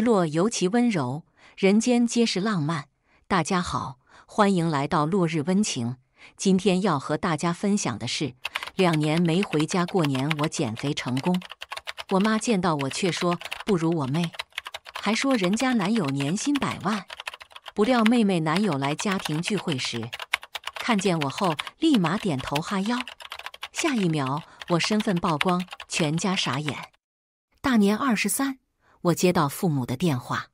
落尤其温柔，人间皆是浪漫。大家好，欢迎来到落日温情。今天要和大家分享的是，两年没回家过年，我减肥成功。我妈见到我却说不如我妹，还说人家男友年薪百万。不料妹妹男友来家庭聚会时，看见我后立马点头哈腰。下一秒，我身份曝光，全家傻眼。大年二十三。我接到父母的电话：“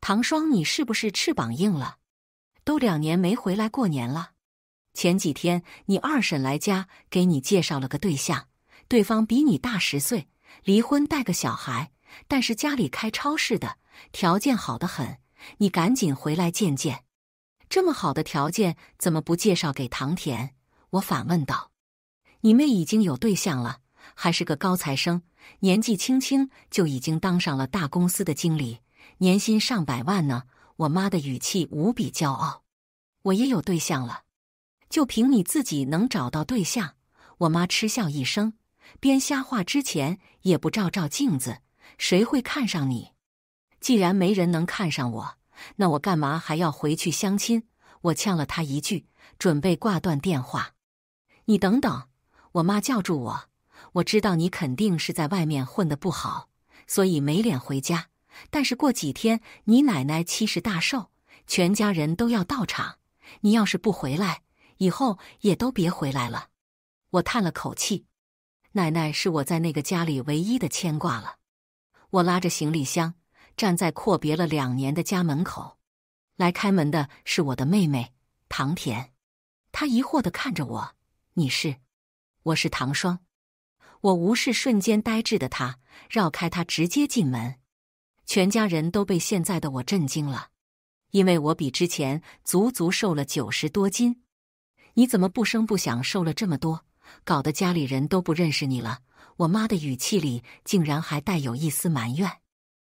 唐霜，你是不是翅膀硬了？都两年没回来过年了。前几天你二婶来家给你介绍了个对象，对方比你大十岁，离婚带个小孩，但是家里开超市的，条件好得很。你赶紧回来见见，这么好的条件，怎么不介绍给唐田？”我反问道：“你妹已经有对象了。”还是个高材生，年纪轻轻就已经当上了大公司的经理，年薪上百万呢。我妈的语气无比骄傲。我也有对象了，就凭你自己能找到对象？我妈嗤笑一声，编瞎话之前也不照照镜子，谁会看上你？既然没人能看上我，那我干嘛还要回去相亲？我呛了她一句，准备挂断电话。你等等，我妈叫住我。我知道你肯定是在外面混得不好，所以没脸回家。但是过几天你奶奶七十大寿，全家人都要到场。你要是不回来，以后也都别回来了。我叹了口气，奶奶是我在那个家里唯一的牵挂了。我拉着行李箱，站在阔别了两年的家门口。来开门的是我的妹妹唐甜，她疑惑的看着我：“你是？我是唐霜。”我无视瞬间呆滞的他，绕开他直接进门。全家人都被现在的我震惊了，因为我比之前足足瘦了九十多斤。你怎么不声不响瘦了这么多，搞得家里人都不认识你了？我妈的语气里竟然还带有一丝埋怨。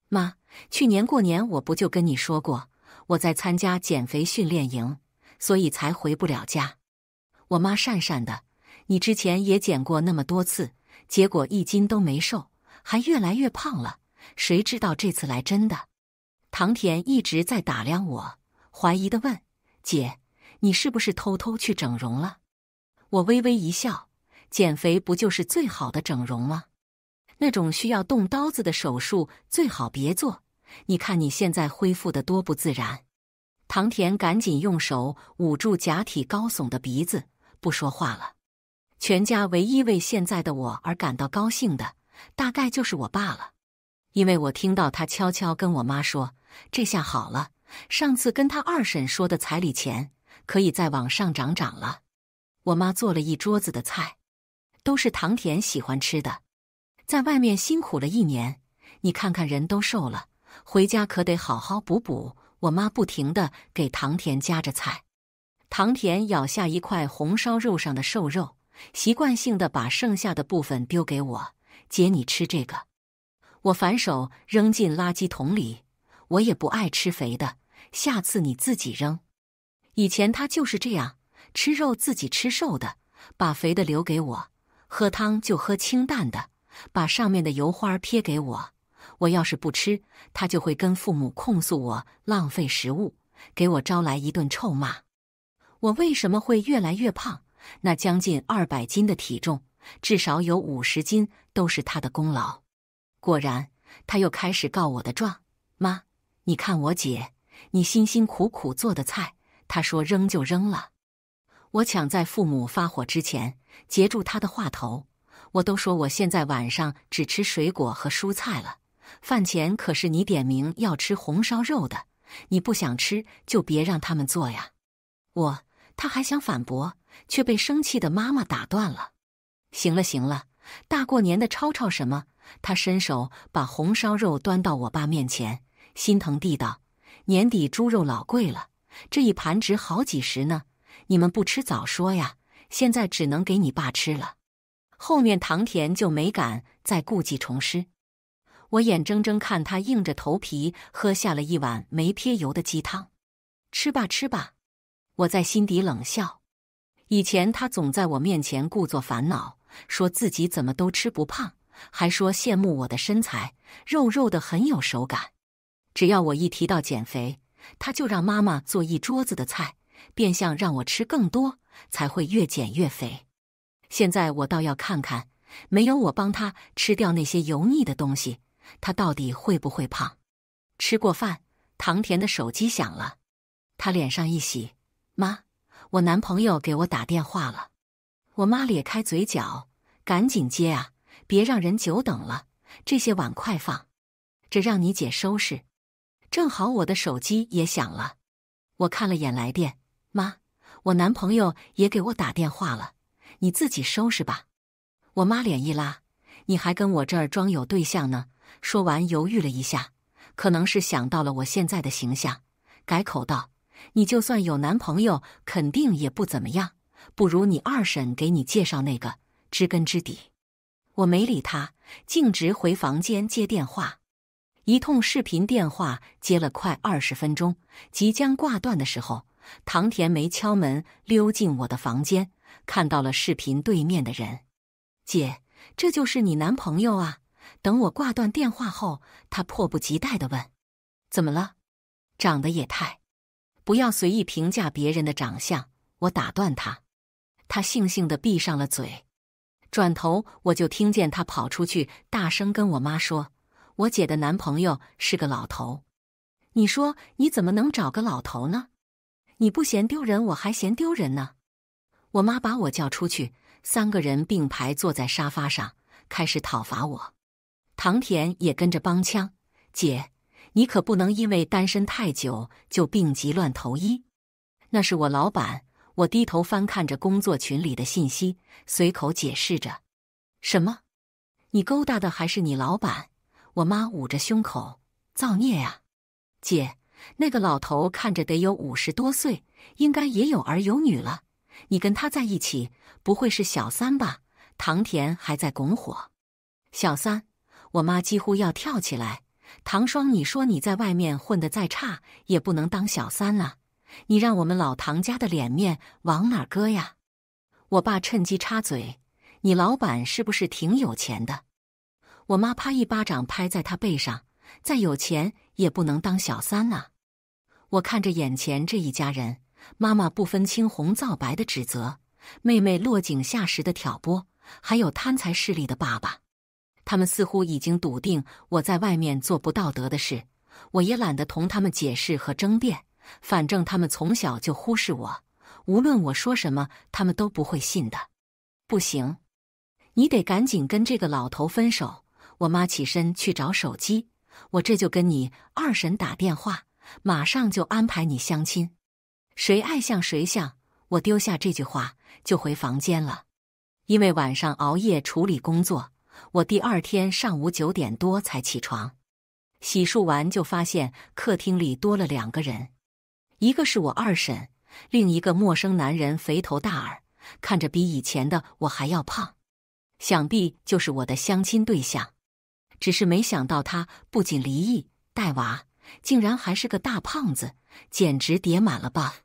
妈，去年过年我不就跟你说过，我在参加减肥训练营，所以才回不了家。我妈讪讪的，你之前也减过那么多次。结果一斤都没瘦，还越来越胖了。谁知道这次来真的？唐田一直在打量我，怀疑的问：“姐，你是不是偷偷去整容了？”我微微一笑：“减肥不就是最好的整容吗？那种需要动刀子的手术最好别做。你看你现在恢复的多不自然。”唐田赶紧用手捂住假体高耸的鼻子，不说话了。全家唯一为现在的我而感到高兴的，大概就是我爸了，因为我听到他悄悄跟我妈说：“这下好了，上次跟他二婶说的彩礼钱，可以再往上涨涨了。”我妈做了一桌子的菜，都是唐田喜欢吃的。在外面辛苦了一年，你看看人都瘦了，回家可得好好补补。我妈不停的给唐田夹着菜，唐田咬下一块红烧肉上的瘦肉。习惯性的把剩下的部分丢给我，姐你吃这个。我反手扔进垃圾桶里。我也不爱吃肥的，下次你自己扔。以前他就是这样，吃肉自己吃瘦的，把肥的留给我。喝汤就喝清淡的，把上面的油花撇给我。我要是不吃，他就会跟父母控诉我浪费食物，给我招来一顿臭骂。我为什么会越来越胖？那将近二百斤的体重，至少有五十斤都是他的功劳。果然，他又开始告我的状：“妈，你看我姐，你辛辛苦苦做的菜，她说扔就扔了。”我抢在父母发火之前截住他的话头：“我都说我现在晚上只吃水果和蔬菜了，饭前可是你点名要吃红烧肉的，你不想吃就别让他们做呀。”我，他还想反驳。却被生气的妈妈打断了。“行了行了，大过年的吵吵什么？”她伸手把红烧肉端到我爸面前，心疼地道：“年底猪肉老贵了，这一盘值好几十呢。你们不吃早说呀，现在只能给你爸吃了。”后面唐田就没敢再故技重施。我眼睁睁看他硬着头皮喝下了一碗没撇油的鸡汤。“吃吧吃吧。”我在心底冷笑。以前他总在我面前故作烦恼，说自己怎么都吃不胖，还说羡慕我的身材，肉肉的很有手感。只要我一提到减肥，他就让妈妈做一桌子的菜，变相让我吃更多，才会越减越肥。现在我倒要看看，没有我帮他吃掉那些油腻的东西，他到底会不会胖？吃过饭，唐甜的手机响了，他脸上一喜，妈。我男朋友给我打电话了，我妈咧开嘴角，赶紧接啊，别让人久等了。这些碗快放，这让你姐收拾。正好我的手机也响了，我看了眼来电，妈，我男朋友也给我打电话了，你自己收拾吧。我妈脸一拉，你还跟我这儿装有对象呢？说完犹豫了一下，可能是想到了我现在的形象，改口道。你就算有男朋友，肯定也不怎么样。不如你二婶给你介绍那个，知根知底。我没理他，径直回房间接电话。一通视频电话接了快二十分钟，即将挂断的时候，唐田没敲门，溜进我的房间，看到了视频对面的人。姐，这就是你男朋友啊？等我挂断电话后，他迫不及待的问：“怎么了？长得也太……”不要随意评价别人的长相。我打断他，他悻悻的闭上了嘴，转头我就听见他跑出去，大声跟我妈说：“我姐的男朋友是个老头，你说你怎么能找个老头呢？你不嫌丢人，我还嫌丢人呢。”我妈把我叫出去，三个人并排坐在沙发上，开始讨伐我。唐田也跟着帮腔：“姐。”你可不能因为单身太久就病急乱投医，那是我老板。我低头翻看着工作群里的信息，随口解释着：“什么？你勾搭的还是你老板？”我妈捂着胸口：“造孽啊，姐！那个老头看着得有五十多岁，应该也有儿有女了。你跟他在一起，不会是小三吧？”唐田还在拱火：“小三！”我妈几乎要跳起来。唐双，你说你在外面混得再差，也不能当小三啊！你让我们老唐家的脸面往哪搁呀？我爸趁机插嘴：“你老板是不是挺有钱的？”我妈啪一巴掌拍在他背上：“再有钱也不能当小三啊！”我看着眼前这一家人，妈妈不分青红皂白的指责，妹妹落井下石的挑拨，还有贪财势力的爸爸。他们似乎已经笃定我在外面做不道德的事，我也懒得同他们解释和争辩。反正他们从小就忽视我，无论我说什么，他们都不会信的。不行，你得赶紧跟这个老头分手。我妈起身去找手机，我这就跟你二婶打电话，马上就安排你相亲。谁爱相谁相。我丢下这句话就回房间了，因为晚上熬夜处理工作。我第二天上午九点多才起床，洗漱完就发现客厅里多了两个人，一个是我二婶，另一个陌生男人，肥头大耳，看着比以前的我还要胖，想必就是我的相亲对象。只是没想到他不仅离异带娃，竟然还是个大胖子，简直叠满了吧。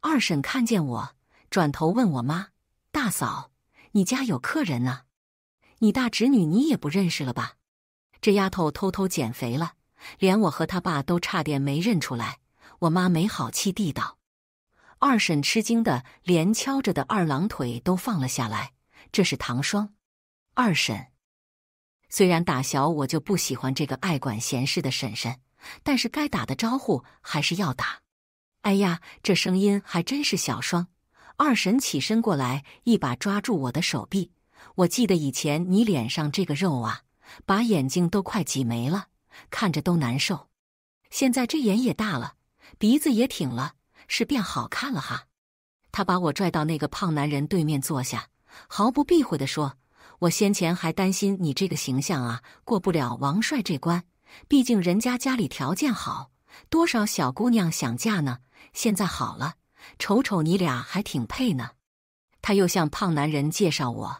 二婶看见我，转头问我妈：“大嫂，你家有客人呢？”你大侄女你也不认识了吧？这丫头偷偷减肥了，连我和她爸都差点没认出来。我妈没好气地道：“二婶，吃惊的连敲着的二郎腿都放了下来。”这是唐霜。二婶，虽然打小我就不喜欢这个爱管闲事的婶婶，但是该打的招呼还是要打。哎呀，这声音还真是小双。二婶起身过来，一把抓住我的手臂。我记得以前你脸上这个肉啊，把眼睛都快挤没了，看着都难受。现在这眼也大了，鼻子也挺了，是变好看了哈。他把我拽到那个胖男人对面坐下，毫不避讳地说：“我先前还担心你这个形象啊过不了王帅这关，毕竟人家家里条件好，多少小姑娘想嫁呢。现在好了，瞅瞅你俩还挺配呢。”他又向胖男人介绍我。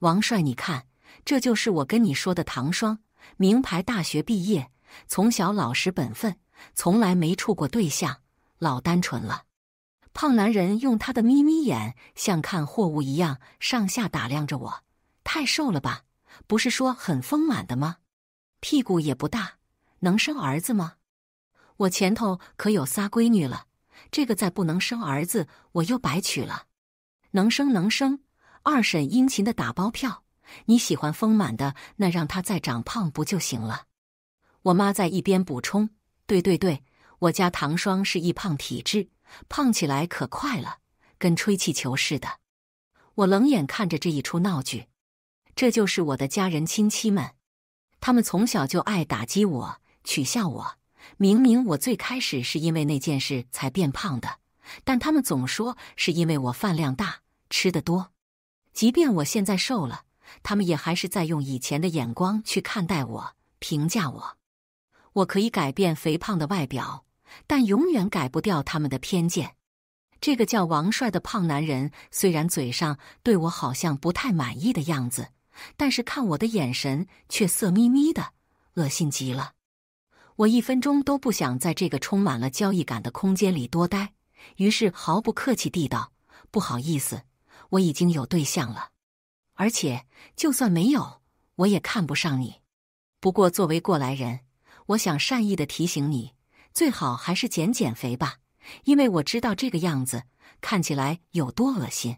王帅，你看，这就是我跟你说的唐双，名牌大学毕业，从小老实本分，从来没处过对象，老单纯了。胖男人用他的眯眯眼，像看货物一样上下打量着我，太瘦了吧？不是说很丰满的吗？屁股也不大，能生儿子吗？我前头可有仨闺女了，这个再不能生儿子，我又白娶了。能生能生。二婶殷勤的打包票：“你喜欢丰满的，那让她再长胖不就行了？”我妈在一边补充：“对对对，我家唐双是易胖体质，胖起来可快了，跟吹气球似的。”我冷眼看着这一出闹剧，这就是我的家人亲戚们，他们从小就爱打击我、取笑我。明明我最开始是因为那件事才变胖的，但他们总说是因为我饭量大，吃的多。即便我现在瘦了，他们也还是在用以前的眼光去看待我、评价我。我可以改变肥胖的外表，但永远改不掉他们的偏见。这个叫王帅的胖男人，虽然嘴上对我好像不太满意的样子，但是看我的眼神却色眯眯的，恶心极了。我一分钟都不想在这个充满了交易感的空间里多待，于是毫不客气地道：“不好意思。”我已经有对象了，而且就算没有，我也看不上你。不过作为过来人，我想善意的提醒你，最好还是减减肥吧，因为我知道这个样子看起来有多恶心。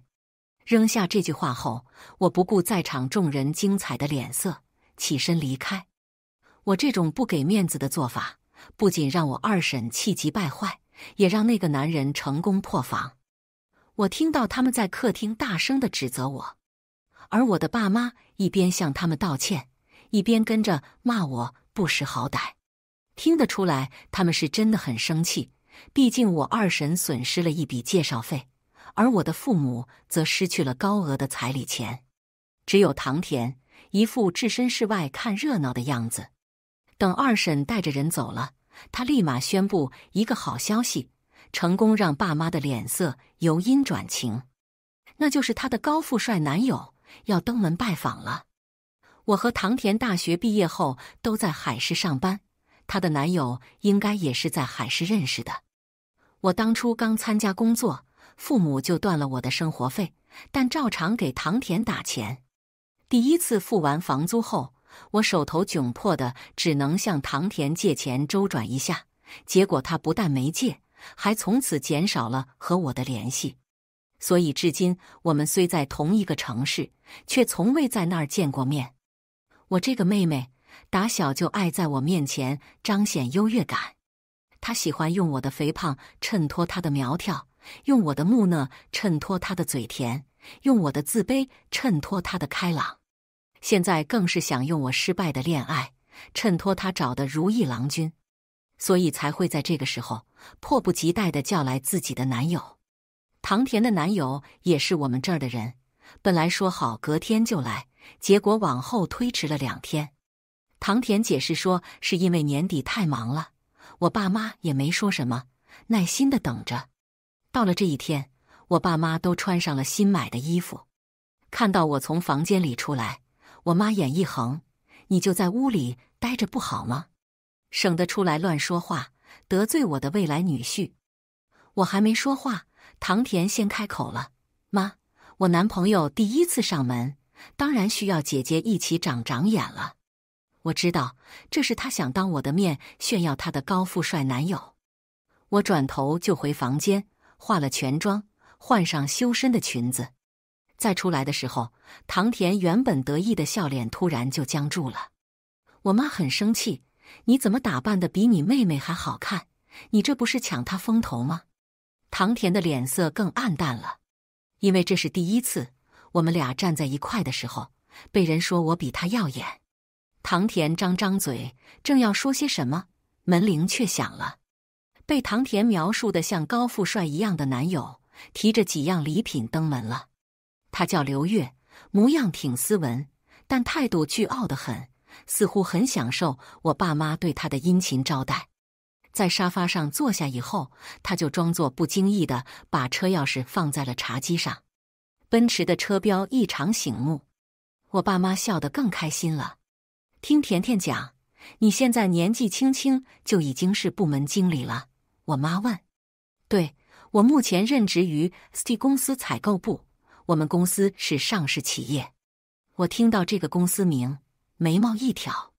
扔下这句话后，我不顾在场众人精彩的脸色，起身离开。我这种不给面子的做法，不仅让我二婶气急败坏，也让那个男人成功破防。我听到他们在客厅大声的指责我，而我的爸妈一边向他们道歉，一边跟着骂我不识好歹。听得出来，他们是真的很生气。毕竟我二婶损失了一笔介绍费，而我的父母则失去了高额的彩礼钱。只有唐田一副置身事外看热闹的样子。等二婶带着人走了，他立马宣布一个好消息。成功让爸妈的脸色由阴转晴，那就是她的高富帅男友要登门拜访了。我和唐田大学毕业后都在海市上班，她的男友应该也是在海市认识的。我当初刚参加工作，父母就断了我的生活费，但照常给唐田打钱。第一次付完房租后，我手头窘迫的，只能向唐田借钱周转一下。结果他不但没借。还从此减少了和我的联系，所以至今我们虽在同一个城市，却从未在那儿见过面。我这个妹妹打小就爱在我面前彰显优越感，她喜欢用我的肥胖衬托她的苗条，用我的木讷衬托她的嘴甜，用我的自卑衬托她的开朗，现在更是想用我失败的恋爱衬托她找的如意郎君。所以才会在这个时候迫不及待的叫来自己的男友，唐田的男友也是我们这儿的人。本来说好隔天就来，结果往后推迟了两天。唐田解释说是因为年底太忙了，我爸妈也没说什么，耐心的等着。到了这一天，我爸妈都穿上了新买的衣服。看到我从房间里出来，我妈眼一横：“你就在屋里待着不好吗？”省得出来乱说话，得罪我的未来女婿。我还没说话，唐田先开口了：“妈，我男朋友第一次上门，当然需要姐姐一起长长眼了。”我知道这是他想当我的面炫耀他的高富帅男友。我转头就回房间，化了全妆，换上修身的裙子。再出来的时候，唐田原本得意的笑脸突然就僵住了。我妈很生气。你怎么打扮的比你妹妹还好看？你这不是抢她风头吗？唐田的脸色更暗淡了，因为这是第一次我们俩站在一块的时候被人说我比她耀眼。唐田张张嘴，正要说些什么，门铃却响了。被唐田描述的像高富帅一样的男友提着几样礼品登门了。他叫刘月，模样挺斯文，但态度倨傲的很。似乎很享受我爸妈对他的殷勤招待，在沙发上坐下以后，他就装作不经意的把车钥匙放在了茶几上，奔驰的车标异常醒目，我爸妈笑得更开心了。听甜甜讲，你现在年纪轻轻就已经是部门经理了，我妈问：“对我目前任职于 S T 公司采购部，我们公司是上市企业。”我听到这个公司名。眉毛一挑，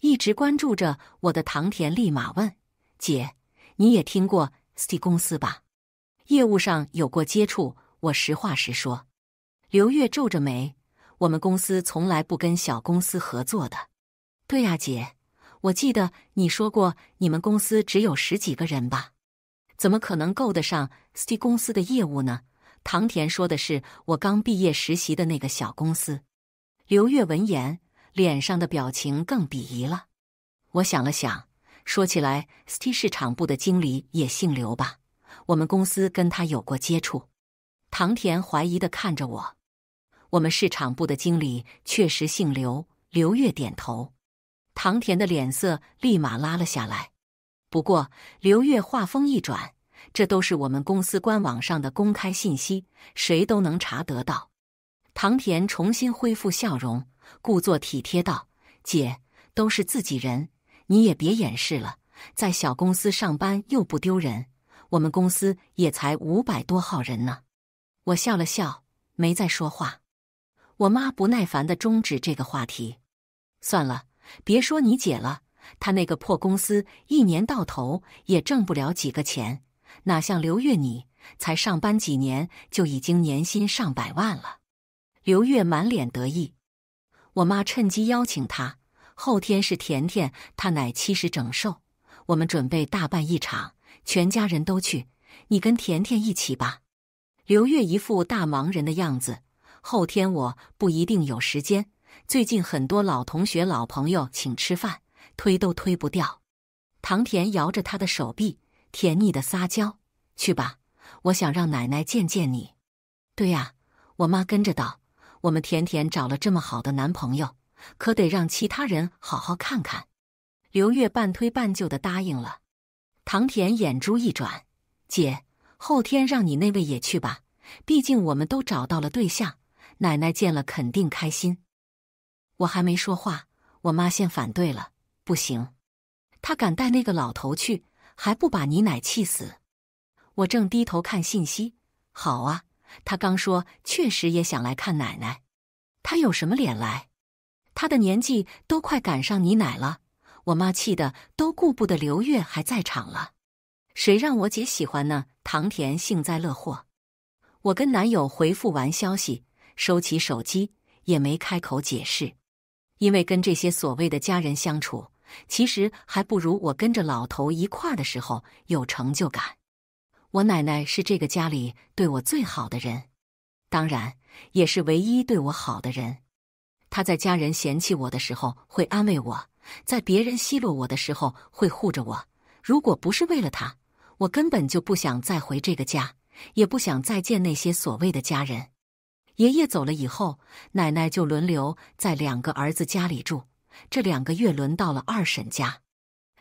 一直关注着我的唐田立马问：“姐，你也听过 ST 公司吧？业务上有过接触？”我实话实说。刘月皱着眉：“我们公司从来不跟小公司合作的。”“对呀，姐，我记得你说过你们公司只有十几个人吧？怎么可能够得上 ST 公司的业务呢？”唐田说的是我刚毕业实习的那个小公司。刘月闻言。脸上的表情更鄙夷了。我想了想，说起来，T s 市场部的经理也姓刘吧？我们公司跟他有过接触。唐田怀疑的看着我。我们市场部的经理确实姓刘。刘月点头。唐田的脸色立马拉了下来。不过，刘月话锋一转：“这都是我们公司官网上的公开信息，谁都能查得到。”唐田重新恢复笑容。故作体贴道：“姐，都是自己人，你也别掩饰了。在小公司上班又不丢人，我们公司也才五百多号人呢。”我笑了笑，没再说话。我妈不耐烦的终止这个话题。算了，别说你姐了，她那个破公司一年到头也挣不了几个钱，哪像刘月，你才上班几年就已经年薪上百万了。刘月满脸得意。我妈趁机邀请他，后天是甜甜，她奶七十整寿，我们准备大办一场，全家人都去，你跟甜甜一起吧。刘月一副大忙人的样子，后天我不一定有时间，最近很多老同学、老朋友请吃饭，推都推不掉。唐甜摇着他的手臂，甜腻的撒娇：“去吧，我想让奶奶见见你。”对呀，我妈跟着道。我们甜甜找了这么好的男朋友，可得让其他人好好看看。刘月半推半就的答应了。唐甜眼珠一转，姐，后天让你那位也去吧，毕竟我们都找到了对象，奶奶见了肯定开心。我还没说话，我妈先反对了，不行，她敢带那个老头去，还不把你奶气死？我正低头看信息，好啊。他刚说，确实也想来看奶奶，他有什么脸来？他的年纪都快赶上你奶了，我妈气得都顾不得刘月还在场了。谁让我姐喜欢呢？唐田幸灾乐祸。我跟男友回复完消息，收起手机，也没开口解释，因为跟这些所谓的家人相处，其实还不如我跟着老头一块儿的时候有成就感。我奶奶是这个家里对我最好的人，当然也是唯一对我好的人。她在家人嫌弃我的时候会安慰我，在别人奚落我的时候会护着我。如果不是为了她，我根本就不想再回这个家，也不想再见那些所谓的家人。爷爷走了以后，奶奶就轮流在两个儿子家里住，这两个月轮到了二婶家。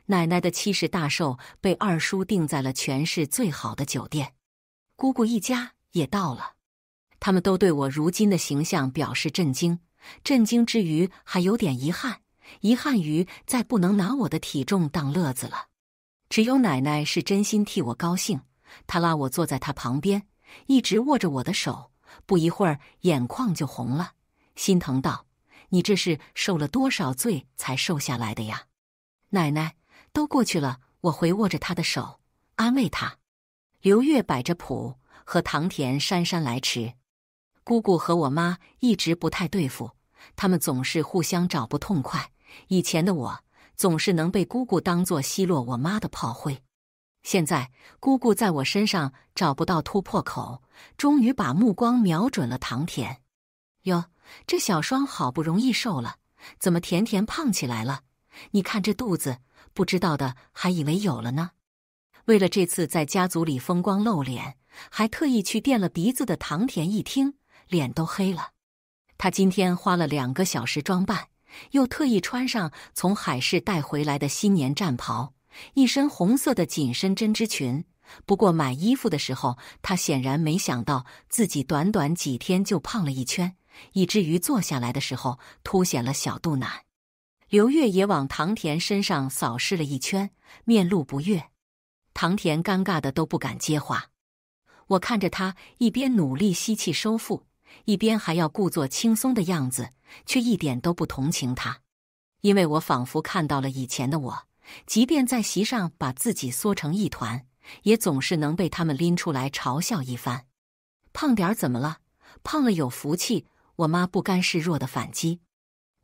奶奶的七十大寿被二叔定在了全市最好的酒店，姑姑一家也到了。他们都对我如今的形象表示震惊，震惊之余还有点遗憾，遗憾于再不能拿我的体重当乐子了。只有奶奶是真心替我高兴，她拉我坐在她旁边，一直握着我的手，不一会儿眼眶就红了，心疼道：“你这是受了多少罪才瘦下来的呀，奶奶。”都过去了，我回握着他的手，安慰他。刘月摆着谱，和唐田姗姗来迟。姑姑和我妈一直不太对付，他们总是互相找不痛快。以前的我总是能被姑姑当做奚落我妈的炮灰，现在姑姑在我身上找不到突破口，终于把目光瞄准了唐田。哟，这小双好不容易瘦了，怎么甜甜胖起来了？你看这肚子。不知道的还以为有了呢。为了这次在家族里风光露脸，还特意去垫了鼻子的唐田一听，脸都黑了。他今天花了两个小时装扮，又特意穿上从海市带回来的新年战袍，一身红色的紧身针织裙。不过买衣服的时候，他显然没想到自己短短几天就胖了一圈，以至于坐下来的时候凸显了小肚腩。刘月也往唐田身上扫视了一圈，面露不悦。唐田尴尬的都不敢接话。我看着他，一边努力吸气收腹，一边还要故作轻松的样子，却一点都不同情他。因为我仿佛看到了以前的我，即便在席上把自己缩成一团，也总是能被他们拎出来嘲笑一番。胖点怎么了？胖了有福气。我妈不甘示弱的反击。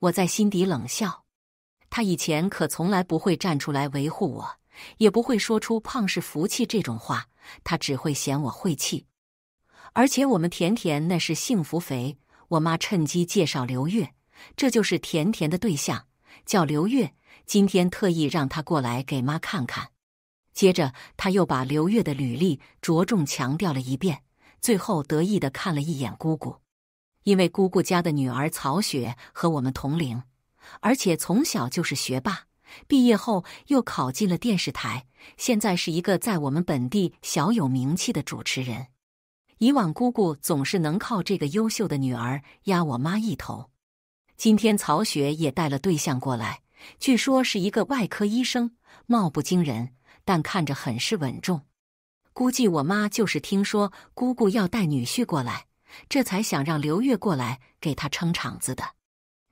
我在心底冷笑。他以前可从来不会站出来维护我，也不会说出“胖是福气”这种话，他只会嫌我晦气。而且我们甜甜那是幸福肥，我妈趁机介绍刘月，这就是甜甜的对象，叫刘月。今天特意让他过来给妈看看。接着他又把刘月的履历着重强调了一遍，最后得意地看了一眼姑姑，因为姑姑家的女儿曹雪和我们同龄。而且从小就是学霸，毕业后又考进了电视台，现在是一个在我们本地小有名气的主持人。以往姑姑总是能靠这个优秀的女儿压我妈一头。今天曹雪也带了对象过来，据说是一个外科医生，貌不惊人，但看着很是稳重。估计我妈就是听说姑姑要带女婿过来，这才想让刘月过来给她撑场子的。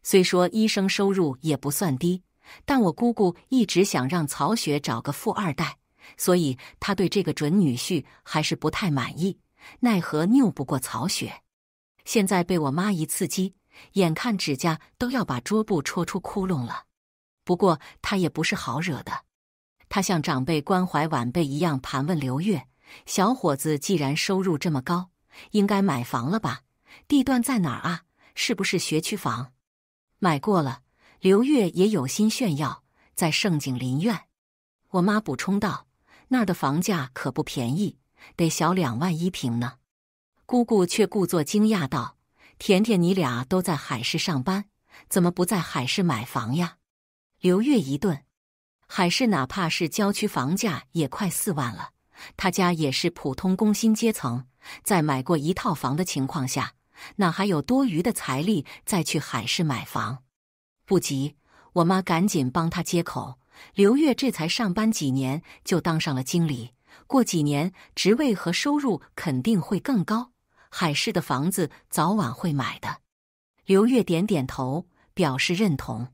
虽说医生收入也不算低，但我姑姑一直想让曹雪找个富二代，所以她对这个准女婿还是不太满意。奈何拗不过曹雪，现在被我妈一刺激，眼看指甲都要把桌布戳出窟窿了。不过他也不是好惹的，他像长辈关怀晚辈一样盘问刘月：“小伙子，既然收入这么高，应该买房了吧？地段在哪儿啊？是不是学区房？”买过了，刘月也有心炫耀，在盛景林苑，我妈补充道：“那儿的房价可不便宜，得小两万一平呢。”姑姑却故作惊讶道：“甜甜，你俩都在海市上班，怎么不在海市买房呀？”刘月一顿：“海市哪怕是郊区，房价也快四万了。他家也是普通工薪阶层，在买过一套房的情况下。”哪还有多余的财力再去海市买房？不急，我妈赶紧帮他接口。刘月这才上班几年就当上了经理，过几年职位和收入肯定会更高，海市的房子早晚会买的。刘月点点头表示认同，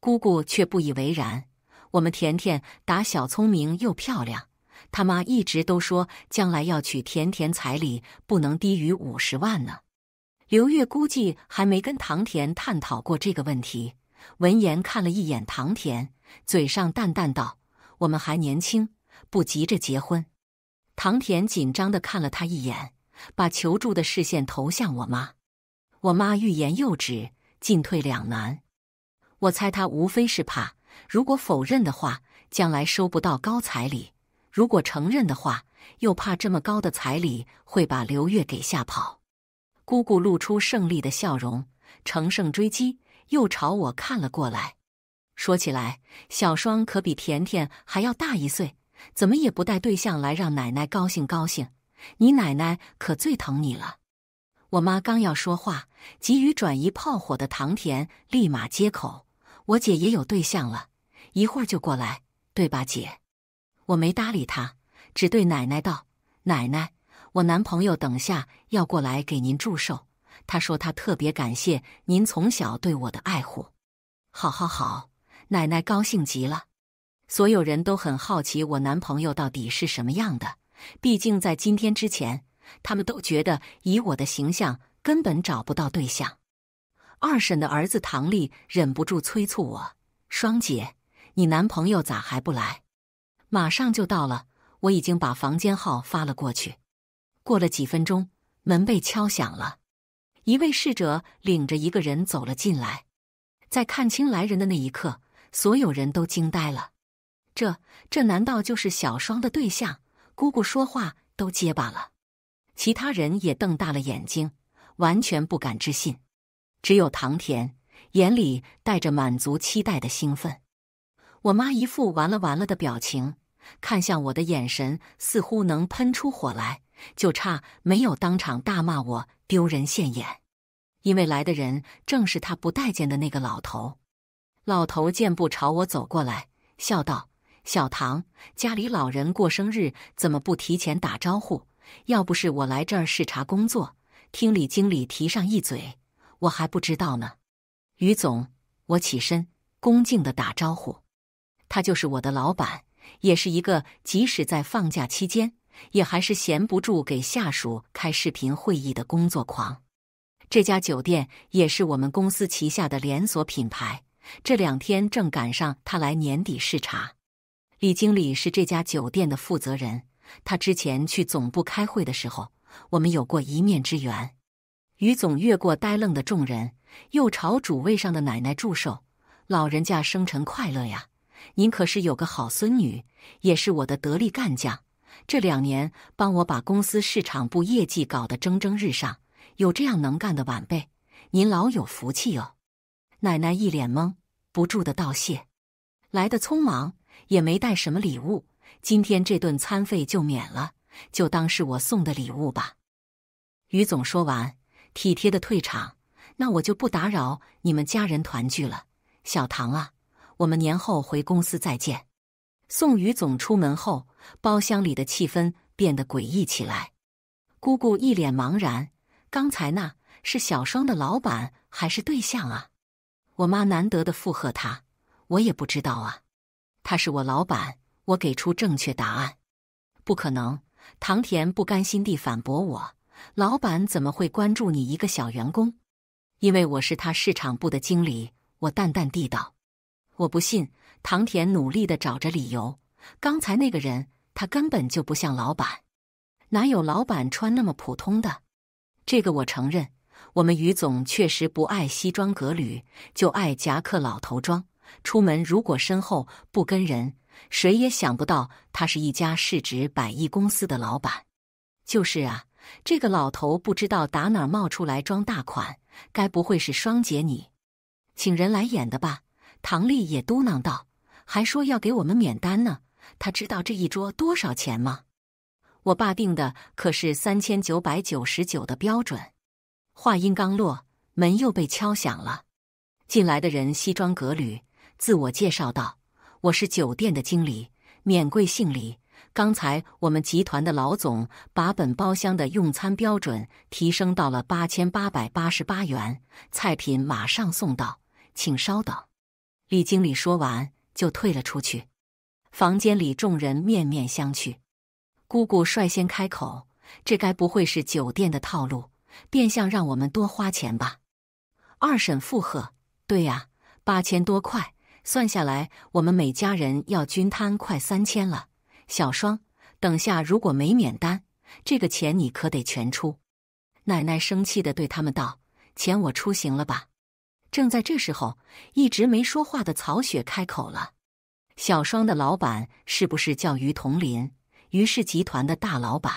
姑姑却不以为然。我们甜甜打小聪明又漂亮，他妈一直都说将来要娶甜甜彩礼不能低于五十万呢。刘月估计还没跟唐田探讨过这个问题，闻言看了一眼唐田，嘴上淡淡道：“我们还年轻，不急着结婚。”唐田紧张的看了他一眼，把求助的视线投向我妈。我妈欲言又止，进退两难。我猜他无非是怕，如果否认的话，将来收不到高彩礼；如果承认的话，又怕这么高的彩礼会把刘月给吓跑。姑姑露出胜利的笑容，乘胜追击，又朝我看了过来。说起来，小双可比甜甜还要大一岁，怎么也不带对象来让奶奶高兴高兴？你奶奶可最疼你了。我妈刚要说话，急于转移炮火的唐田立马接口：“我姐也有对象了，一会儿就过来，对吧，姐？”我没搭理他，只对奶奶道：“奶奶。”我男朋友等下要过来给您祝寿，他说他特别感谢您从小对我的爱护。好好好，奶奶高兴极了。所有人都很好奇我男朋友到底是什么样的，毕竟在今天之前，他们都觉得以我的形象根本找不到对象。二婶的儿子唐丽忍不住催促我：“双姐，你男朋友咋还不来？马上就到了，我已经把房间号发了过去。”过了几分钟，门被敲响了。一位侍者领着一个人走了进来。在看清来人的那一刻，所有人都惊呆了。这这难道就是小双的对象？姑姑说话都结巴了，其他人也瞪大了眼睛，完全不敢置信。只有唐田眼里带着满足、期待的兴奋。我妈一副完了完了的表情，看向我的眼神似乎能喷出火来。就差没有当场大骂我丢人现眼，因为来的人正是他不待见的那个老头。老头健步朝我走过来，笑道：“小唐，家里老人过生日，怎么不提前打招呼？要不是我来这儿视察工作，听李经理提上一嘴，我还不知道呢。”于总，我起身恭敬地打招呼。他就是我的老板，也是一个即使在放假期间。也还是闲不住，给下属开视频会议的工作狂。这家酒店也是我们公司旗下的连锁品牌。这两天正赶上他来年底视察。李经理是这家酒店的负责人，他之前去总部开会的时候，我们有过一面之缘。于总越过呆愣的众人，又朝主位上的奶奶祝寿：“老人家生辰快乐呀！您可是有个好孙女，也是我的得力干将。”这两年帮我把公司市场部业绩搞得蒸蒸日上，有这样能干的晚辈，您老有福气哦。奶奶一脸懵，不住的道谢。来的匆忙，也没带什么礼物，今天这顿餐费就免了，就当是我送的礼物吧。于总说完，体贴的退场。那我就不打扰你们家人团聚了，小唐啊，我们年后回公司再见。宋宇总出门后，包厢里的气氛变得诡异起来。姑姑一脸茫然：“刚才那是小双的老板还是对象啊？”我妈难得的附和他：“我也不知道啊。”“他是我老板。”我给出正确答案。“不可能！”唐田不甘心地反驳我：“老板怎么会关注你一个小员工？”“因为我是他市场部的经理。”我淡淡地道：“我不信。”唐田努力的找着理由，刚才那个人他根本就不像老板，哪有老板穿那么普通的？这个我承认，我们于总确实不爱西装革履，就爱夹克老头装。出门如果身后不跟人，谁也想不到他是一家市值百亿公司的老板。就是啊，这个老头不知道打哪冒出来装大款，该不会是双姐你请人来演的吧？唐丽也嘟囔道。还说要给我们免单呢？他知道这一桌多少钱吗？我爸订的可是三千九百九十九的标准。话音刚落，门又被敲响了。进来的人西装革履，自我介绍道：“我是酒店的经理，免贵姓李。刚才我们集团的老总把本包厢的用餐标准提升到了八千八百八十八元，菜品马上送到，请稍等。”李经理说完。就退了出去，房间里众人面面相觑。姑姑率先开口：“这该不会是酒店的套路，变相让我们多花钱吧？”二婶附和：“对呀，八千多块，算下来我们每家人要均摊快三千了。”小双，等下如果没免单，这个钱你可得全出。奶奶生气的对他们道：“钱我出，行了吧？”正在这时候，一直没说话的曹雪开口了：“小双的老板是不是叫于同林？于氏集团的大老板，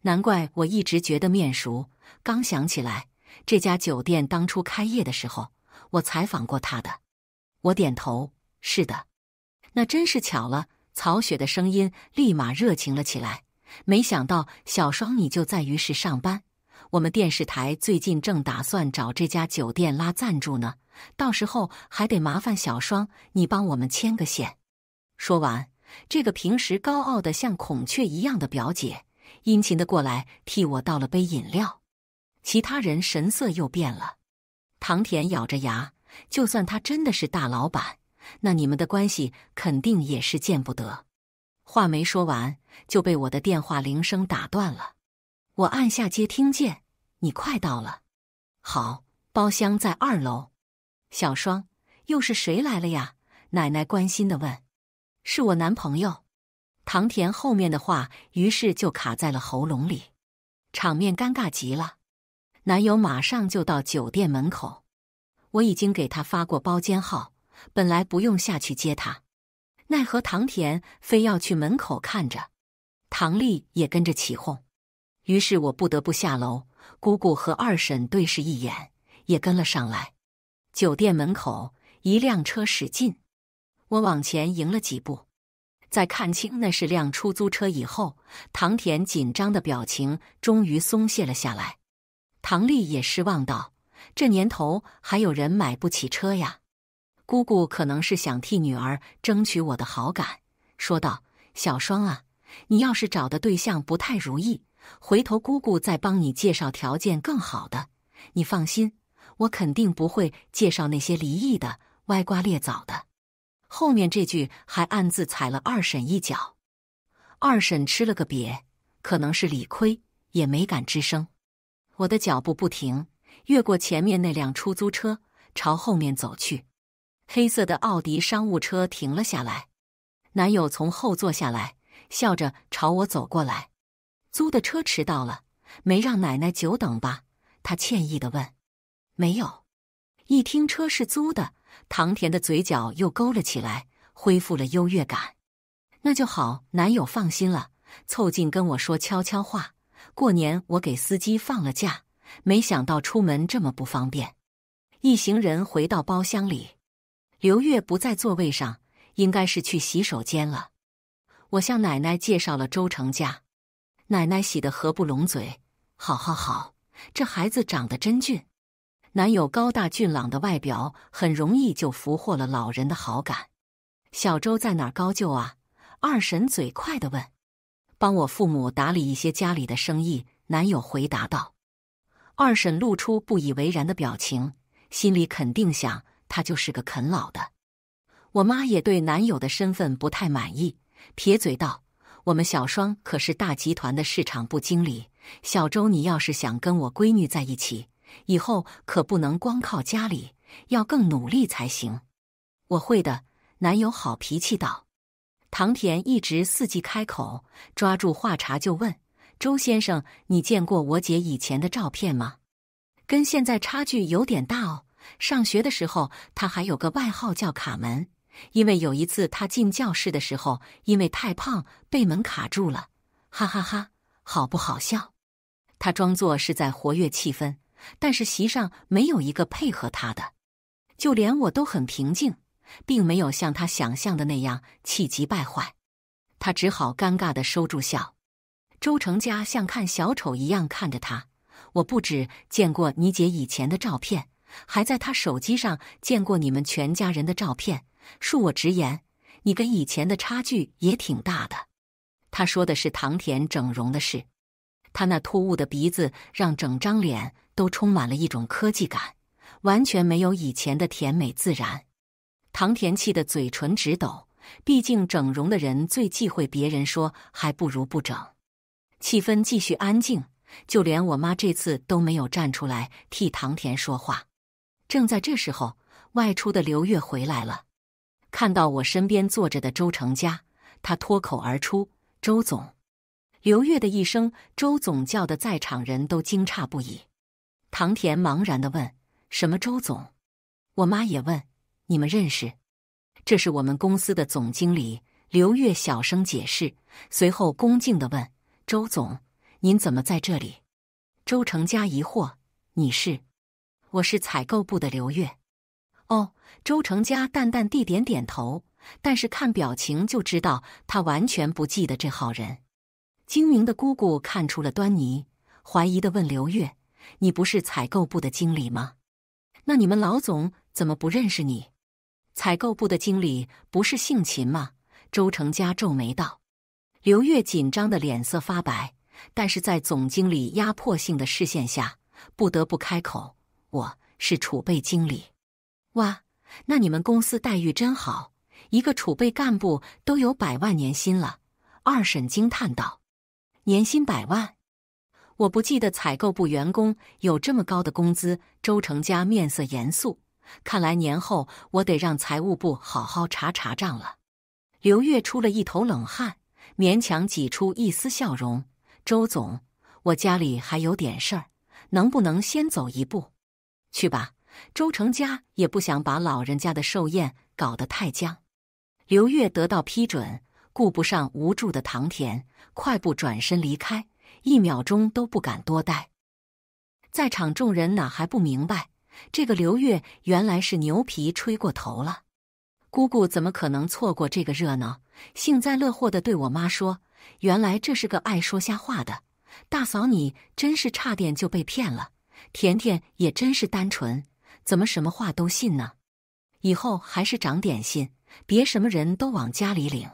难怪我一直觉得面熟。刚想起来，这家酒店当初开业的时候，我采访过他的。”我点头：“是的，那真是巧了。”曹雪的声音立马热情了起来：“没想到小双你就在于氏上班。”我们电视台最近正打算找这家酒店拉赞助呢，到时候还得麻烦小双你帮我们牵个线。说完，这个平时高傲的像孔雀一样的表姐殷勤的过来替我倒了杯饮料。其他人神色又变了。唐田咬着牙，就算他真的是大老板，那你们的关系肯定也是见不得。话没说完就被我的电话铃声打断了。我按下接听键。你快到了，好，包厢在二楼。小双，又是谁来了呀？奶奶关心的问。是我男朋友，唐田。后面的话于是就卡在了喉咙里，场面尴尬极了。男友马上就到酒店门口，我已经给他发过包间号，本来不用下去接他，奈何唐田非要去门口看着。唐丽也跟着起哄，于是我不得不下楼。姑姑和二婶对视一眼，也跟了上来。酒店门口，一辆车驶进，我往前迎了几步，在看清那是辆出租车以后，唐田紧张的表情终于松懈了下来。唐丽也失望道：“这年头还有人买不起车呀。”姑姑可能是想替女儿争取我的好感，说道：“小双啊，你要是找的对象不太如意。”回头姑姑再帮你介绍条件更好的，你放心，我肯定不会介绍那些离异的歪瓜裂枣的。后面这句还暗自踩了二婶一脚，二婶吃了个瘪，可能是理亏，也没敢吱声。我的脚步不停，越过前面那辆出租车，朝后面走去。黑色的奥迪商务车停了下来，男友从后座下来，笑着朝我走过来。租的车迟到了，没让奶奶久等吧？他歉意的问。没有，一听车是租的，唐田的嘴角又勾了起来，恢复了优越感。那就好，男友放心了，凑近跟我说悄悄话。过年我给司机放了假，没想到出门这么不方便。一行人回到包厢里，刘月不在座位上，应该是去洗手间了。我向奶奶介绍了周成家。奶奶喜得合不拢嘴，好好好，这孩子长得真俊。男友高大俊朗的外表很容易就俘获了老人的好感。小周在哪儿高就啊？二婶嘴快的问。帮我父母打理一些家里的生意，男友回答道。二婶露出不以为然的表情，心里肯定想他就是个啃老的。我妈也对男友的身份不太满意，撇嘴道。我们小双可是大集团的市场部经理，小周，你要是想跟我闺女在一起，以后可不能光靠家里，要更努力才行。我会的，男友好脾气道。唐田一直伺机开口，抓住话茬就问：“周先生，你见过我姐以前的照片吗？跟现在差距有点大哦。上学的时候，她还有个外号叫卡门。”因为有一次他进教室的时候，因为太胖被门卡住了，哈哈哈，好不好笑？他装作是在活跃气氛，但是席上没有一个配合他的，就连我都很平静，并没有像他想象的那样气急败坏。他只好尴尬地收住笑。周成家像看小丑一样看着他。我不止见过你姐以前的照片，还在他手机上见过你们全家人的照片。恕我直言，你跟以前的差距也挺大的。”他说的是唐田整容的事，他那突兀的鼻子让整张脸都充满了一种科技感，完全没有以前的甜美自然。唐田气得嘴唇直抖，毕竟整容的人最忌讳别人说还不如不整。气氛继续安静，就连我妈这次都没有站出来替唐田说话。正在这时候，外出的刘月回来了。看到我身边坐着的周成家，他脱口而出：“周总！”刘月的一声“周总”叫的在场人都惊诧不已。唐田茫然的问：“什么周总？”我妈也问：“你们认识？”这是我们公司的总经理刘月，小声解释，随后恭敬的问：“周总，您怎么在这里？”周成家疑惑：“你是？我是采购部的刘月。”哦，周成家淡淡地点点头，但是看表情就知道他完全不记得这号人。精明的姑姑看出了端倪，怀疑地问刘月：“你不是采购部的经理吗？那你们老总怎么不认识你？采购部的经理不是姓秦吗？”周成家皱眉道。刘月紧张的脸色发白，但是在总经理压迫性的视线下，不得不开口：“我是储备经理。”哇，那你们公司待遇真好，一个储备干部都有百万年薪了。二婶惊叹道：“年薪百万，我不记得采购部员工有这么高的工资。”周成家面色严肃，看来年后我得让财务部好好查查账了。刘月出了一头冷汗，勉强挤出一丝笑容：“周总，我家里还有点事儿，能不能先走一步？去吧。”周成家也不想把老人家的寿宴搞得太僵。刘月得到批准，顾不上无助的唐田，快步转身离开，一秒钟都不敢多待。在场众人哪还不明白，这个刘月原来是牛皮吹过头了。姑姑怎么可能错过这个热闹？幸灾乐祸地对我妈说：“原来这是个爱说瞎话的。”大嫂，你真是差点就被骗了。甜甜也真是单纯。怎么什么话都信呢？以后还是长点心，别什么人都往家里领。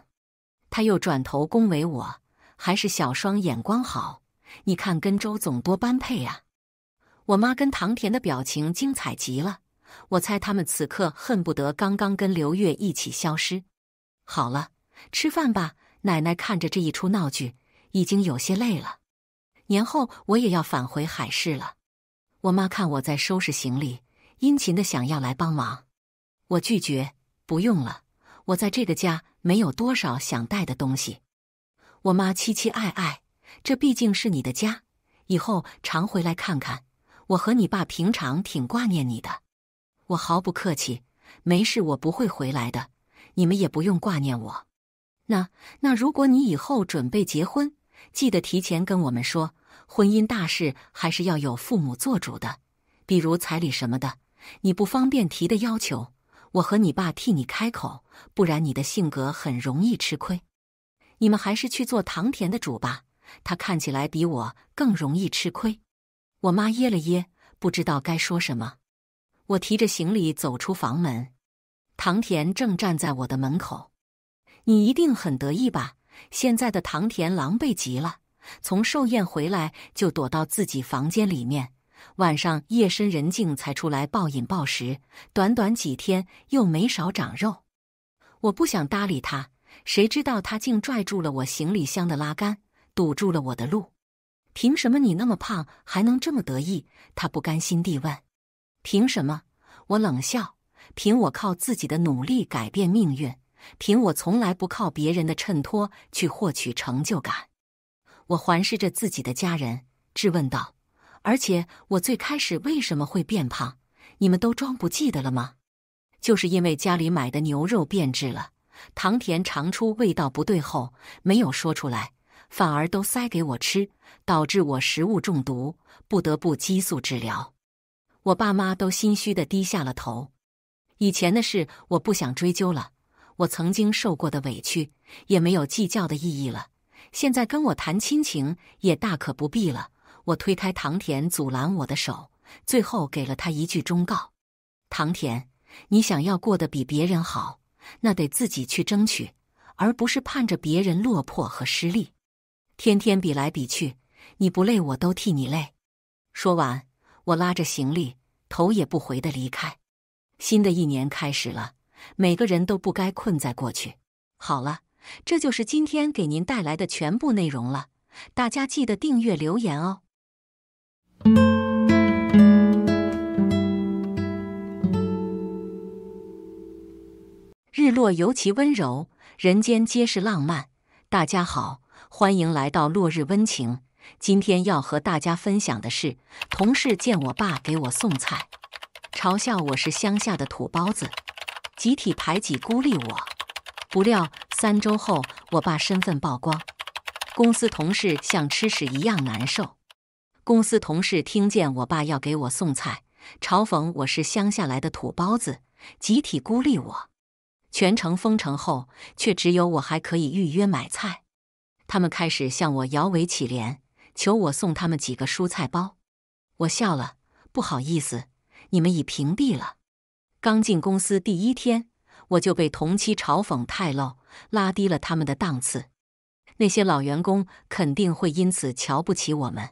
他又转头恭维我：“还是小双眼光好，你看跟周总多般配啊！”我妈跟唐田的表情精彩极了，我猜他们此刻恨不得刚刚跟刘月一起消失。好了，吃饭吧。奶奶看着这一出闹剧，已经有些累了。年后我也要返回海市了。我妈看我在收拾行李。殷勤的想要来帮忙，我拒绝不用了。我在这个家没有多少想带的东西。我妈，期期爱爱，这毕竟是你的家，以后常回来看看。我和你爸平常挺挂念你的。我毫不客气，没事我不会回来的，你们也不用挂念我。那那如果你以后准备结婚，记得提前跟我们说。婚姻大事还是要有父母做主的，比如彩礼什么的。你不方便提的要求，我和你爸替你开口，不然你的性格很容易吃亏。你们还是去做唐田的主吧，他看起来比我更容易吃亏。我妈噎了噎，不知道该说什么。我提着行李走出房门，唐田正站在我的门口。你一定很得意吧？现在的唐田狼狈极了，从寿宴回来就躲到自己房间里面。晚上夜深人静才出来暴饮暴食，短短几天又没少长肉。我不想搭理他，谁知道他竟拽住了我行李箱的拉杆，堵住了我的路。凭什么你那么胖还能这么得意？他不甘心地问。凭什么？我冷笑。凭我靠自己的努力改变命运，凭我从来不靠别人的衬托去获取成就感。我环视着自己的家人，质问道。而且我最开始为什么会变胖？你们都装不记得了吗？就是因为家里买的牛肉变质了，糖甜尝出味道不对后没有说出来，反而都塞给我吃，导致我食物中毒，不得不激素治疗。我爸妈都心虚的低下了头。以前的事我不想追究了，我曾经受过的委屈也没有计较的意义了。现在跟我谈亲情也大可不必了。我推开唐田，阻拦我的手，最后给了他一句忠告：“唐田，你想要过得比别人好，那得自己去争取，而不是盼着别人落魄和失利。天天比来比去，你不累我都替你累。”说完，我拉着行李，头也不回的离开。新的一年开始了，每个人都不该困在过去。好了，这就是今天给您带来的全部内容了，大家记得订阅留言哦。日落尤其温柔，人间皆是浪漫。大家好，欢迎来到落日温情。今天要和大家分享的是，同事见我爸给我送菜，嘲笑我是乡下的土包子，集体排挤孤立我。不料三周后，我爸身份曝光，公司同事像吃屎一样难受。公司同事听见我爸要给我送菜，嘲讽我是乡下来的土包子，集体孤立我。全城封城后，却只有我还可以预约买菜。他们开始向我摇尾乞怜，求我送他们几个蔬菜包。我笑了，不好意思，你们已屏蔽了。刚进公司第一天，我就被同期嘲讽太 low，拉低了他们的档次。那些老员工肯定会因此瞧不起我们。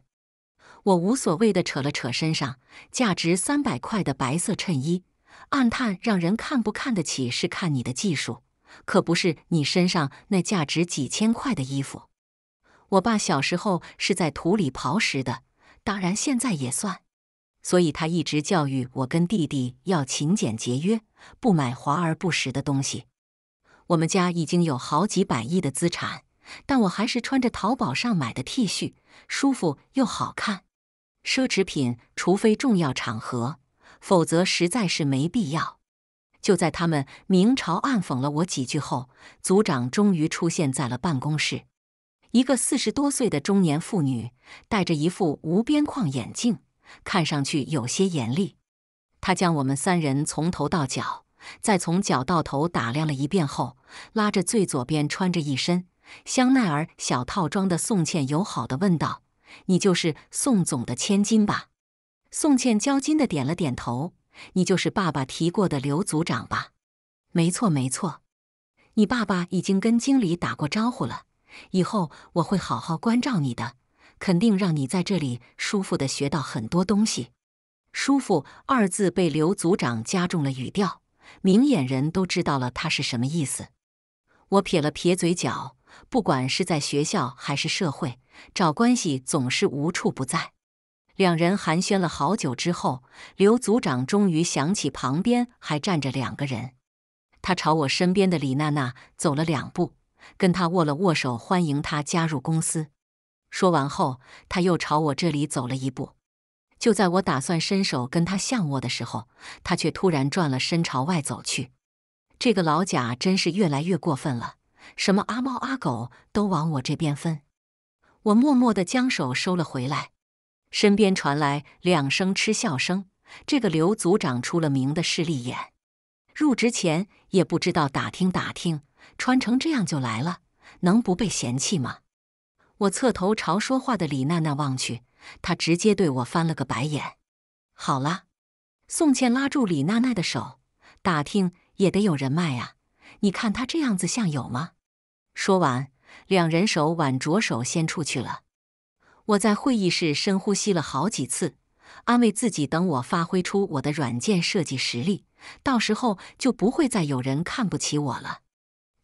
我无所谓的扯了扯身上价值三百块的白色衬衣，暗叹：让人看不看得起是看你的技术，可不是你身上那价值几千块的衣服。我爸小时候是在土里刨食的，当然现在也算，所以他一直教育我跟弟弟要勤俭节约，不买华而不实的东西。我们家已经有好几百亿的资产，但我还是穿着淘宝上买的 T 恤，舒服又好看。奢侈品，除非重要场合，否则实在是没必要。就在他们明嘲暗讽了我几句后，组长终于出现在了办公室。一个四十多岁的中年妇女，戴着一副无边框眼镜，看上去有些严厉。她将我们三人从头到脚，再从脚到头打量了一遍后，拉着最左边穿着一身香奈儿小套装的宋茜，友好的问道。你就是宋总的千金吧？宋茜娇矜的点了点头。你就是爸爸提过的刘组长吧？没错，没错。你爸爸已经跟经理打过招呼了，以后我会好好关照你的，肯定让你在这里舒服的学到很多东西。舒服二字被刘组长加重了语调，明眼人都知道了他是什么意思。我撇了撇嘴角，不管是在学校还是社会。找关系总是无处不在。两人寒暄了好久之后，刘组长终于想起旁边还站着两个人，他朝我身边的李娜娜走了两步，跟她握了握手，欢迎她加入公司。说完后，他又朝我这里走了一步。就在我打算伸手跟他相握的时候，他却突然转了身朝外走去。这个老贾真是越来越过分了，什么阿猫阿狗都往我这边分。我默默地将手收了回来，身边传来两声嗤笑声。这个刘组长出了名的势利眼，入职前也不知道打听打听，穿成这样就来了，能不被嫌弃吗？我侧头朝说话的李娜娜望去，她直接对我翻了个白眼。好了，宋茜拉住李娜娜的手，打听也得有人脉啊，你看她这样子像有吗？说完。两人手挽着手先出去了。我在会议室深呼吸了好几次，安慰自己：等我发挥出我的软件设计实力，到时候就不会再有人看不起我了。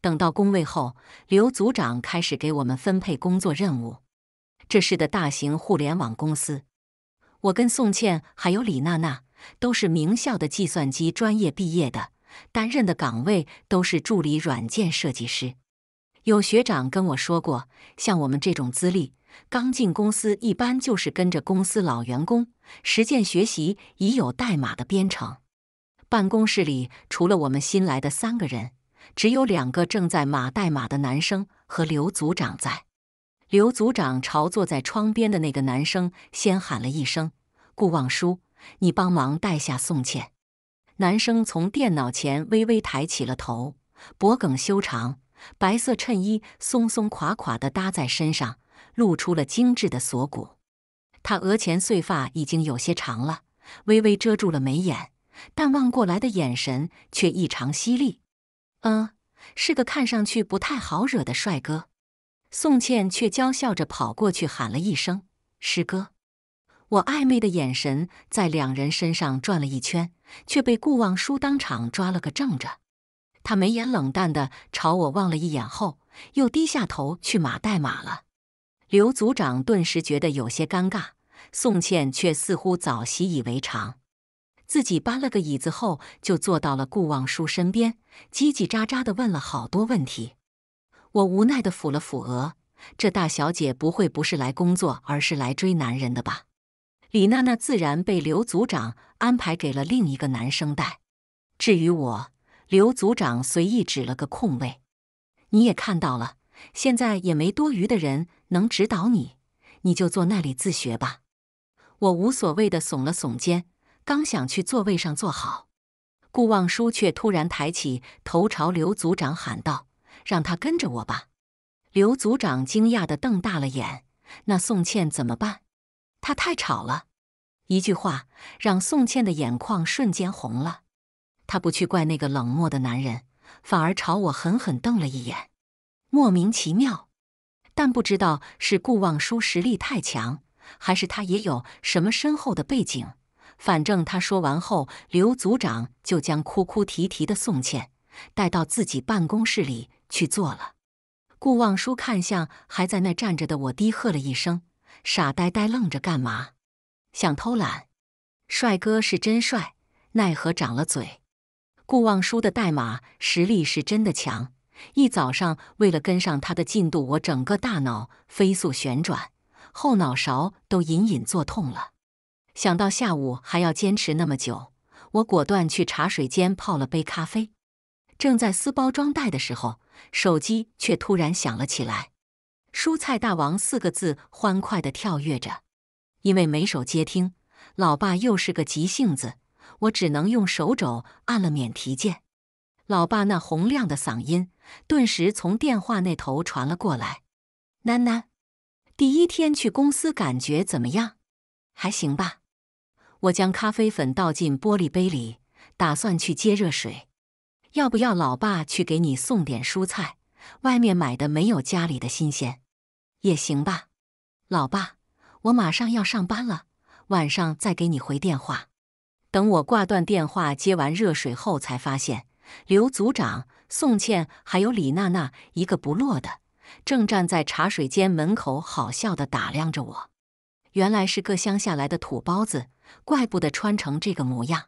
等到工位后，刘组长开始给我们分配工作任务。这是的大型互联网公司，我跟宋茜还有李娜娜都是名校的计算机专业毕业的，担任的岗位都是助理软件设计师。有学长跟我说过，像我们这种资历，刚进公司一般就是跟着公司老员工实践学习已有代码的编程。办公室里除了我们新来的三个人，只有两个正在码代码的男生和刘组长在。刘组长朝坐在窗边的那个男生先喊了一声：“顾望舒，你帮忙带下宋茜。”男生从电脑前微微抬起了头，脖颈修长。白色衬衣松松垮垮地搭在身上，露出了精致的锁骨。他额前碎发已经有些长了，微微遮住了眉眼，但望过来的眼神却异常犀利。嗯，是个看上去不太好惹的帅哥。宋茜却娇笑着跑过去喊了一声：“师哥！”我暧昧的眼神在两人身上转了一圈，却被顾望舒当场抓了个正着。他眉眼冷淡地朝我望了一眼后，又低下头去码代码了。刘组长顿时觉得有些尴尬，宋茜却似乎早习以为常。自己搬了个椅子后，就坐到了顾望舒身边，叽叽喳喳地问了好多问题。我无奈地抚了抚额，这大小姐不会不是来工作，而是来追男人的吧？李娜娜自然被刘组长安排给了另一个男生带，至于我。刘组长随意指了个空位，你也看到了，现在也没多余的人能指导你，你就坐那里自学吧。我无所谓的耸了耸肩，刚想去座位上坐好，顾望舒却突然抬起头朝刘组长喊道：“让他跟着我吧。”刘组长惊讶的瞪大了眼：“那宋茜怎么办？她太吵了。”一句话让宋茜的眼眶瞬间红了。他不去怪那个冷漠的男人，反而朝我狠狠瞪了一眼，莫名其妙。但不知道是顾望舒实力太强，还是他也有什么深厚的背景。反正他说完后，刘组长就将哭哭啼啼的宋茜带到自己办公室里去坐了。顾望舒看向还在那站着的我，低喝了一声：“傻呆呆愣着干嘛？想偷懒？帅哥是真帅，奈何长了嘴。”顾望舒的代码实力是真的强。一早上为了跟上他的进度，我整个大脑飞速旋转，后脑勺都隐隐作痛了。想到下午还要坚持那么久，我果断去茶水间泡了杯咖啡。正在撕包装袋的时候，手机却突然响了起来，“蔬菜大王”四个字欢快的跳跃着。因为没手接听，老爸又是个急性子。我只能用手肘按了免提键，老爸那洪亮的嗓音顿时从电话那头传了过来：“囡囡，第一天去公司感觉怎么样？还行吧。”我将咖啡粉倒进玻璃杯里，打算去接热水。“要不要老爸去给你送点蔬菜？外面买的没有家里的新鲜。”“也行吧。”“老爸，我马上要上班了，晚上再给你回电话。”等我挂断电话，接完热水后，才发现刘组长、宋茜还有李娜娜一个不落的，正站在茶水间门口，好笑的打量着我。原来是个乡下来的土包子，怪不得穿成这个模样。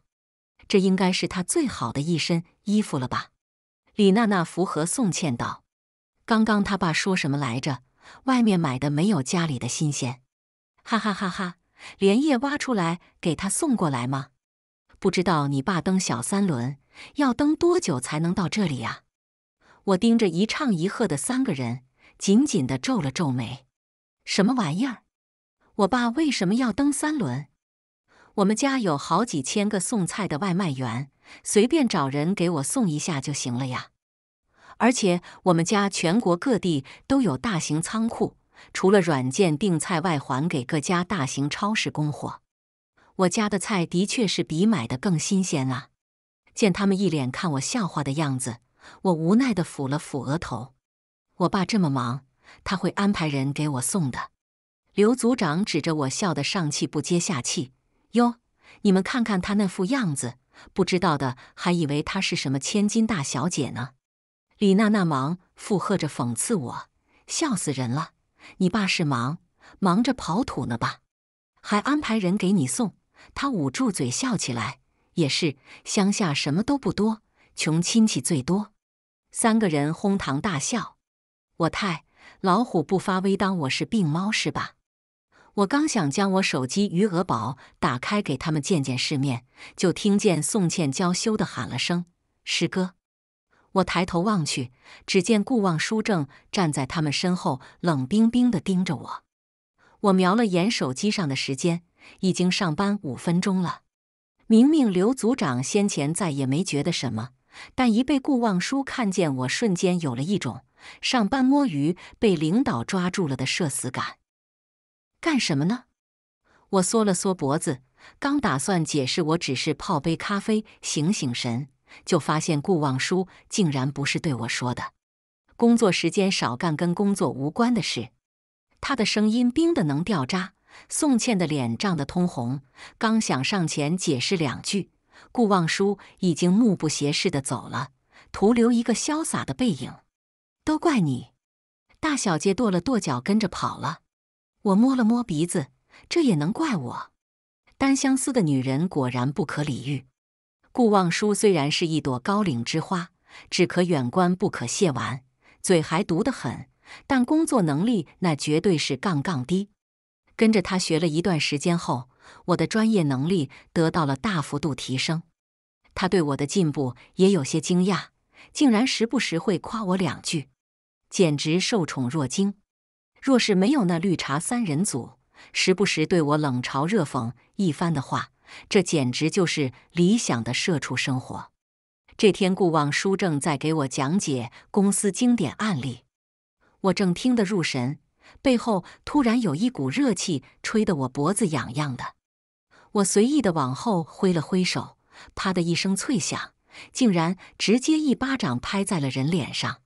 这应该是他最好的一身衣服了吧？李娜娜附和宋茜道：“刚刚他爸说什么来着？外面买的没有家里的新鲜。”哈哈哈哈！连夜挖出来给他送过来吗？不知道你爸蹬小三轮要蹬多久才能到这里呀？我盯着一唱一和的三个人，紧紧的皱了皱眉。什么玩意儿？我爸为什么要蹬三轮？我们家有好几千个送菜的外卖员，随便找人给我送一下就行了呀。而且我们家全国各地都有大型仓库，除了软件订菜外，还给各家大型超市供货。我家的菜的确是比买的更新鲜啊！见他们一脸看我笑话的样子，我无奈地抚了抚额头。我爸这么忙，他会安排人给我送的。刘组长指着我笑得上气不接下气：“哟，你们看看他那副样子，不知道的还以为他是什么千金大小姐呢。”李娜娜忙附和着讽刺我：“笑死人了！你爸是忙忙着刨土呢吧？还安排人给你送？”他捂住嘴笑起来，也是乡下什么都不多，穷亲戚最多。三个人哄堂大笑。我太老虎不发威，当我是病猫是吧？我刚想将我手机余额宝打开给他们见见世面，就听见宋茜娇羞地喊了声“师哥”。我抬头望去，只见顾望舒正站在他们身后，冷冰冰地盯着我。我瞄了眼手机上的时间。已经上班五分钟了，明明刘组长先前再也没觉得什么，但一被顾望舒看见，我瞬间有了一种上班摸鱼被领导抓住了的社死感。干什么呢？我缩了缩脖子，刚打算解释我只是泡杯咖啡醒醒神，就发现顾望舒竟然不是对我说的“工作时间少干跟工作无关的事”，他的声音冰的能掉渣。宋茜的脸涨得通红，刚想上前解释两句，顾望舒已经目不斜视地走了，徒留一个潇洒的背影。都怪你！大小姐跺了跺脚，跟着跑了。我摸了摸鼻子，这也能怪我？单相思的女人果然不可理喻。顾望舒虽然是一朵高岭之花，只可远观不可亵玩，嘴还毒得很，但工作能力那绝对是杠杠滴。跟着他学了一段时间后，我的专业能力得到了大幅度提升。他对我的进步也有些惊讶，竟然时不时会夸我两句，简直受宠若惊。若是没有那绿茶三人组时不时对我冷嘲热讽一番的话，这简直就是理想的社畜生活。这天，顾望舒正在给我讲解公司经典案例，我正听得入神。背后突然有一股热气吹得我脖子痒痒的，我随意的往后挥了挥手，啪的一声脆响，竟然直接一巴掌拍在了人脸上，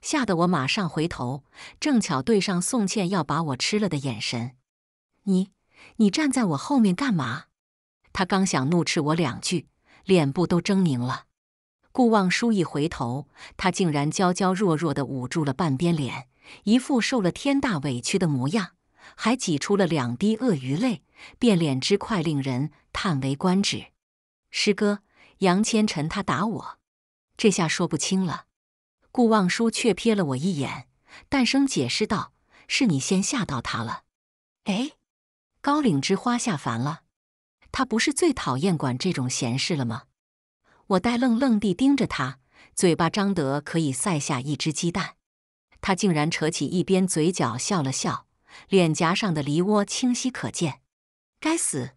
吓得我马上回头，正巧对上宋茜要把我吃了的眼神。你，你站在我后面干嘛？他刚想怒斥我两句，脸部都狰狞了。顾望舒一回头，他竟然娇娇弱弱的捂住了半边脸。一副受了天大委屈的模样，还挤出了两滴鳄鱼泪，变脸之快令人叹为观止。师哥杨千尘他打我，这下说不清了。顾望舒却瞥了我一眼，淡声解释道：“是你先吓到他了。”哎，高岭之花下凡了，他不是最讨厌管这种闲事了吗？我呆愣愣地盯着他，嘴巴张得可以塞下一只鸡蛋。他竟然扯起一边嘴角笑了笑，脸颊上的梨窝清晰可见。该死，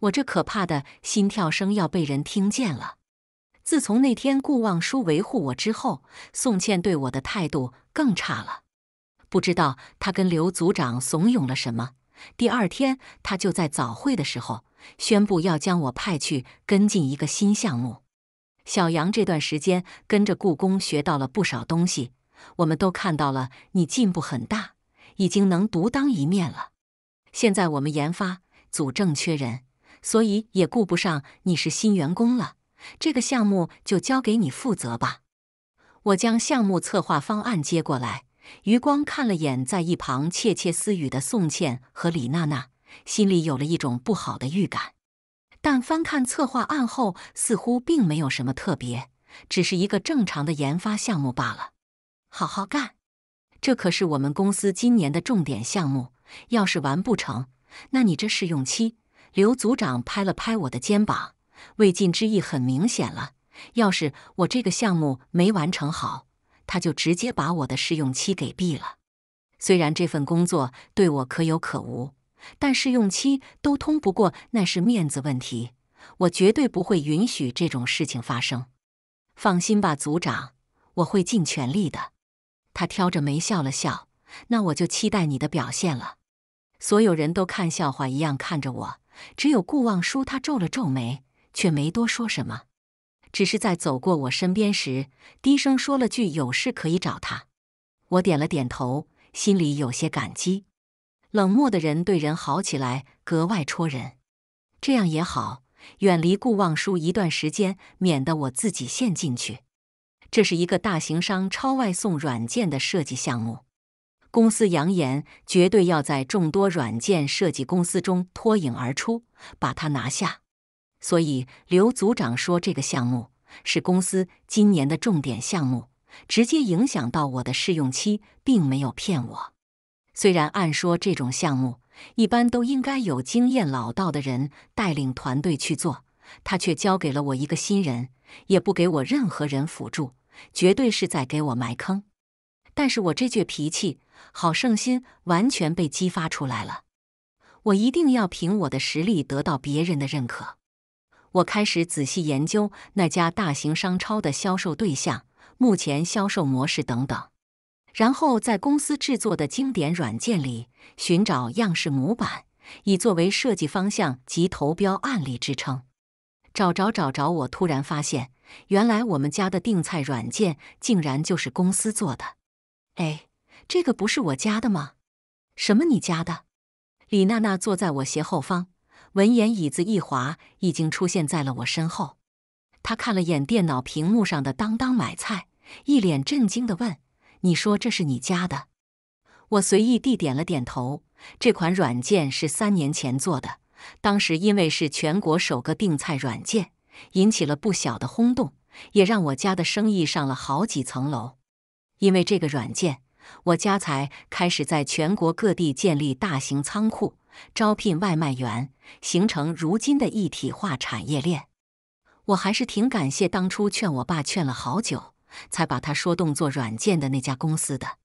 我这可怕的心跳声要被人听见了。自从那天顾望舒维护我之后，宋茜对我的态度更差了。不知道他跟刘组长怂恿了什么，第二天他就在早会的时候宣布要将我派去跟进一个新项目。小杨这段时间跟着故宫学到了不少东西。我们都看到了，你进步很大，已经能独当一面了。现在我们研发组正缺人，所以也顾不上你是新员工了。这个项目就交给你负责吧。我将项目策划方案接过来，余光看了眼在一旁窃窃私语的宋茜和李娜娜，心里有了一种不好的预感。但翻看策划案后，似乎并没有什么特别，只是一个正常的研发项目罢了。好好干，这可是我们公司今年的重点项目。要是完不成，那你这试用期……刘组长拍了拍我的肩膀，未尽之意很明显了。要是我这个项目没完成好，他就直接把我的试用期给毙了。虽然这份工作对我可有可无，但试用期都通不过，那是面子问题。我绝对不会允许这种事情发生。放心吧，组长，我会尽全力的。他挑着眉笑了笑，那我就期待你的表现了。所有人都看笑话一样看着我，只有顾望舒，他皱了皱眉，却没多说什么，只是在走过我身边时，低声说了句：“有事可以找他。”我点了点头，心里有些感激。冷漠的人对人好起来格外戳人，这样也好，远离顾望舒一段时间，免得我自己陷进去。这是一个大型商超外送软件的设计项目，公司扬言绝对要在众多软件设计公司中脱颖而出，把它拿下。所以刘组长说，这个项目是公司今年的重点项目，直接影响到我的试用期，并没有骗我。虽然按说这种项目一般都应该有经验老道的人带领团队去做，他却交给了我一个新人。也不给我任何人辅助，绝对是在给我埋坑。但是我这倔脾气、好胜心完全被激发出来了，我一定要凭我的实力得到别人的认可。我开始仔细研究那家大型商超的销售对象、目前销售模式等等，然后在公司制作的经典软件里寻找样式模板，以作为设计方向及投标案例支撑。找着找着，我突然发现，原来我们家的订菜软件竟然就是公司做的。哎，这个不是我家的吗？什么你家的？李娜娜坐在我斜后方，闻言椅子一滑，已经出现在了我身后。她看了眼电脑屏幕上的当当买菜，一脸震惊地问：“你说这是你家的？”我随意地点了点头。这款软件是三年前做的。当时因为是全国首个订菜软件，引起了不小的轰动，也让我家的生意上了好几层楼。因为这个软件，我家才开始在全国各地建立大型仓库，招聘外卖员，形成如今的一体化产业链。我还是挺感谢当初劝我爸劝了好久，才把他说动做软件的那家公司的。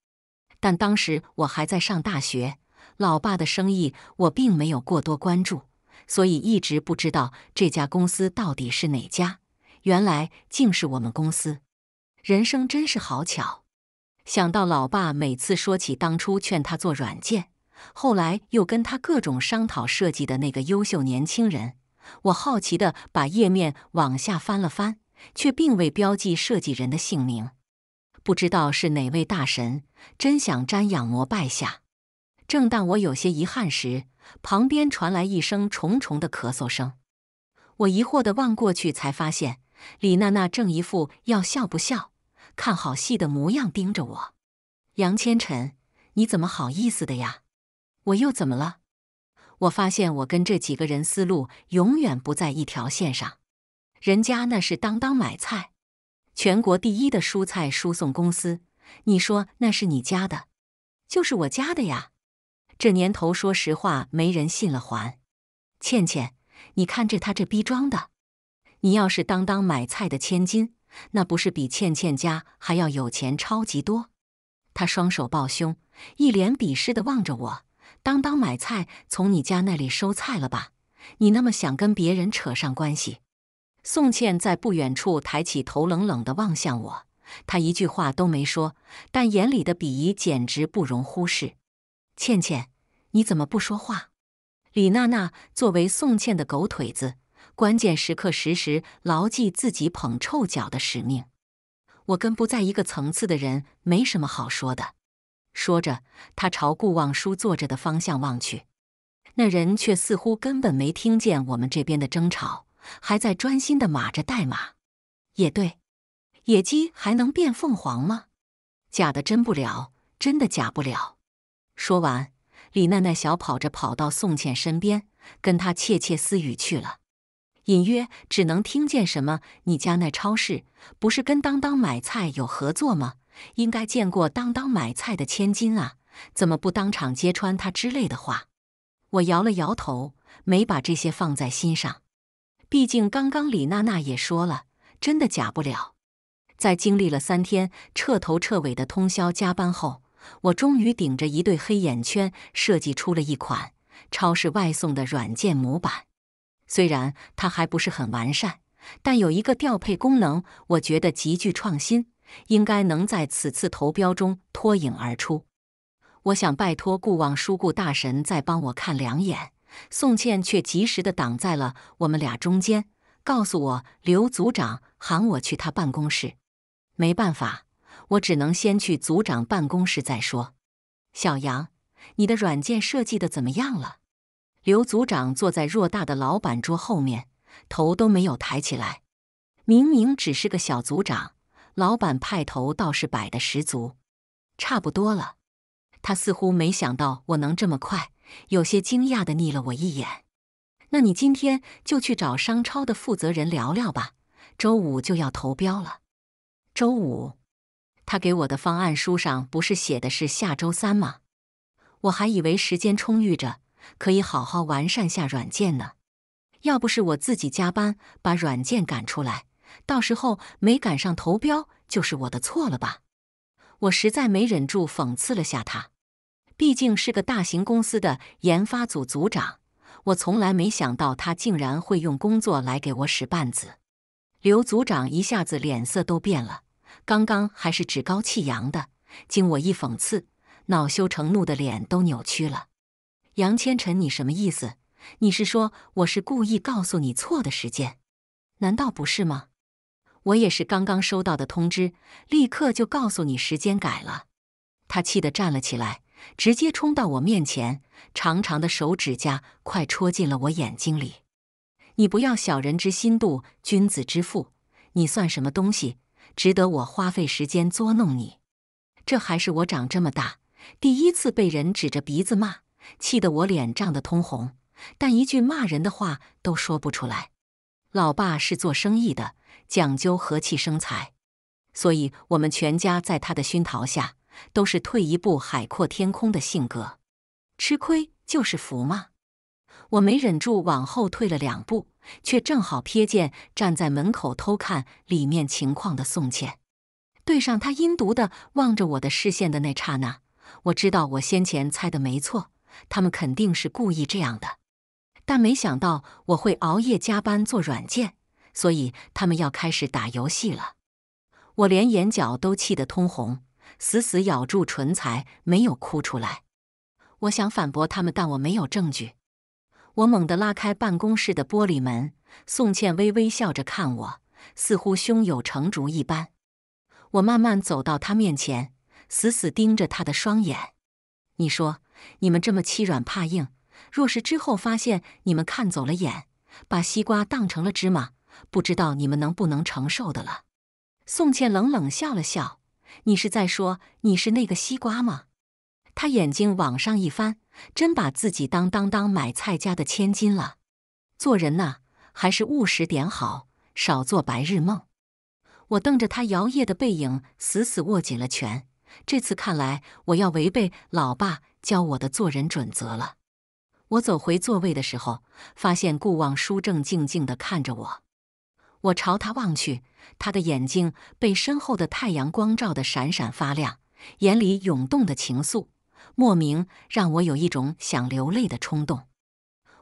但当时我还在上大学。老爸的生意我并没有过多关注，所以一直不知道这家公司到底是哪家。原来竟是我们公司，人生真是好巧！想到老爸每次说起当初劝他做软件，后来又跟他各种商讨设计的那个优秀年轻人，我好奇的把页面往下翻了翻，却并未标记设计人的姓名。不知道是哪位大神，真想瞻仰膜拜下。正当我有些遗憾时，旁边传来一声重重的咳嗽声。我疑惑地望过去，才发现李娜娜正一副要笑不笑、看好戏的模样盯着我。杨千晨，你怎么好意思的呀？我又怎么了？我发现我跟这几个人思路永远不在一条线上。人家那是当当买菜，全国第一的蔬菜输送公司。你说那是你家的，就是我家的呀。这年头，说实话，没人信了。还，倩倩，你看这他这逼装的。你要是当当买菜的千金，那不是比倩倩家还要有钱，超级多。他双手抱胸，一脸鄙视的望着我。当当买菜从你家那里收菜了吧？你那么想跟别人扯上关系？宋倩在不远处抬起头，冷冷的望向我。她一句话都没说，但眼里的鄙夷简直不容忽视。倩倩。你怎么不说话？李娜娜作为宋茜的狗腿子，关键时刻时时牢记自己捧臭脚的使命。我跟不在一个层次的人没什么好说的。说着，她朝顾望舒坐着的方向望去，那人却似乎根本没听见我们这边的争吵，还在专心的码着代码。也对，野鸡还能变凤凰吗？假的真不了，真的假不了。说完。李娜娜小跑着跑到宋茜身边，跟她窃窃私语去了。隐约只能听见什么“你家那超市不是跟当当买菜有合作吗？应该见过当当买菜的千金啊，怎么不当场揭穿他之类的话。”我摇了摇头，没把这些放在心上。毕竟刚刚李娜娜也说了，真的假不了。在经历了三天彻头彻尾的通宵加班后。我终于顶着一对黑眼圈，设计出了一款超市外送的软件模板。虽然它还不是很完善，但有一个调配功能，我觉得极具创新，应该能在此次投标中脱颖而出。我想拜托顾望叔顾大神再帮我看两眼，宋茜却及时地挡在了我们俩中间，告诉我刘组长喊我去他办公室。没办法。我只能先去组长办公室再说。小杨，你的软件设计的怎么样了？刘组长坐在偌大的老板桌后面，头都没有抬起来。明明只是个小组长，老板派头倒是摆的十足。差不多了。他似乎没想到我能这么快，有些惊讶的睨了我一眼。那你今天就去找商超的负责人聊聊吧，周五就要投标了。周五。他给我的方案书上不是写的是下周三吗？我还以为时间充裕着，可以好好完善下软件呢。要不是我自己加班把软件赶出来，到时候没赶上投标，就是我的错了吧？我实在没忍住，讽刺了下他。毕竟是个大型公司的研发组组长，我从来没想到他竟然会用工作来给我使绊子。刘组长一下子脸色都变了。刚刚还是趾高气扬的，经我一讽刺，恼羞成怒的脸都扭曲了。杨千成，你什么意思？你是说我是故意告诉你错的时间？难道不是吗？我也是刚刚收到的通知，立刻就告诉你时间改了。他气得站了起来，直接冲到我面前，长长的手指甲快戳进了我眼睛里。你不要小人之心度君子之腹，你算什么东西？值得我花费时间捉弄你，这还是我长这么大第一次被人指着鼻子骂，气得我脸涨得通红，但一句骂人的话都说不出来。老爸是做生意的，讲究和气生财，所以我们全家在他的熏陶下，都是退一步海阔天空的性格。吃亏就是福嘛。我没忍住，往后退了两步。却正好瞥见站在门口偷看里面情况的宋茜，对上她阴毒的望着我的视线的那刹那，我知道我先前猜的没错，他们肯定是故意这样的。但没想到我会熬夜加班做软件，所以他们要开始打游戏了。我连眼角都气得通红，死死咬住唇才没有哭出来。我想反驳他们，但我没有证据。我猛地拉开办公室的玻璃门，宋茜微微笑着看我，似乎胸有成竹一般。我慢慢走到她面前，死死盯着她的双眼。你说，你们这么欺软怕硬，若是之后发现你们看走了眼，把西瓜当成了芝麻，不知道你们能不能承受的了？宋茜冷冷笑了笑：“你是在说你是那个西瓜吗？”她眼睛往上一翻。真把自己当当当买菜家的千金了，做人呐，还是务实点好，少做白日梦。我瞪着他摇曳的背影，死死握紧了拳。这次看来，我要违背老爸教我的做人准则了。我走回座位的时候，发现顾望舒正静静地看着我。我朝他望去，他的眼睛被身后的太阳光照得闪闪发亮，眼里涌动的情愫。莫名让我有一种想流泪的冲动，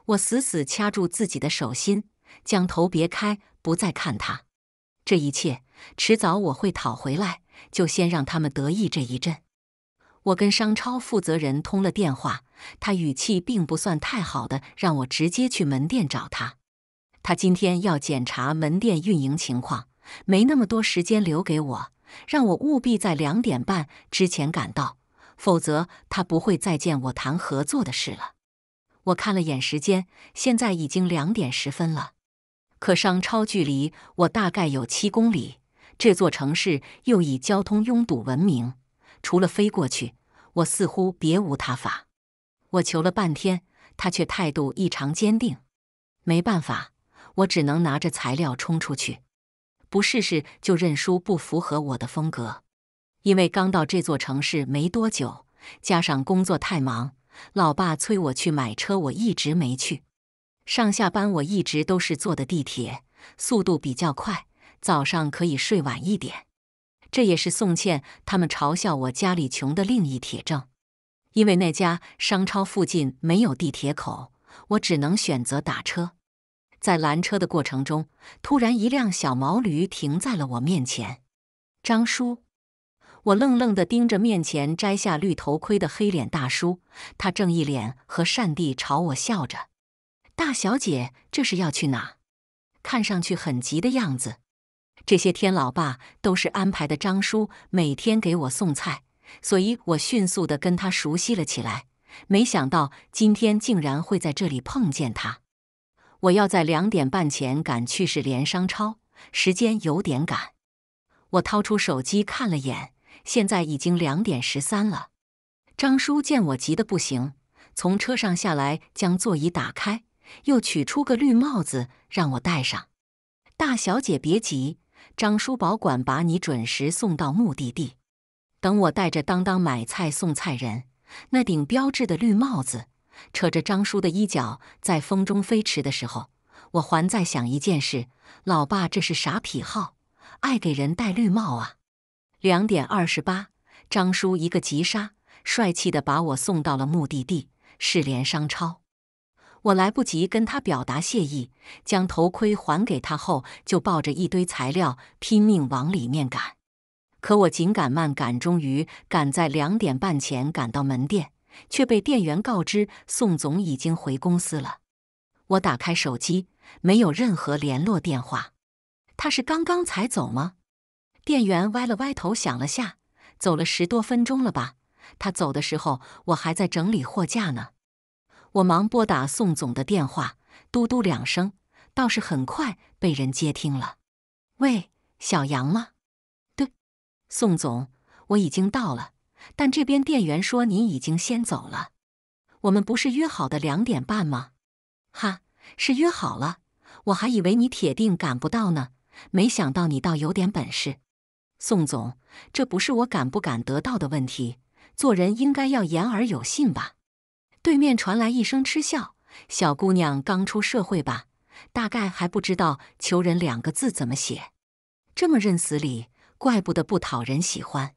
我死死掐住自己的手心，将头别开，不再看他。这一切迟早我会讨回来，就先让他们得意这一阵。我跟商超负责人通了电话，他语气并不算太好，的让我直接去门店找他。他今天要检查门店运营情况，没那么多时间留给我，让我务必在两点半之前赶到。否则，他不会再见我谈合作的事了。我看了眼时间，现在已经两点十分了。可商超距离，我大概有七公里。这座城市又以交通拥堵闻名，除了飞过去，我似乎别无他法。我求了半天，他却态度异常坚定。没办法，我只能拿着材料冲出去。不试试就认输，不符合我的风格。因为刚到这座城市没多久，加上工作太忙，老爸催我去买车，我一直没去。上下班我一直都是坐的地铁，速度比较快，早上可以睡晚一点。这也是宋茜他们嘲笑我家里穷的另一铁证。因为那家商超附近没有地铁口，我只能选择打车。在拦车的过程中，突然一辆小毛驴停在了我面前，张叔。我愣愣的盯着面前摘下绿头盔的黑脸大叔，他正一脸和善地朝我笑着。大小姐，这是要去哪？看上去很急的样子。这些天，老爸都是安排的张叔每天给我送菜，所以我迅速的跟他熟悉了起来。没想到今天竟然会在这里碰见他。我要在两点半前赶去市联商超，时间有点赶。我掏出手机看了眼。现在已经两点十三了。张叔见我急得不行，从车上下来，将座椅打开，又取出个绿帽子让我戴上。大小姐别急，张叔保管把你准时送到目的地。等我带着当当买菜送菜人那顶标志的绿帽子，扯着张叔的衣角在风中飞驰的时候，我还在想一件事：老爸这是啥癖好？爱给人戴绿帽啊！两点二十八，张叔一个急刹，帅气的把我送到了目的地世联商超。我来不及跟他表达谢意，将头盔还给他后，就抱着一堆材料拼命往里面赶。可我紧赶慢赶，终于赶在两点半前赶到门店，却被店员告知宋总已经回公司了。我打开手机，没有任何联络电话，他是刚刚才走吗？店员歪了歪头，想了下，走了十多分钟了吧？他走的时候，我还在整理货架呢。我忙拨打宋总的电话，嘟嘟两声，倒是很快被人接听了。喂，小杨吗？对，宋总，我已经到了，但这边店员说您已经先走了。我们不是约好的两点半吗？哈，是约好了。我还以为你铁定赶不到呢，没想到你倒有点本事。宋总，这不是我敢不敢得到的问题。做人应该要言而有信吧？对面传来一声嗤笑。小姑娘刚出社会吧，大概还不知道“求人”两个字怎么写。这么认死理，怪不得不讨人喜欢。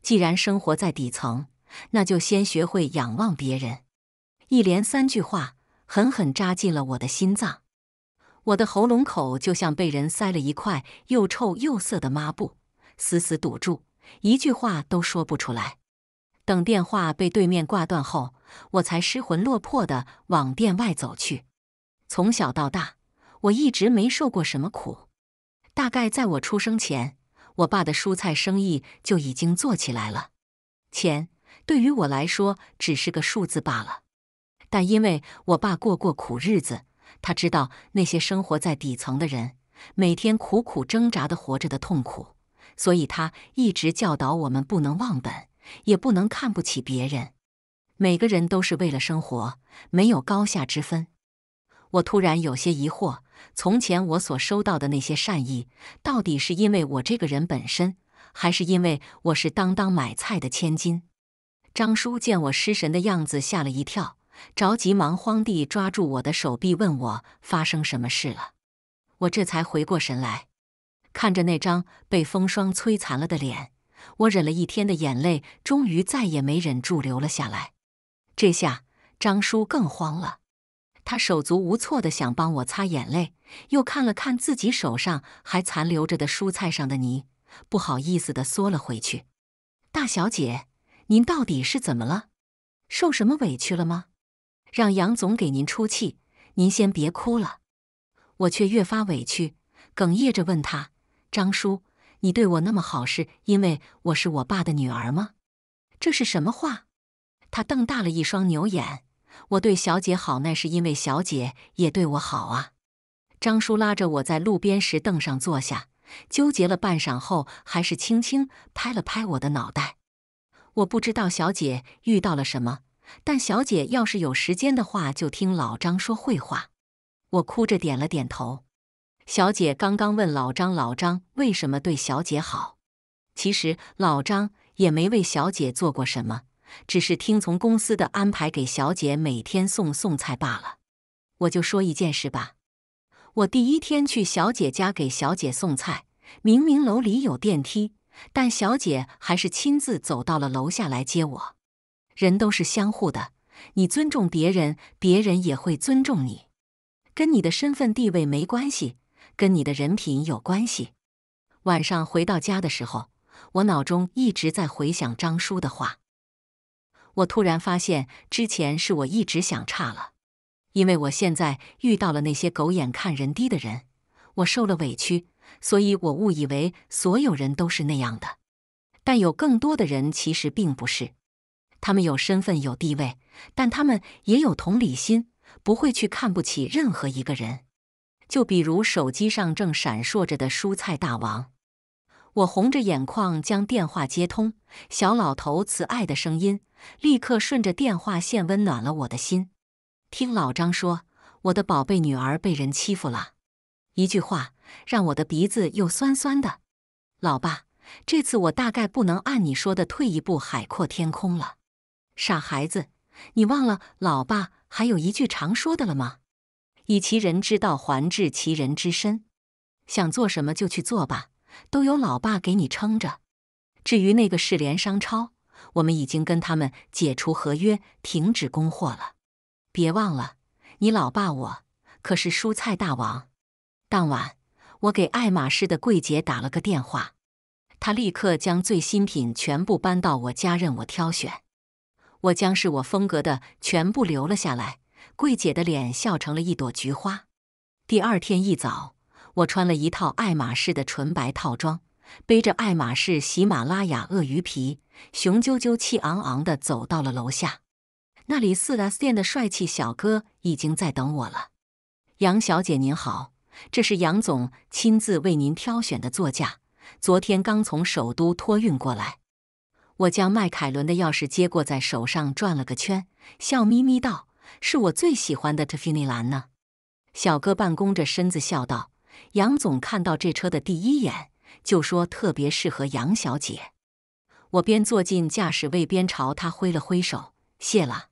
既然生活在底层，那就先学会仰望别人。一连三句话，狠狠扎进了我的心脏。我的喉咙口就像被人塞了一块又臭又涩的抹布。死死堵住，一句话都说不出来。等电话被对面挂断后，我才失魂落魄地往店外走去。从小到大，我一直没受过什么苦。大概在我出生前，我爸的蔬菜生意就已经做起来了。钱对于我来说只是个数字罢了。但因为我爸过过苦日子，他知道那些生活在底层的人每天苦苦挣扎地活着的痛苦。所以他一直教导我们，不能忘本，也不能看不起别人。每个人都是为了生活，没有高下之分。我突然有些疑惑：从前我所收到的那些善意，到底是因为我这个人本身，还是因为我是当当买菜的千金？张叔见我失神的样子，吓了一跳，着急忙慌地抓住我的手臂，问我发生什么事了。我这才回过神来。看着那张被风霜摧残了的脸，我忍了一天的眼泪终于再也没忍住流了下来。这下张叔更慌了，他手足无措的想帮我擦眼泪，又看了看自己手上还残留着的蔬菜上的泥，不好意思的缩了回去。大小姐，您到底是怎么了？受什么委屈了吗？让杨总给您出气，您先别哭了。我却越发委屈，哽咽着问他。张叔，你对我那么好，是因为我是我爸的女儿吗？这是什么话？他瞪大了一双牛眼。我对小姐好，那是因为小姐也对我好啊。张叔拉着我在路边石凳上坐下，纠结了半晌后，还是轻轻拍了拍我的脑袋。我不知道小姐遇到了什么，但小姐要是有时间的话，就听老张说会话。我哭着点了点头。小姐刚刚问老张：“老张为什么对小姐好？”其实老张也没为小姐做过什么，只是听从公司的安排给小姐每天送送菜罢了。我就说一件事吧：我第一天去小姐家给小姐送菜，明明楼里有电梯，但小姐还是亲自走到了楼下来接我。人都是相互的，你尊重别人，别人也会尊重你，跟你的身份地位没关系。跟你的人品有关系。晚上回到家的时候，我脑中一直在回想张叔的话。我突然发现，之前是我一直想差了，因为我现在遇到了那些狗眼看人低的人，我受了委屈，所以我误以为所有人都是那样的。但有更多的人其实并不是，他们有身份有地位，但他们也有同理心，不会去看不起任何一个人。就比如手机上正闪烁着的蔬菜大王，我红着眼眶将电话接通，小老头慈爱的声音立刻顺着电话线温暖了我的心。听老张说，我的宝贝女儿被人欺负了，一句话让我的鼻子又酸酸的。老爸，这次我大概不能按你说的退一步海阔天空了。傻孩子，你忘了老爸还有一句常说的了吗？以其人之道还治其人之身，想做什么就去做吧，都有老爸给你撑着。至于那个世联商超，我们已经跟他们解除合约，停止供货了。别忘了，你老爸我可是蔬菜大王。当晚，我给爱马仕的柜姐打了个电话，她立刻将最新品全部搬到我家任我挑选。我将是我风格的全部留了下来。桂姐的脸笑成了一朵菊花。第二天一早，我穿了一套爱马仕的纯白套装，背着爱马仕喜马拉雅鳄鱼皮，雄赳赳气昂昂的走到了楼下。那里四 S 店的帅气小哥已经在等我了。“杨小姐您好，这是杨总亲自为您挑选的座驾，昨天刚从首都托运过来。”我将迈凯伦的钥匙接过，在手上转了个圈，笑眯眯道。是我最喜欢的芬蓝呢，小哥半弓着身子笑道：“杨总看到这车的第一眼就说特别适合杨小姐。”我边坐进驾驶位边朝他挥了挥手：“谢了。”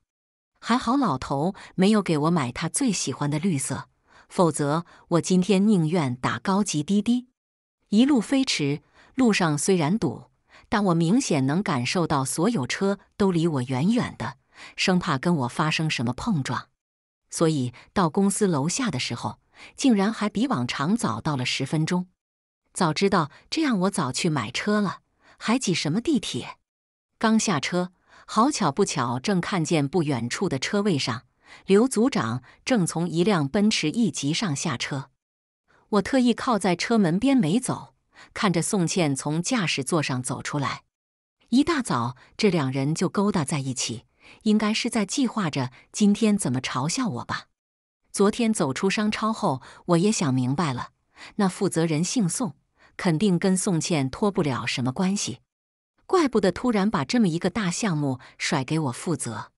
还好老头没有给我买他最喜欢的绿色，否则我今天宁愿打高级滴滴。一路飞驰，路上虽然堵，但我明显能感受到所有车都离我远远的。生怕跟我发生什么碰撞，所以到公司楼下的时候，竟然还比往常早到了十分钟。早知道这样，我早去买车了，还挤什么地铁？刚下车，好巧不巧，正看见不远处的车位上，刘组长正从一辆奔驰 E 级上下车。我特意靠在车门边没走，看着宋倩从驾驶座上走出来。一大早，这两人就勾搭在一起。应该是在计划着今天怎么嘲笑我吧。昨天走出商超后，我也想明白了，那负责人姓宋，肯定跟宋茜脱不了什么关系。怪不得突然把这么一个大项目甩给我负责。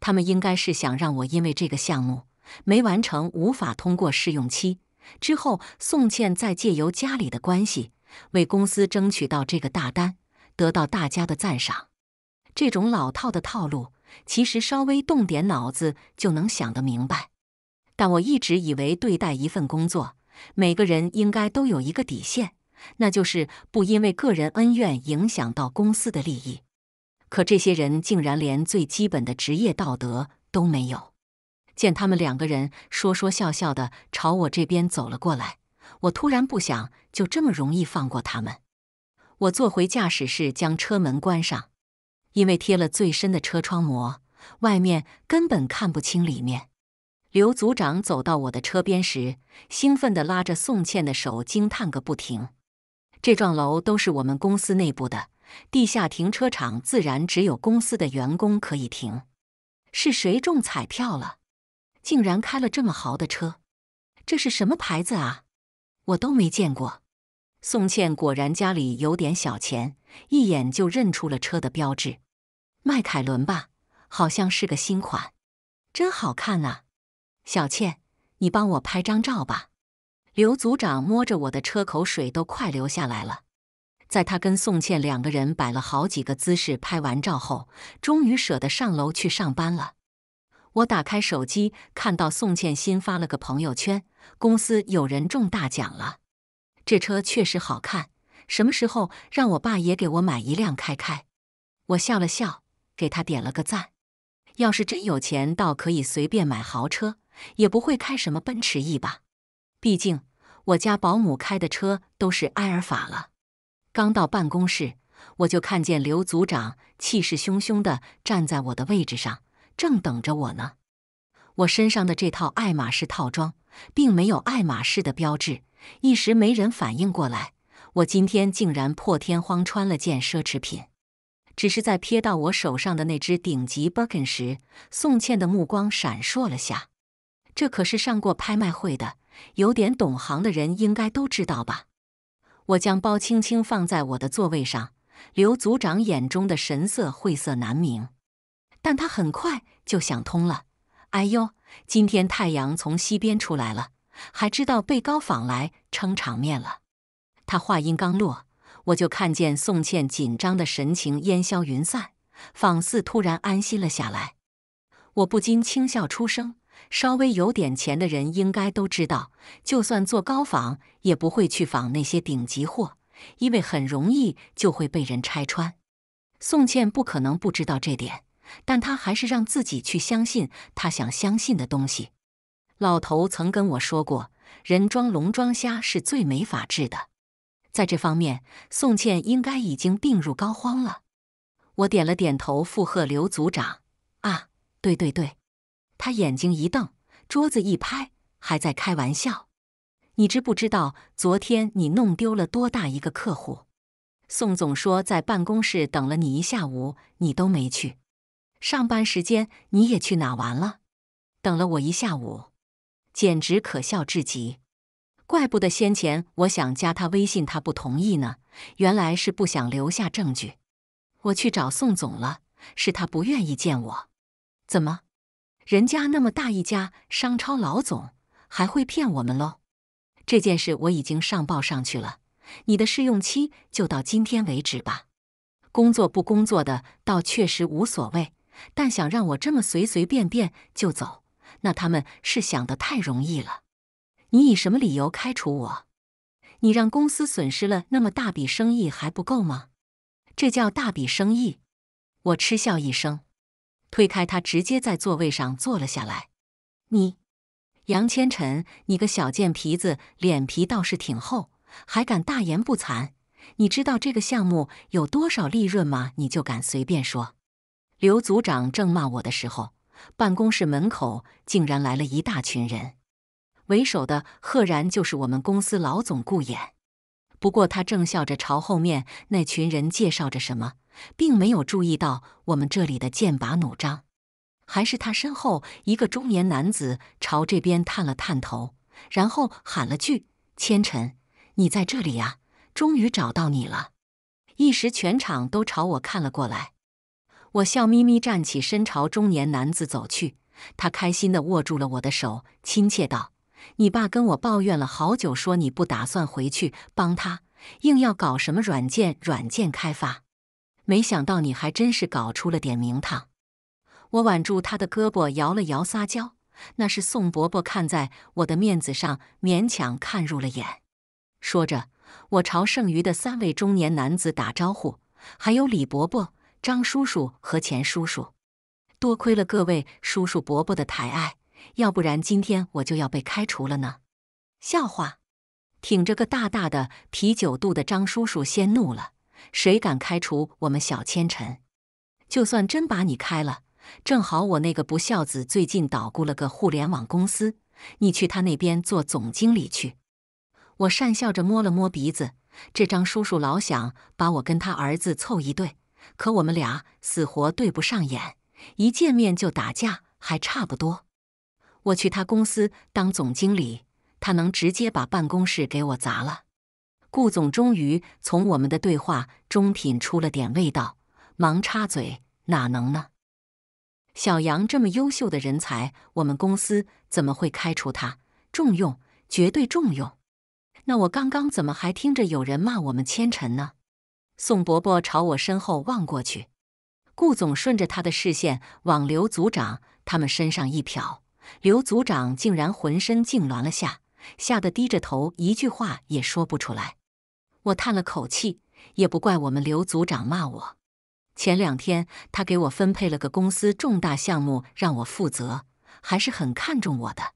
他们应该是想让我因为这个项目没完成，无法通过试用期，之后宋茜再借由家里的关系，为公司争取到这个大单，得到大家的赞赏。这种老套的套路。其实稍微动点脑子就能想得明白，但我一直以为对待一份工作，每个人应该都有一个底线，那就是不因为个人恩怨影响到公司的利益。可这些人竟然连最基本的职业道德都没有。见他们两个人说说笑笑的朝我这边走了过来，我突然不想就这么容易放过他们。我坐回驾驶室，将车门关上。因为贴了最深的车窗膜，外面根本看不清里面。刘组长走到我的车边时，兴奋的拉着宋茜的手，惊叹个不停。这幢楼都是我们公司内部的，地下停车场自然只有公司的员工可以停。是谁中彩票了？竟然开了这么豪的车！这是什么牌子啊？我都没见过。宋茜果然家里有点小钱，一眼就认出了车的标志，迈凯伦吧，好像是个新款，真好看啊！小倩，你帮我拍张照吧。刘组长摸着我的车，口水都快流下来了。在他跟宋茜两个人摆了好几个姿势拍完照后，终于舍得上楼去上班了。我打开手机，看到宋茜新发了个朋友圈：公司有人中大奖了。这车确实好看，什么时候让我爸也给我买一辆开开？我笑了笑，给他点了个赞。要是真有钱，倒可以随便买豪车，也不会开什么奔驰 E 吧？毕竟我家保姆开的车都是埃尔法了。刚到办公室，我就看见刘组长气势汹汹地站在我的位置上，正等着我呢。我身上的这套爱马仕套装，并没有爱马仕的标志。一时没人反应过来，我今天竟然破天荒穿了件奢侈品。只是在瞥到我手上的那只顶级 Birkin 时，宋茜的目光闪烁了下。这可是上过拍卖会的，有点懂行的人应该都知道吧。我将包轻轻放在我的座位上，刘组长眼中的神色晦涩难明，但他很快就想通了。哎呦，今天太阳从西边出来了。还知道被高仿来撑场面了。他话音刚落，我就看见宋茜紧张的神情烟消云散，仿似突然安心了下来。我不禁轻笑出声。稍微有点钱的人应该都知道，就算做高仿，也不会去仿那些顶级货，因为很容易就会被人拆穿。宋茜不可能不知道这点，但她还是让自己去相信她想相信的东西。老头曾跟我说过，人装聋装瞎是最没法治的。在这方面，宋茜应该已经病入膏肓了。我点了点头，附和刘组长：“啊，对对对。”他眼睛一瞪，桌子一拍，还在开玩笑：“你知不知道昨天你弄丢了多大一个客户？宋总说在办公室等了你一下午，你都没去。上班时间你也去哪玩了？等了我一下午。”简直可笑至极，怪不得先前我想加他微信，他不同意呢。原来是不想留下证据。我去找宋总了，是他不愿意见我。怎么？人家那么大一家商超老总，还会骗我们喽？这件事我已经上报上去了。你的试用期就到今天为止吧。工作不工作的倒确实无所谓，但想让我这么随随便便就走？那他们是想的太容易了。你以什么理由开除我？你让公司损失了那么大笔生意还不够吗？这叫大笔生意？我嗤笑一声，推开他，直接在座位上坐了下来。你，杨千晨，你个小贱皮子，脸皮倒是挺厚，还敢大言不惭。你知道这个项目有多少利润吗？你就敢随便说？刘组长正骂我的时候。办公室门口竟然来了一大群人，为首的赫然就是我们公司老总顾衍。不过他正笑着朝后面那群人介绍着什么，并没有注意到我们这里的剑拔弩张。还是他身后一个中年男子朝这边探了探头，然后喊了句：“千辰，你在这里呀？终于找到你了！”一时全场都朝我看了过来。我笑眯眯站起身，朝中年男子走去。他开心地握住了我的手，亲切道：“你爸跟我抱怨了好久，说你不打算回去帮他，硬要搞什么软件软件开发。没想到你还真是搞出了点名堂。”我挽住他的胳膊，摇了摇，撒娇：“那是宋伯伯看在我的面子上，勉强看入了眼。”说着，我朝剩余的三位中年男子打招呼：“还有李伯伯。”张叔叔和钱叔叔，多亏了各位叔叔伯伯的抬爱，要不然今天我就要被开除了呢。笑话！挺着个大大的啤酒肚的张叔叔先怒了：“谁敢开除我们小千尘？就算真把你开了，正好我那个不孝子最近捣鼓了个互联网公司，你去他那边做总经理去。”我讪笑着摸了摸鼻子，这张叔叔老想把我跟他儿子凑一对。可我们俩死活对不上眼，一见面就打架，还差不多。我去他公司当总经理，他能直接把办公室给我砸了。顾总终于从我们的对话中品出了点味道，忙插嘴：“哪能呢？小杨这么优秀的人才，我们公司怎么会开除他？重用，绝对重用。那我刚刚怎么还听着有人骂我们千尘呢？”宋伯伯朝我身后望过去，顾总顺着他的视线往刘组长他们身上一瞟，刘组长竟然浑身痉挛了下，吓得低着头，一句话也说不出来。我叹了口气，也不怪我们刘组长骂我。前两天他给我分配了个公司重大项目，让我负责，还是很看重我的。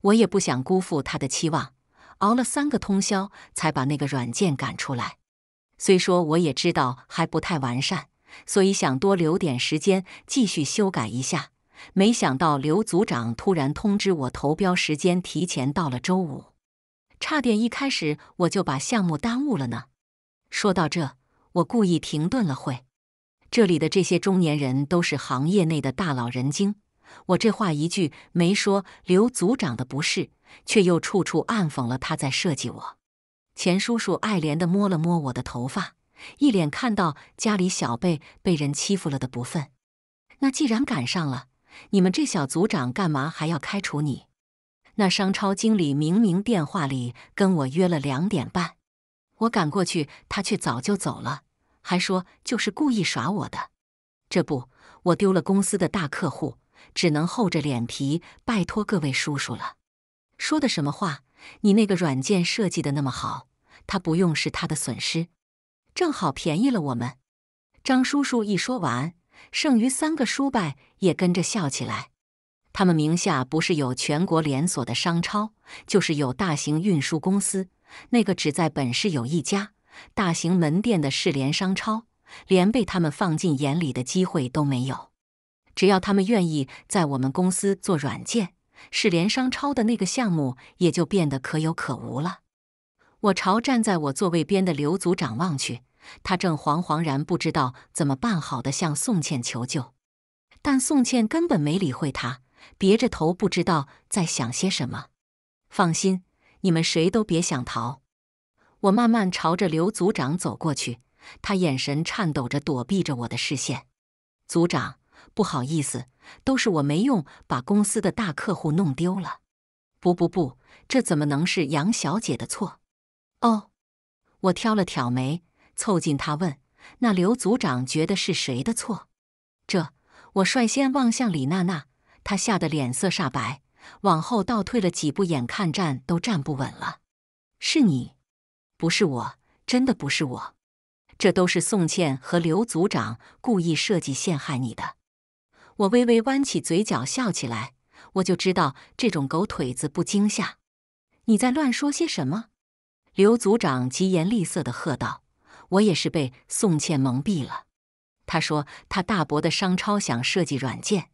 我也不想辜负他的期望，熬了三个通宵才把那个软件赶出来。虽说我也知道还不太完善，所以想多留点时间继续修改一下。没想到刘组长突然通知我投标时间提前到了周五，差点一开始我就把项目耽误了呢。说到这，我故意停顿了会。这里的这些中年人都是行业内的大佬人精，我这话一句没说刘组长的不是，却又处处暗讽了他在设计我。钱叔叔爱怜地摸了摸我的头发，一脸看到家里小辈被人欺负了的不忿。那既然赶上了，你们这小组长干嘛还要开除你？那商超经理明明电话里跟我约了两点半，我赶过去他却早就走了，还说就是故意耍我的。这不，我丢了公司的大客户，只能厚着脸皮拜托各位叔叔了。说的什么话？你那个软件设计的那么好，他不用是他的损失，正好便宜了我们。张叔叔一说完，剩余三个叔伯也跟着笑起来。他们名下不是有全国连锁的商超，就是有大型运输公司。那个只在本市有一家大型门店的世联商超，连被他们放进眼里的机会都没有。只要他们愿意在我们公司做软件。是连商超的那个项目，也就变得可有可无了。我朝站在我座位边的刘组长望去，他正惶惶然不知道怎么办，好的向宋茜求救。但宋茜根本没理会他，别着头不知道在想些什么。放心，你们谁都别想逃。我慢慢朝着刘组长走过去，他眼神颤抖着躲避着我的视线。组长。不好意思，都是我没用，把公司的大客户弄丢了。不不不，这怎么能是杨小姐的错？哦，我挑了挑眉，凑近他问：“那刘组长觉得是谁的错？”这，我率先望向李娜娜，她吓得脸色煞白，往后倒退了几步，眼看站都站不稳了。是你，不是我，真的不是我，这都是宋茜和刘组长故意设计陷害你的。我微微弯起嘴角笑起来，我就知道这种狗腿子不惊吓。你在乱说些什么？刘组长疾言厉色的喝道：“我也是被宋茜蒙蔽了。他说他大伯的商超想设计软件，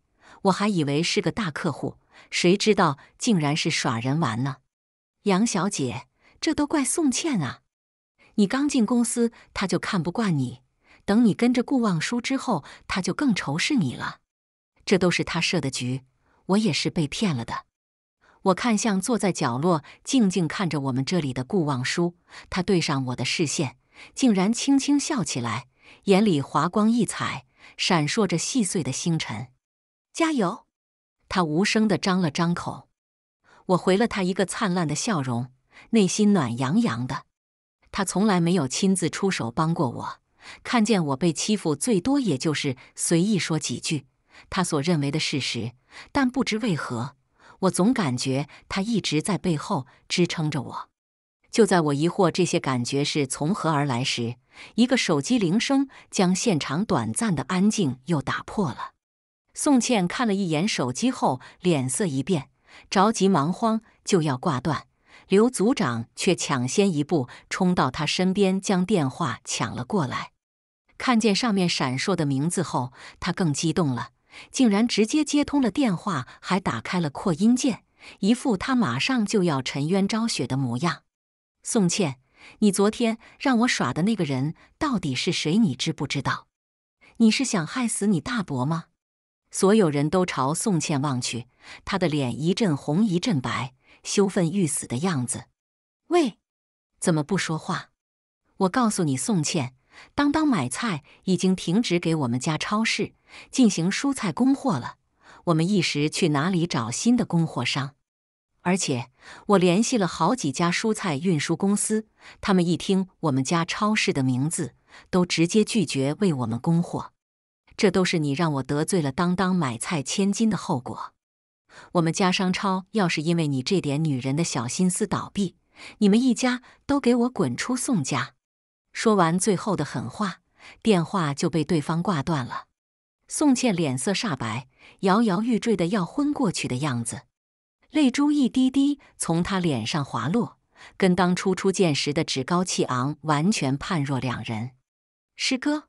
我还以为是个大客户，谁知道竟然是耍人玩呢？杨小姐，这都怪宋茜啊！你刚进公司，他就看不惯你；等你跟着顾望舒之后，他就更仇视你了。”这都是他设的局，我也是被骗了的。我看向坐在角落静静看着我们这里的顾望舒，他对上我的视线，竟然轻轻笑起来，眼里华光溢彩，闪烁着细碎的星辰。加油！他无声的张了张口，我回了他一个灿烂的笑容，内心暖洋洋的。他从来没有亲自出手帮过我，看见我被欺负，最多也就是随意说几句。他所认为的事实，但不知为何，我总感觉他一直在背后支撑着我。就在我疑惑这些感觉是从何而来时，一个手机铃声将现场短暂的安静又打破了。宋茜看了一眼手机后，脸色一变，着急忙慌就要挂断，刘组长却抢先一步冲到他身边，将电话抢了过来。看见上面闪烁的名字后，他更激动了。竟然直接接通了电话，还打开了扩音键，一副他马上就要沉冤昭雪的模样。宋茜，你昨天让我耍的那个人到底是谁？你知不知道？你是想害死你大伯吗？所有人都朝宋茜望去，她的脸一阵红一阵白，羞愤欲死的样子。喂，怎么不说话？我告诉你，宋茜。当当买菜已经停止给我们家超市进行蔬菜供货了，我们一时去哪里找新的供货商？而且我联系了好几家蔬菜运输公司，他们一听我们家超市的名字，都直接拒绝为我们供货。这都是你让我得罪了当当买菜千金的后果。我们家商超要是因为你这点女人的小心思倒闭，你们一家都给我滚出宋家！说完最后的狠话，电话就被对方挂断了。宋茜脸色煞白，摇摇欲坠的要昏过去的样子，泪珠一滴滴从她脸上滑落，跟当初初见时的趾高气昂完全判若两人。师哥，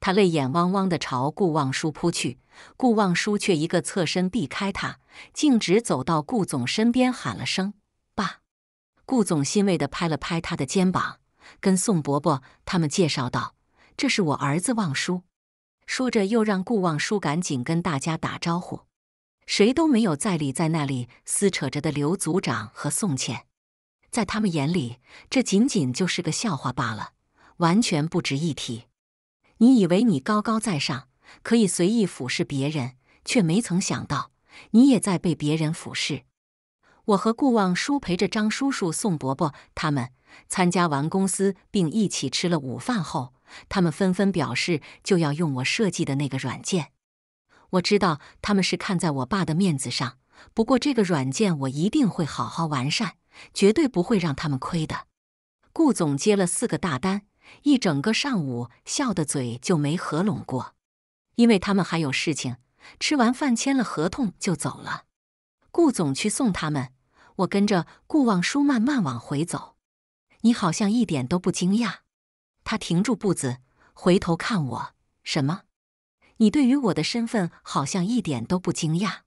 她泪眼汪汪的朝顾望舒扑去，顾望舒却一个侧身避开他，径直走到顾总身边，喊了声“爸”。顾总欣慰的拍了拍他的肩膀。跟宋伯伯他们介绍道：“这是我儿子望叔。”说着，又让顾望叔赶紧跟大家打招呼。谁都没有在理在那里撕扯着的刘组长和宋茜，在他们眼里，这仅仅就是个笑话罢了，完全不值一提。你以为你高高在上，可以随意俯视别人，却没曾想到，你也在被别人俯视。我和顾望叔陪着张叔叔、宋伯伯他们。参加完公司，并一起吃了午饭后，他们纷纷表示就要用我设计的那个软件。我知道他们是看在我爸的面子上，不过这个软件我一定会好好完善，绝对不会让他们亏的。顾总接了四个大单，一整个上午笑的嘴就没合拢过。因为他们还有事情，吃完饭签了合同就走了。顾总去送他们，我跟着顾望舒慢慢往回走。你好像一点都不惊讶。他停住步子，回头看我。什么？你对于我的身份好像一点都不惊讶？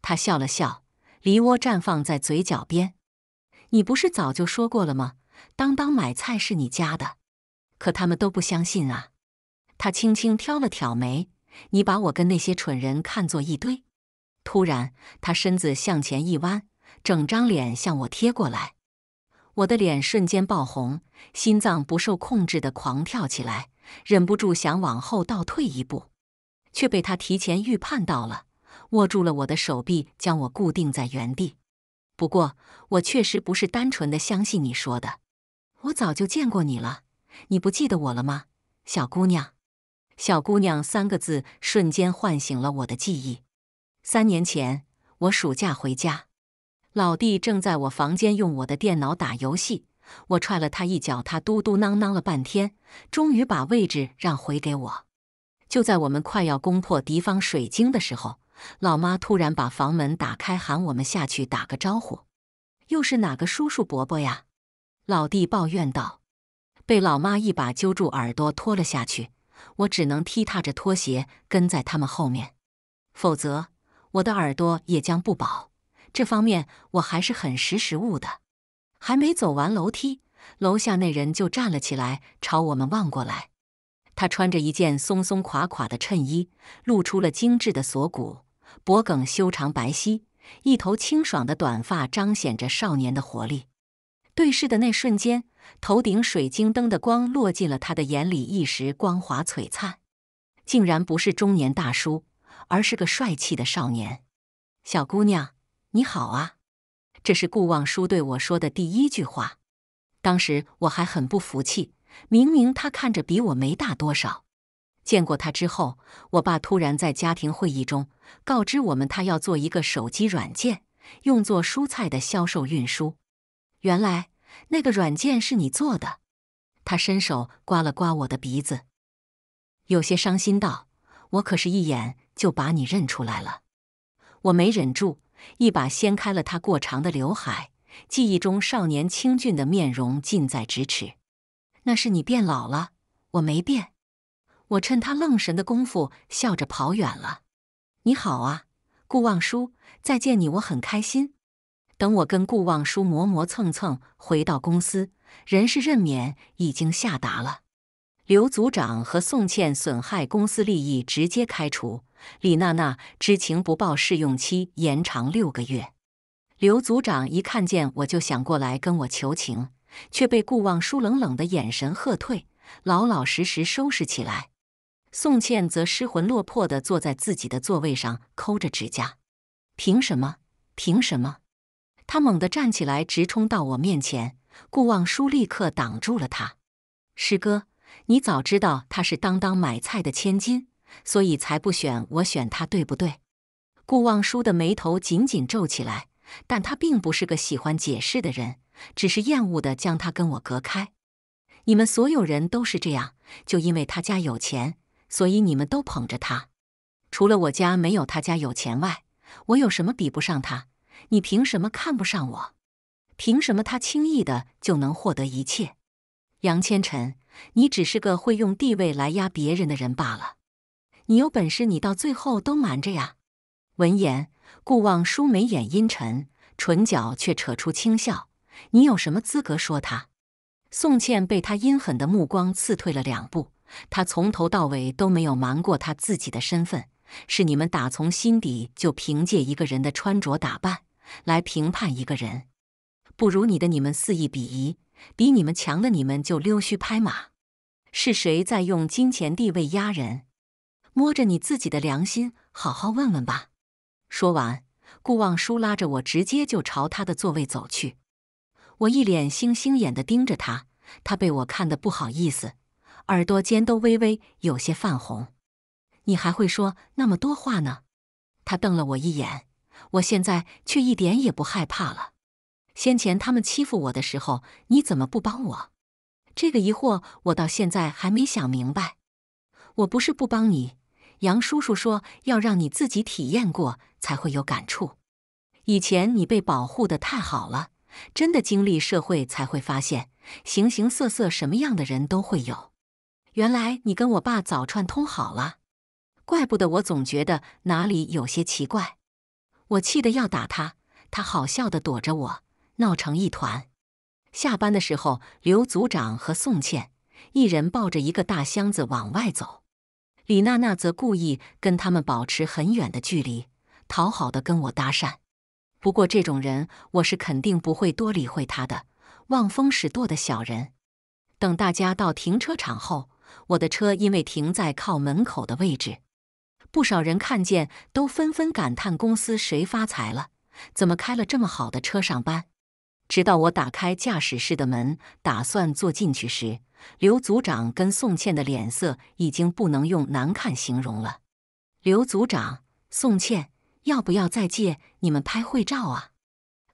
他笑了笑，梨涡绽放在嘴角边。你不是早就说过了吗？当当买菜是你家的，可他们都不相信啊。他轻轻挑了挑眉。你把我跟那些蠢人看作一堆。突然，他身子向前一弯，整张脸向我贴过来。我的脸瞬间爆红，心脏不受控制的狂跳起来，忍不住想往后倒退一步，却被他提前预判到了，握住了我的手臂，将我固定在原地。不过，我确实不是单纯的相信你说的，我早就见过你了，你不记得我了吗，小姑娘？“小姑娘”三个字瞬间唤醒了我的记忆。三年前，我暑假回家。老弟正在我房间用我的电脑打游戏，我踹了他一脚，他嘟嘟囔囔了半天，终于把位置让回给我。就在我们快要攻破敌方水晶的时候，老妈突然把房门打开，喊我们下去打个招呼。又是哪个叔叔伯伯呀？老弟抱怨道，被老妈一把揪住耳朵拖了下去，我只能踢踏着拖鞋跟在他们后面，否则我的耳朵也将不保。这方面我还是很识时务的。还没走完楼梯，楼下那人就站了起来，朝我们望过来。他穿着一件松松垮垮的衬衣，露出了精致的锁骨，脖颈修长白皙，一头清爽的短发彰显着少年的活力。对视的那瞬间，头顶水晶灯的光落进了他的眼里，一时光华璀璨，竟然不是中年大叔，而是个帅气的少年小姑娘。你好啊，这是顾望舒对我说的第一句话。当时我还很不服气，明明他看着比我没大多少。见过他之后，我爸突然在家庭会议中告知我们，他要做一个手机软件，用作蔬菜的销售运输。原来那个软件是你做的。他伸手刮了刮我的鼻子，有些伤心道：“我可是一眼就把你认出来了。”我没忍住。一把掀开了他过长的刘海，记忆中少年清俊的面容近在咫尺。那是你变老了，我没变。我趁他愣神的功夫笑着跑远了。你好啊，顾望舒，再见你我很开心。等我跟顾望舒磨磨蹭蹭回到公司，人事任免已经下达了。刘组长和宋茜损害公司利益，直接开除。李娜娜知情不报，试用期延长六个月。刘组长一看见我就想过来跟我求情，却被顾望舒冷冷的眼神喝退，老老实实收拾起来。宋倩则失魂落魄地坐在自己的座位上，抠着指甲。凭什么？凭什么？她猛地站起来，直冲到我面前。顾望舒立刻挡住了他：“师哥，你早知道她是当当买菜的千金？”所以才不选我选他，对不对？顾望舒的眉头紧紧皱起来，但他并不是个喜欢解释的人，只是厌恶的将他跟我隔开。你们所有人都是这样，就因为他家有钱，所以你们都捧着他。除了我家没有他家有钱外，我有什么比不上他？你凭什么看不上我？凭什么他轻易的就能获得一切？杨千辰，你只是个会用地位来压别人的人罢了。你有本事，你到最后都瞒着呀！闻言，顾望舒眉眼阴沉，唇角却扯出轻笑。你有什么资格说他？宋茜被他阴狠的目光刺退了两步。他从头到尾都没有瞒过他自己的身份，是你们打从心底就凭借一个人的穿着打扮来评判一个人。不如你的你们肆意鄙夷，比你们强的你们就溜须拍马。是谁在用金钱地位压人？摸着你自己的良心，好好问问吧。说完，顾望舒拉着我直接就朝他的座位走去。我一脸星星眼的盯着他，他被我看得不好意思，耳朵尖都微微有些泛红。你还会说那么多话呢？他瞪了我一眼，我现在却一点也不害怕了。先前他们欺负我的时候，你怎么不帮我？这个疑惑我到现在还没想明白。我不是不帮你。杨叔叔说：“要让你自己体验过，才会有感触。以前你被保护的太好了，真的经历社会，才会发现形形色色什么样的人都会有。原来你跟我爸早串通好了，怪不得我总觉得哪里有些奇怪。我气得要打他，他好笑的躲着我，闹成一团。下班的时候，刘组长和宋倩一人抱着一个大箱子往外走。”李娜娜则故意跟他们保持很远的距离，讨好的跟我搭讪。不过这种人我是肯定不会多理会他的，望风使舵的小人。等大家到停车场后，我的车因为停在靠门口的位置，不少人看见都纷纷感叹：公司谁发财了？怎么开了这么好的车上班？直到我打开驾驶室的门，打算坐进去时。刘组长跟宋茜的脸色已经不能用难看形容了。刘组长，宋茜，要不要再借你们拍会照啊？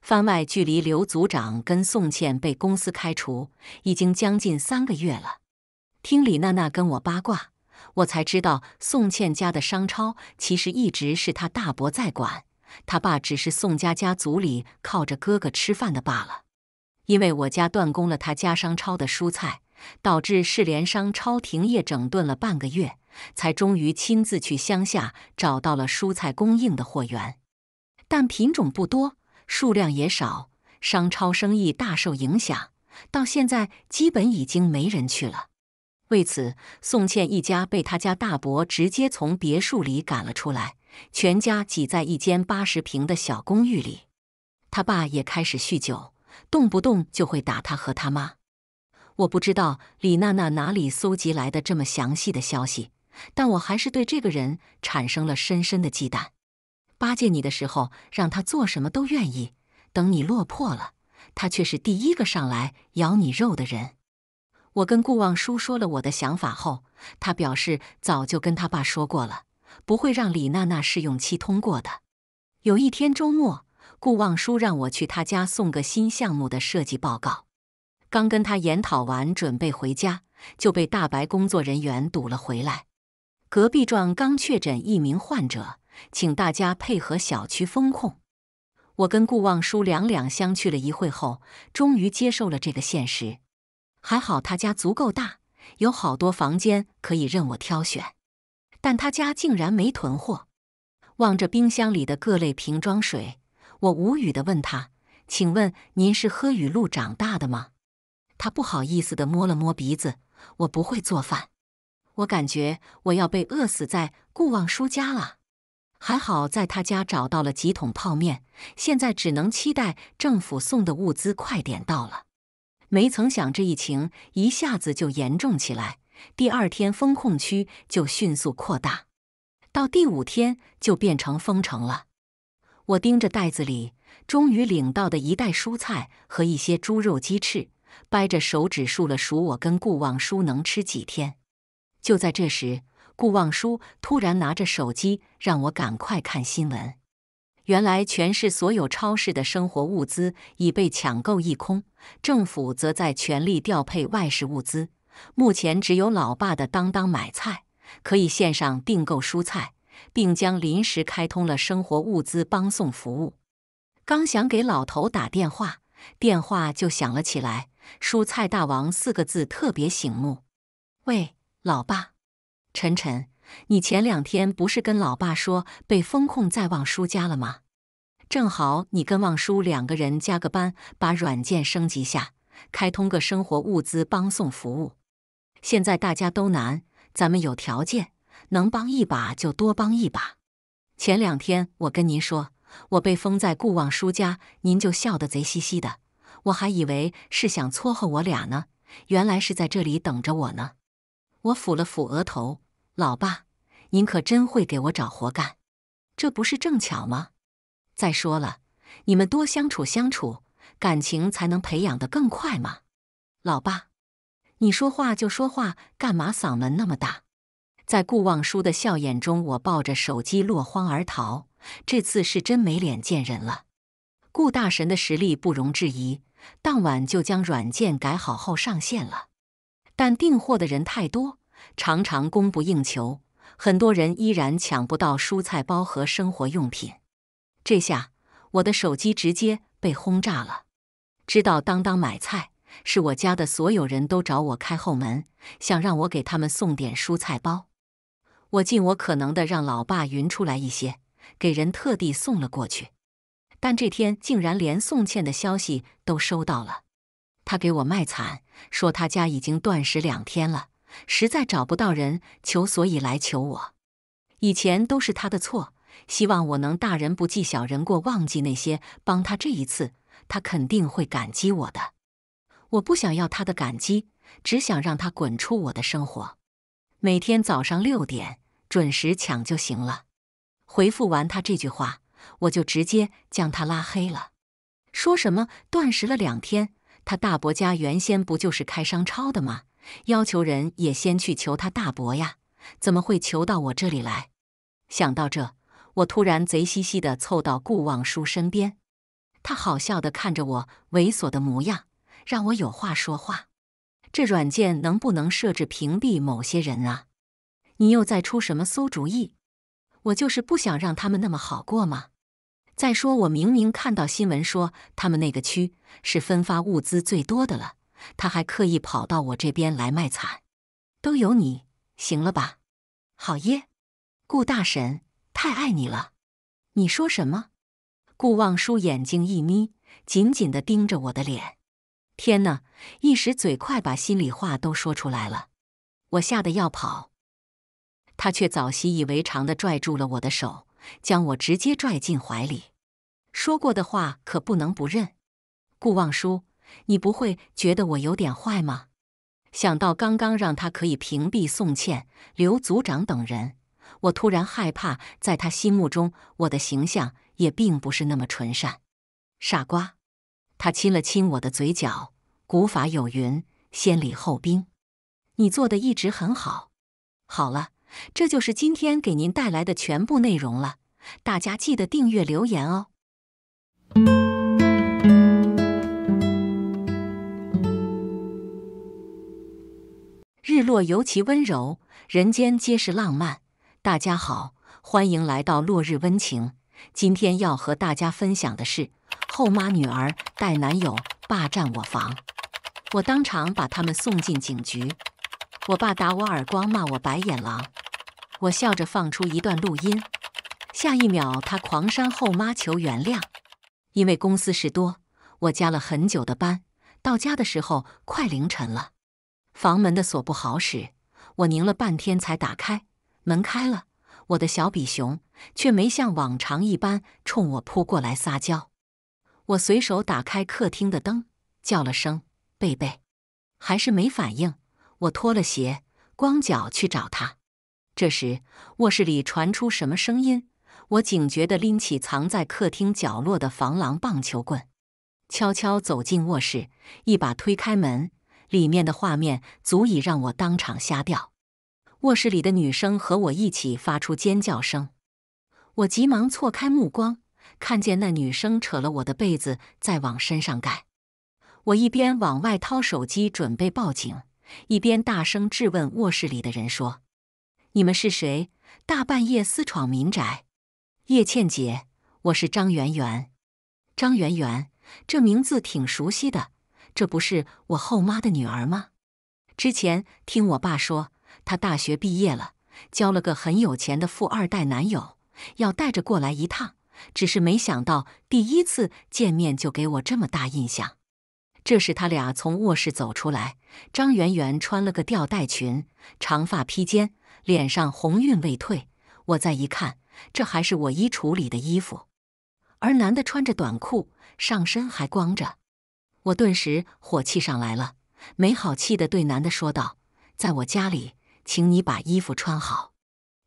番外距离刘组长跟宋茜被公司开除已经将近三个月了。听李娜娜跟我八卦，我才知道宋茜家的商超其实一直是她大伯在管，他爸只是宋家家族里靠着哥哥吃饭的罢了。因为我家断供了他家商超的蔬菜。导致世联商超停业整顿了半个月，才终于亲自去乡下找到了蔬菜供应的货源，但品种不多，数量也少，商超生意大受影响。到现在基本已经没人去了。为此，宋茜一家被他家大伯直接从别墅里赶了出来，全家挤在一间八十平的小公寓里。他爸也开始酗酒，动不动就会打他和他妈。我不知道李娜娜哪里搜集来的这么详细的消息，但我还是对这个人产生了深深的忌惮。巴结你的时候，让他做什么都愿意；等你落魄了，他却是第一个上来咬你肉的人。我跟顾望舒说了我的想法后，他表示早就跟他爸说过了，不会让李娜娜试用期通过的。有一天周末，顾望舒让我去他家送个新项目的设计报告。刚跟他研讨完，准备回家，就被大白工作人员堵了回来。隔壁幢刚确诊一名患者，请大家配合小区封控。我跟顾望舒两两相觑了一会后，终于接受了这个现实。还好他家足够大，有好多房间可以任我挑选，但他家竟然没囤货。望着冰箱里的各类瓶装水，我无语地问他：“请问您是喝雨露长大的吗？”他不好意思地摸了摸鼻子，我不会做饭，我感觉我要被饿死在顾望舒家了。还好在他家找到了几桶泡面，现在只能期待政府送的物资快点到了。没曾想这疫情一下子就严重起来，第二天封控区就迅速扩大，到第五天就变成封城了。我盯着袋子里终于领到的一袋蔬菜和一些猪肉、鸡翅。掰着手指数了数，我跟顾望舒能吃几天？就在这时，顾望舒突然拿着手机让我赶快看新闻。原来，全市所有超市的生活物资已被抢购一空，政府则在全力调配外市物资。目前，只有老爸的当当买菜可以线上订购蔬菜，并将临时开通了生活物资帮送服务。刚想给老头打电话，电话就响了起来。“蔬菜大王”四个字特别醒目。喂，老爸，晨晨，你前两天不是跟老爸说被封控在望叔家了吗？正好你跟望叔两个人加个班，把软件升级下，开通个生活物资帮送服务。现在大家都难，咱们有条件能帮一把就多帮一把。前两天我跟您说我被封在顾望叔家，您就笑得贼兮兮的。我还以为是想撮合我俩呢，原来是在这里等着我呢。我抚了抚额头，老爸，您可真会给我找活干，这不是正巧吗？再说了，你们多相处相处，感情才能培养的更快嘛。老爸，你说话就说话，干嘛嗓门那么大？在顾望舒的笑眼中，我抱着手机落荒而逃。这次是真没脸见人了。顾大神的实力不容置疑。当晚就将软件改好后上线了，但订货的人太多，常常供不应求，很多人依然抢不到蔬菜包和生活用品。这下我的手机直接被轰炸了。知道当当买菜是我家的所有人都找我开后门，想让我给他们送点蔬菜包。我尽我可能的让老爸匀出来一些，给人特地送了过去。但这天竟然连宋倩的消息都收到了，他给我卖惨，说他家已经断食两天了，实在找不到人求，所以来求我。以前都是他的错，希望我能大人不计小人过，忘记那些帮他。这一次，他肯定会感激我的。我不想要他的感激，只想让他滚出我的生活。每天早上六点准时抢就行了。回复完他这句话。我就直接将他拉黑了，说什么断食了两天。他大伯家原先不就是开商超的吗？要求人也先去求他大伯呀？怎么会求到我这里来？想到这，我突然贼兮兮的凑到顾望舒身边。他好笑的看着我猥琐的模样，让我有话说话。这软件能不能设置屏蔽某些人啊？你又在出什么馊主意？我就是不想让他们那么好过嘛。再说，我明明看到新闻说他们那个区是分发物资最多的了，他还刻意跑到我这边来卖惨，都有你行了吧？好耶，顾大神太爱你了！你说什么？顾望舒眼睛一眯，紧紧的盯着我的脸。天哪，一时嘴快把心里话都说出来了，我吓得要跑，他却早习以为常的拽住了我的手。将我直接拽进怀里，说过的话可不能不认。顾望舒，你不会觉得我有点坏吗？想到刚刚让他可以屏蔽宋茜、刘组长等人，我突然害怕，在他心目中我的形象也并不是那么纯善。傻瓜，他亲了亲我的嘴角。古法有云：先礼后兵。你做的一直很好。好了。这就是今天给您带来的全部内容了，大家记得订阅留言哦。日落尤其温柔，人间皆是浪漫。大家好，欢迎来到落日温情。今天要和大家分享的是，后妈女儿带男友霸占我房，我当场把他们送进警局。我爸打我耳光，骂我白眼狼。我笑着放出一段录音，下一秒他狂扇后妈求原谅。因为公司事多，我加了很久的班，到家的时候快凌晨了。房门的锁不好使，我拧了半天才打开。门开了，我的小比熊却没像往常一般冲我扑过来撒娇。我随手打开客厅的灯，叫了声贝贝，还是没反应。我脱了鞋，光脚去找他。这时，卧室里传出什么声音？我警觉地拎起藏在客厅角落的防狼棒球棍，悄悄走进卧室，一把推开门。里面的画面足以让我当场瞎掉。卧室里的女生和我一起发出尖叫声。我急忙错开目光，看见那女生扯了我的被子，再往身上盖。我一边往外掏手机，准备报警。一边大声质问卧室里的人说：“你们是谁？大半夜私闯民宅！”叶倩姐，我是张媛媛。张媛媛，这名字挺熟悉的，这不是我后妈的女儿吗？之前听我爸说，她大学毕业了，交了个很有钱的富二代男友，要带着过来一趟。只是没想到第一次见面就给我这么大印象。这时，他俩从卧室走出来。张媛媛穿了个吊带裙，长发披肩，脸上红晕未退。我再一看，这还是我衣橱里的衣服。而男的穿着短裤，上身还光着。我顿时火气上来了，没好气的对男的说道：“在我家里，请你把衣服穿好。”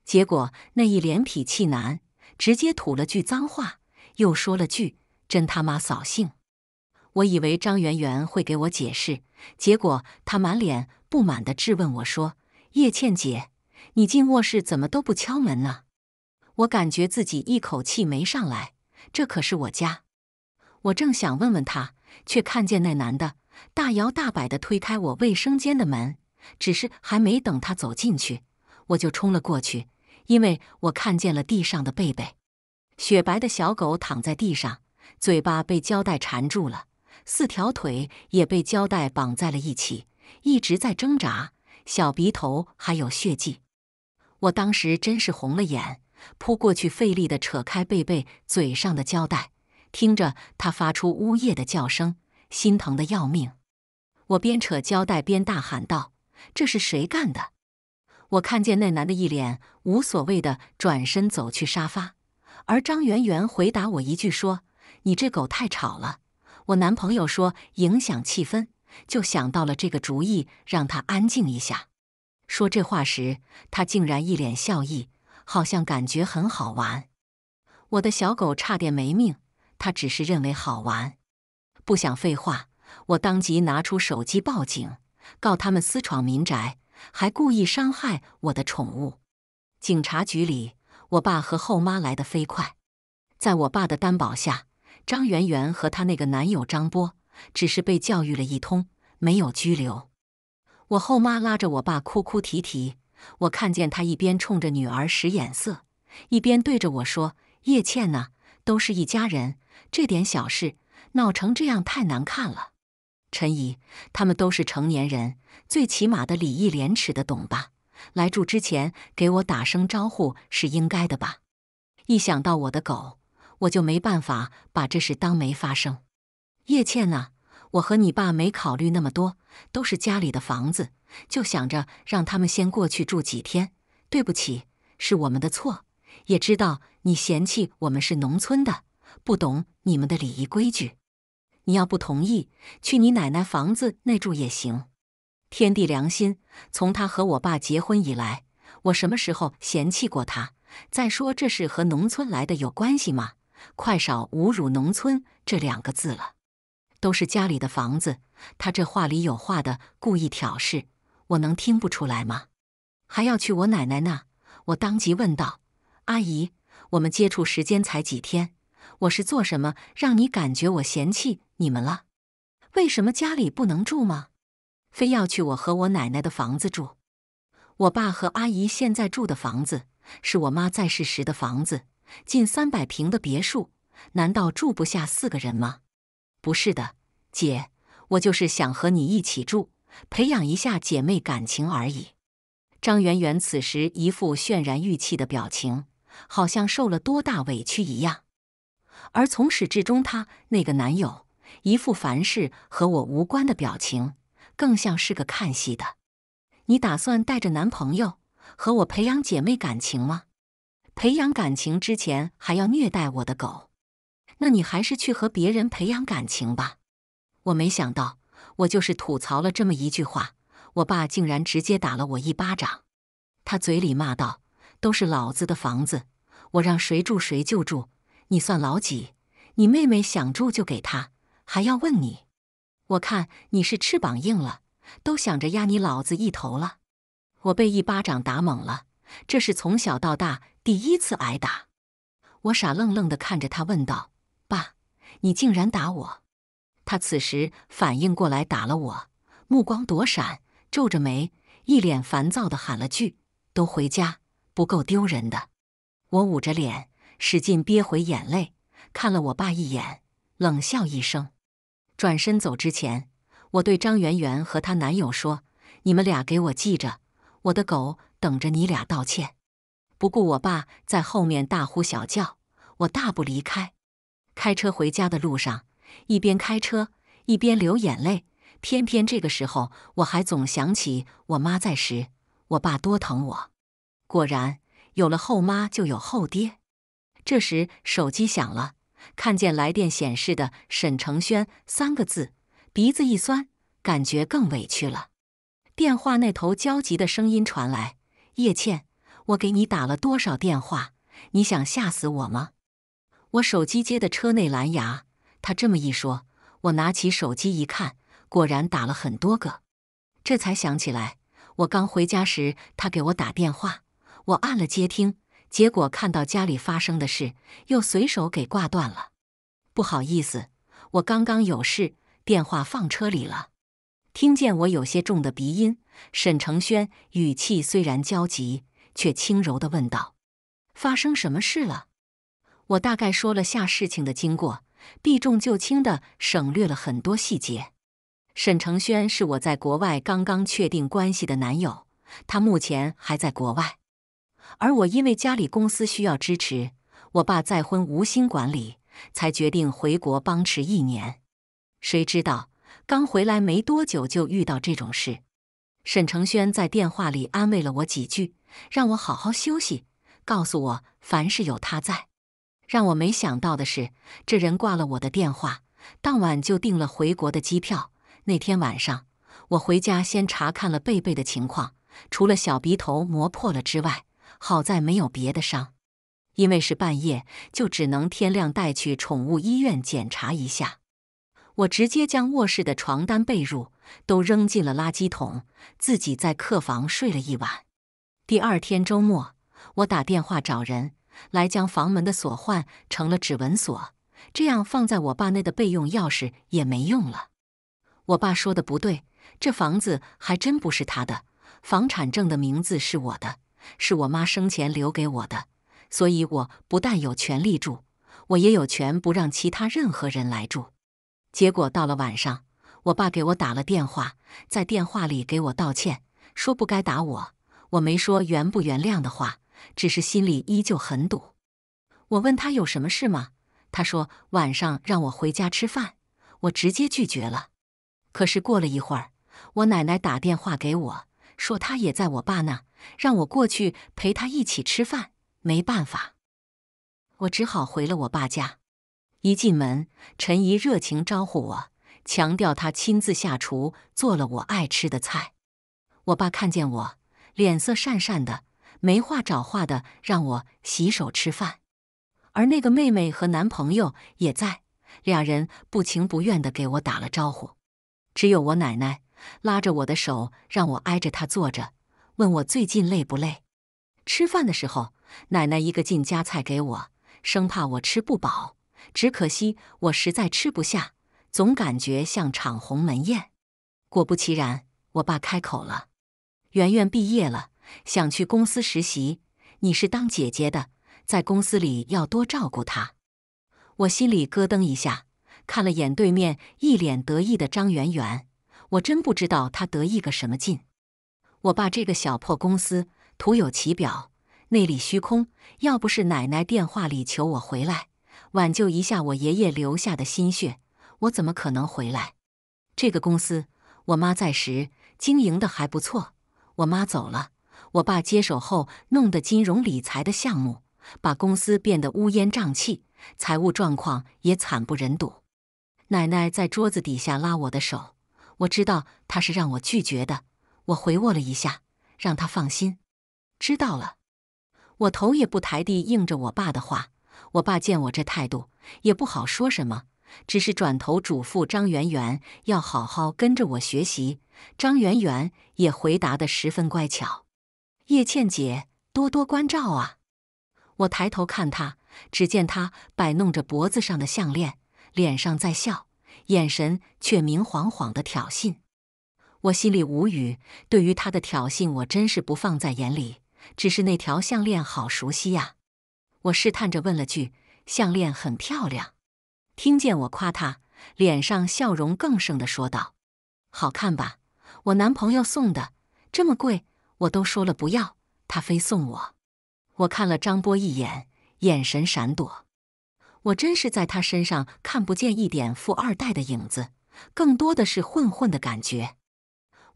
结果，那一脸痞气男直接吐了句脏话，又说了句：“真他妈扫兴。”我以为张媛媛会给我解释，结果她满脸不满地质问我说：“叶倩姐，你进卧室怎么都不敲门呢？”我感觉自己一口气没上来，这可是我家。我正想问问她，却看见那男的大摇大摆的推开我卫生间的门。只是还没等他走进去，我就冲了过去，因为我看见了地上的贝贝，雪白的小狗躺在地上，嘴巴被胶带缠住了。四条腿也被胶带绑在了一起，一直在挣扎。小鼻头还有血迹，我当时真是红了眼，扑过去费力地扯开贝贝嘴上的胶带，听着它发出呜咽的叫声，心疼的要命。我边扯胶带边大喊道：“这是谁干的？”我看见那男的一脸无所谓的转身走去沙发，而张媛媛回答我一句说：“你这狗太吵了。”我男朋友说影响气氛，就想到了这个主意，让他安静一下。说这话时，他竟然一脸笑意，好像感觉很好玩。我的小狗差点没命，他只是认为好玩，不想废话。我当即拿出手机报警，告他们私闯民宅，还故意伤害我的宠物。警察局里，我爸和后妈来得飞快，在我爸的担保下。张媛媛和她那个男友张波只是被教育了一通，没有拘留。我后妈拉着我爸哭哭啼啼，我看见她一边冲着女儿使眼色，一边对着我说：“叶倩呐，都是一家人，这点小事闹成这样太难看了。”陈姨他们都是成年人，最起码的礼义廉耻的懂吧？来住之前给我打声招呼是应该的吧？一想到我的狗。我就没办法把这事当没发生，叶倩啊，我和你爸没考虑那么多，都是家里的房子，就想着让他们先过去住几天。对不起，是我们的错，也知道你嫌弃我们是农村的，不懂你们的礼仪规矩。你要不同意，去你奶奶房子那住也行。天地良心，从他和我爸结婚以来，我什么时候嫌弃过他？再说这事和农村来的有关系吗？快少侮辱农村这两个字了，都是家里的房子。他这话里有话的，故意挑事，我能听不出来吗？还要去我奶奶那？我当即问道：“阿姨，我们接触时间才几天？我是做什么让你感觉我嫌弃你们了？为什么家里不能住吗？非要去我和我奶奶的房子住？我爸和阿姨现在住的房子是我妈在世时的房子。”近三百平的别墅，难道住不下四个人吗？不是的，姐，我就是想和你一起住，培养一下姐妹感情而已。张媛媛此时一副泫然欲泣的表情，好像受了多大委屈一样。而从始至终，她那个男友一副凡事和我无关的表情，更像是个看戏的。你打算带着男朋友和我培养姐妹感情吗？培养感情之前还要虐待我的狗，那你还是去和别人培养感情吧。我没想到，我就是吐槽了这么一句话，我爸竟然直接打了我一巴掌。他嘴里骂道：“都是老子的房子，我让谁住谁就住。你算老几？你妹妹想住就给她，还要问你？我看你是翅膀硬了，都想着压你老子一头了。”我被一巴掌打懵了，这是从小到大。第一次挨打，我傻愣愣的看着他，问道：“爸，你竟然打我？”他此时反应过来打了我，目光躲闪，皱着眉，一脸烦躁的喊了句：“都回家，不够丢人的。”我捂着脸，使劲憋回眼泪，看了我爸一眼，冷笑一声，转身走之前，我对张媛媛和她男友说：“你们俩给我记着，我的狗等着你俩道歉。”不顾我爸在后面大呼小叫，我大步离开。开车回家的路上，一边开车一边流眼泪。偏偏这个时候，我还总想起我妈在时，我爸多疼我。果然，有了后妈就有后爹。这时手机响了，看见来电显示的“沈承轩”三个字，鼻子一酸，感觉更委屈了。电话那头焦急的声音传来：“叶倩。”我给你打了多少电话？你想吓死我吗？我手机接的车内蓝牙。他这么一说，我拿起手机一看，果然打了很多个。这才想起来，我刚回家时他给我打电话，我按了接听，结果看到家里发生的事，又随手给挂断了。不好意思，我刚刚有事，电话放车里了。听见我有些重的鼻音，沈承轩语气虽然焦急。却轻柔的问道：“发生什么事了？”我大概说了下事情的经过，避重就轻的省略了很多细节。沈承轩是我在国外刚刚确定关系的男友，他目前还在国外，而我因为家里公司需要支持，我爸再婚无心管理，才决定回国帮持一年。谁知道刚回来没多久就遇到这种事。沈承轩在电话里安慰了我几句。让我好好休息，告诉我凡事有他在。让我没想到的是，这人挂了我的电话，当晚就订了回国的机票。那天晚上，我回家先查看了贝贝的情况，除了小鼻头磨破了之外，好在没有别的伤。因为是半夜，就只能天亮带去宠物医院检查一下。我直接将卧室的床单被褥都扔进了垃圾桶，自己在客房睡了一晚。第二天周末，我打电话找人来将房门的锁换成了指纹锁，这样放在我爸那的备用钥匙也没用了。我爸说的不对，这房子还真不是他的，房产证的名字是我的，是我妈生前留给我的，所以我不但有权利住，我也有权不让其他任何人来住。结果到了晚上，我爸给我打了电话，在电话里给我道歉，说不该打我。我没说原不原谅的话，只是心里依旧很堵。我问他有什么事吗？他说晚上让我回家吃饭，我直接拒绝了。可是过了一会儿，我奶奶打电话给我，说她也在我爸那，让我过去陪她一起吃饭。没办法，我只好回了我爸家。一进门，陈姨热情招呼我，强调她亲自下厨做了我爱吃的菜。我爸看见我。脸色讪讪的，没话找话的让我洗手吃饭，而那个妹妹和男朋友也在，俩人不情不愿的给我打了招呼。只有我奶奶拉着我的手，让我挨着她坐着，问我最近累不累。吃饭的时候，奶奶一个劲夹菜给我，生怕我吃不饱。只可惜我实在吃不下，总感觉像场鸿门宴。果不其然，我爸开口了。圆圆毕业了，想去公司实习。你是当姐姐的，在公司里要多照顾她。我心里咯噔一下，看了眼对面一脸得意的张圆圆，我真不知道她得意个什么劲。我爸这个小破公司，徒有其表，内里虚空。要不是奶奶电话里求我回来，挽救一下我爷爷留下的心血，我怎么可能回来？这个公司，我妈在时经营的还不错。我妈走了，我爸接手后弄的金融理财的项目，把公司变得乌烟瘴气，财务状况也惨不忍睹。奶奶在桌子底下拉我的手，我知道她是让我拒绝的，我回握了一下，让她放心。知道了，我头也不抬地应着我爸的话。我爸见我这态度，也不好说什么，只是转头嘱咐张媛媛要好好跟着我学习。张媛媛也回答得十分乖巧，叶倩姐多多关照啊！我抬头看她，只见她摆弄着脖子上的项链，脸上在笑，眼神却明晃晃的挑衅。我心里无语，对于她的挑衅，我真是不放在眼里。只是那条项链好熟悉呀！我试探着问了句：“项链很漂亮。”听见我夸她，脸上笑容更盛的说道：“好看吧？”我男朋友送的这么贵，我都说了不要，他非送我。我看了张波一眼，眼神闪躲。我真是在他身上看不见一点富二代的影子，更多的是混混的感觉。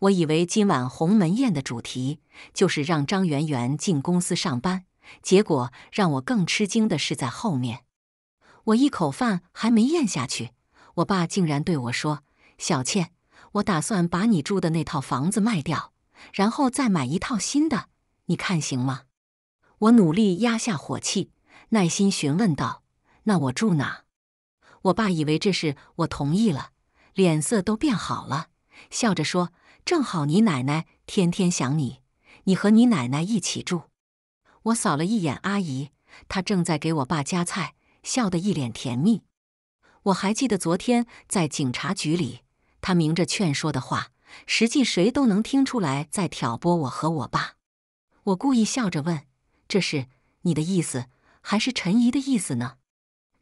我以为今晚鸿门宴的主题就是让张媛媛进公司上班，结果让我更吃惊的是在后面，我一口饭还没咽下去，我爸竟然对我说：“小倩。”我打算把你住的那套房子卖掉，然后再买一套新的，你看行吗？我努力压下火气，耐心询问道：“那我住哪？”我爸以为这是我同意了，脸色都变好了，笑着说：“正好你奶奶天天想你，你和你奶奶一起住。”我扫了一眼阿姨，她正在给我爸夹菜，笑得一脸甜蜜。我还记得昨天在警察局里。他明着劝说的话，实际谁都能听出来在挑拨我和我爸。我故意笑着问：“这是你的意思还是陈怡的意思呢？”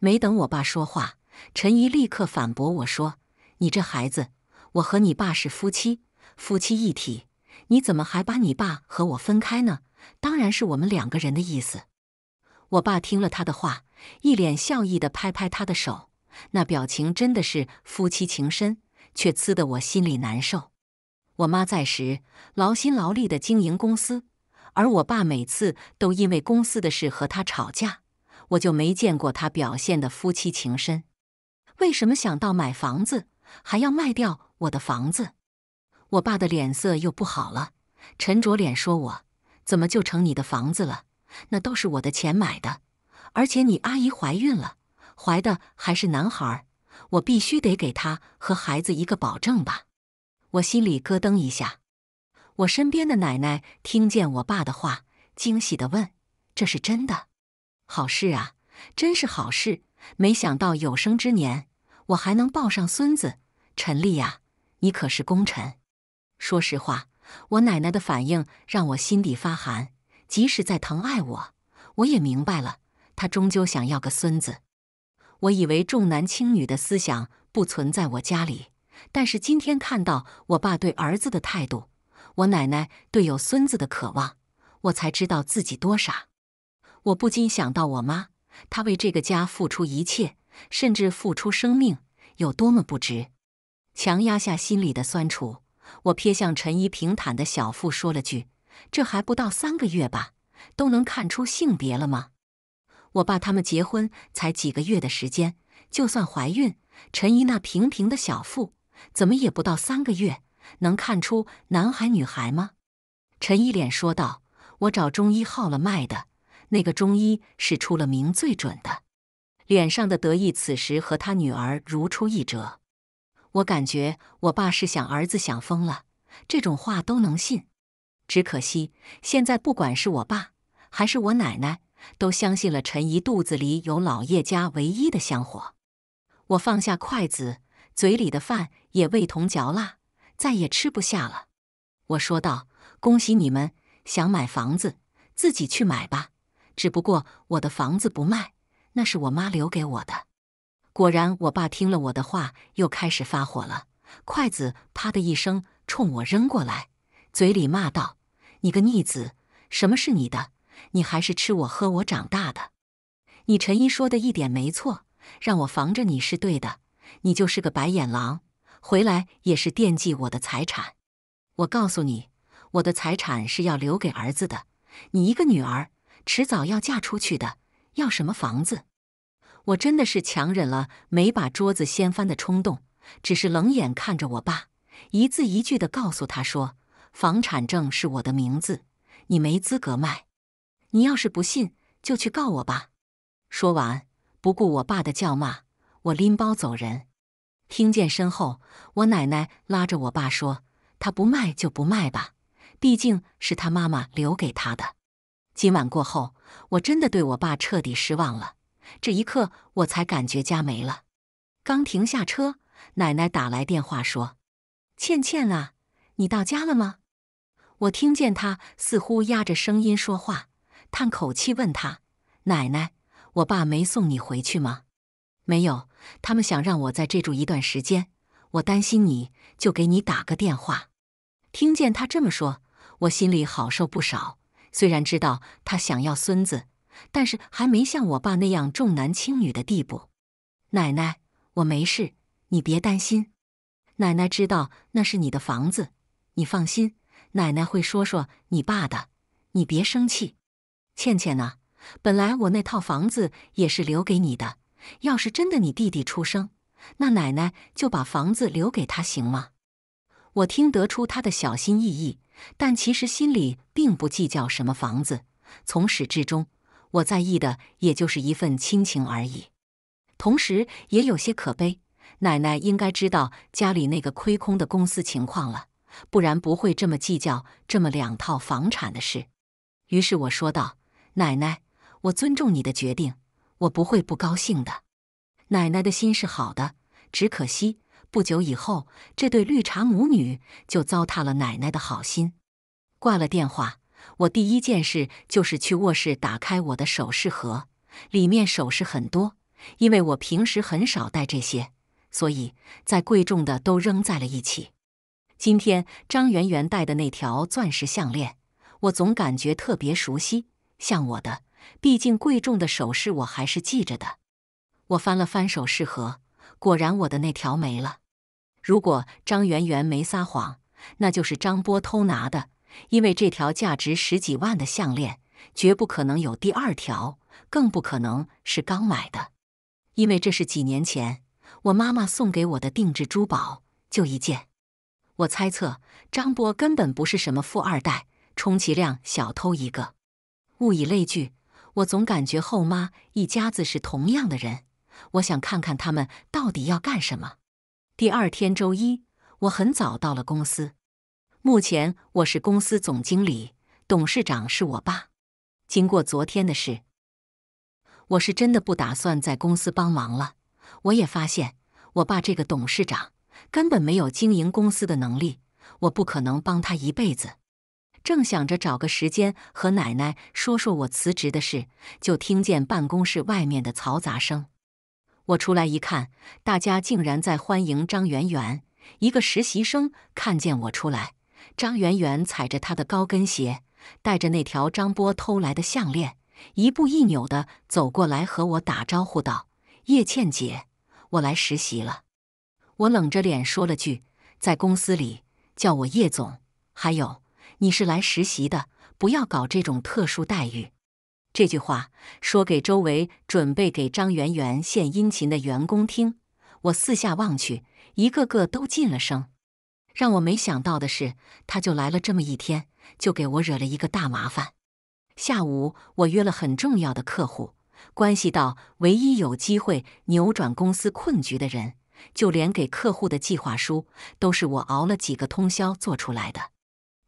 没等我爸说话，陈怡立刻反驳我说：“你这孩子，我和你爸是夫妻，夫妻一体，你怎么还把你爸和我分开呢？当然是我们两个人的意思。”我爸听了他的话，一脸笑意的拍拍他的手，那表情真的是夫妻情深。却刺得我心里难受。我妈在时，劳心劳力的经营公司，而我爸每次都因为公司的事和她吵架，我就没见过他表现的夫妻情深。为什么想到买房子还要卖掉我的房子？我爸的脸色又不好了，沉着脸说：“我怎么就成你的房子了？那都是我的钱买的，而且你阿姨怀孕了，怀的还是男孩。”我必须得给他和孩子一个保证吧，我心里咯噔一下。我身边的奶奶听见我爸的话，惊喜地问：“这是真的？好事啊，真是好事！没想到有生之年我还能抱上孙子。”陈立呀，你可是功臣。说实话，我奶奶的反应让我心底发寒。即使再疼爱我，我也明白了，她终究想要个孙子。我以为重男轻女的思想不存在我家里，但是今天看到我爸对儿子的态度，我奶奶对有孙子的渴望，我才知道自己多傻。我不禁想到我妈，她为这个家付出一切，甚至付出生命，有多么不值。强压下心里的酸楚，我瞥向陈怡平坦的小腹，说了句：“这还不到三个月吧，都能看出性别了吗？”我爸他们结婚才几个月的时间，就算怀孕，陈姨那平平的小腹怎么也不到三个月，能看出男孩女孩吗？陈姨脸说道：“我找中医号了脉的，那个中医是出了名最准的。”脸上的得意此时和他女儿如出一辙。我感觉我爸是想儿子想疯了，这种话都能信。只可惜现在，不管是我爸还是我奶奶。都相信了，陈姨肚子里有老叶家唯一的香火。我放下筷子，嘴里的饭也味同嚼蜡，再也吃不下了。我说道：“恭喜你们，想买房子自己去买吧。只不过我的房子不卖，那是我妈留给我的。”果然，我爸听了我的话，又开始发火了，筷子啪的一声冲我扔过来，嘴里骂道：“你个逆子，什么是你的？”你还是吃我喝我长大的，你陈一说的一点没错，让我防着你是对的。你就是个白眼狼，回来也是惦记我的财产。我告诉你，我的财产是要留给儿子的，你一个女儿，迟早要嫁出去的，要什么房子？我真的是强忍了没把桌子掀翻的冲动，只是冷眼看着我爸，一字一句的告诉他说：“房产证是我的名字，你没资格卖。”你要是不信，就去告我吧！说完，不顾我爸的叫骂，我拎包走人。听见身后，我奶奶拉着我爸说：“他不卖就不卖吧，毕竟是他妈妈留给他的。”今晚过后，我真的对我爸彻底失望了。这一刻，我才感觉家没了。刚停下车，奶奶打来电话说：“倩倩啊，你到家了吗？”我听见她似乎压着声音说话。叹口气，问他：“奶奶，我爸没送你回去吗？”“没有，他们想让我在这住一段时间。我担心你，就给你打个电话。”听见他这么说，我心里好受不少。虽然知道他想要孙子，但是还没像我爸那样重男轻女的地步。奶奶，我没事，你别担心。奶奶知道那是你的房子，你放心。奶奶会说说你爸的，你别生气。倩倩呐，本来我那套房子也是留给你的。要是真的你弟弟出生，那奶奶就把房子留给他，行吗？我听得出他的小心翼翼，但其实心里并不计较什么房子。从始至终，我在意的也就是一份亲情而已。同时也有些可悲，奶奶应该知道家里那个亏空的公司情况了，不然不会这么计较这么两套房产的事。于是我说道。奶奶，我尊重你的决定，我不会不高兴的。奶奶的心是好的，只可惜不久以后，这对绿茶母女就糟蹋了奶奶的好心。挂了电话，我第一件事就是去卧室打开我的首饰盒，里面首饰很多，因为我平时很少戴这些，所以再贵重的都扔在了一起。今天张媛媛戴的那条钻石项链，我总感觉特别熟悉。像我的，毕竟贵重的首饰我还是记着的。我翻了翻首饰盒，果然我的那条没了。如果张媛媛没撒谎，那就是张波偷拿的。因为这条价值十几万的项链，绝不可能有第二条，更不可能是刚买的。因为这是几年前我妈妈送给我的定制珠宝，就一件。我猜测张波根本不是什么富二代，充其量小偷一个。物以类聚，我总感觉后妈一家子是同样的人。我想看看他们到底要干什么。第二天周一，我很早到了公司。目前我是公司总经理，董事长是我爸。经过昨天的事，我是真的不打算在公司帮忙了。我也发现，我爸这个董事长根本没有经营公司的能力。我不可能帮他一辈子。正想着找个时间和奶奶说说我辞职的事，就听见办公室外面的嘈杂声。我出来一看，大家竟然在欢迎张圆圆。一个实习生看见我出来，张圆圆踩着她的高跟鞋，带着那条张波偷来的项链，一步一扭的走过来和我打招呼道：“叶倩姐，我来实习了。”我冷着脸说了句：“在公司里叫我叶总，还有。”你是来实习的，不要搞这种特殊待遇。这句话说给周围准备给张媛媛献殷勤的员工听。我四下望去，一个个都噤了声。让我没想到的是，他就来了这么一天，就给我惹了一个大麻烦。下午我约了很重要的客户，关系到唯一有机会扭转公司困局的人，就连给客户的计划书都是我熬了几个通宵做出来的。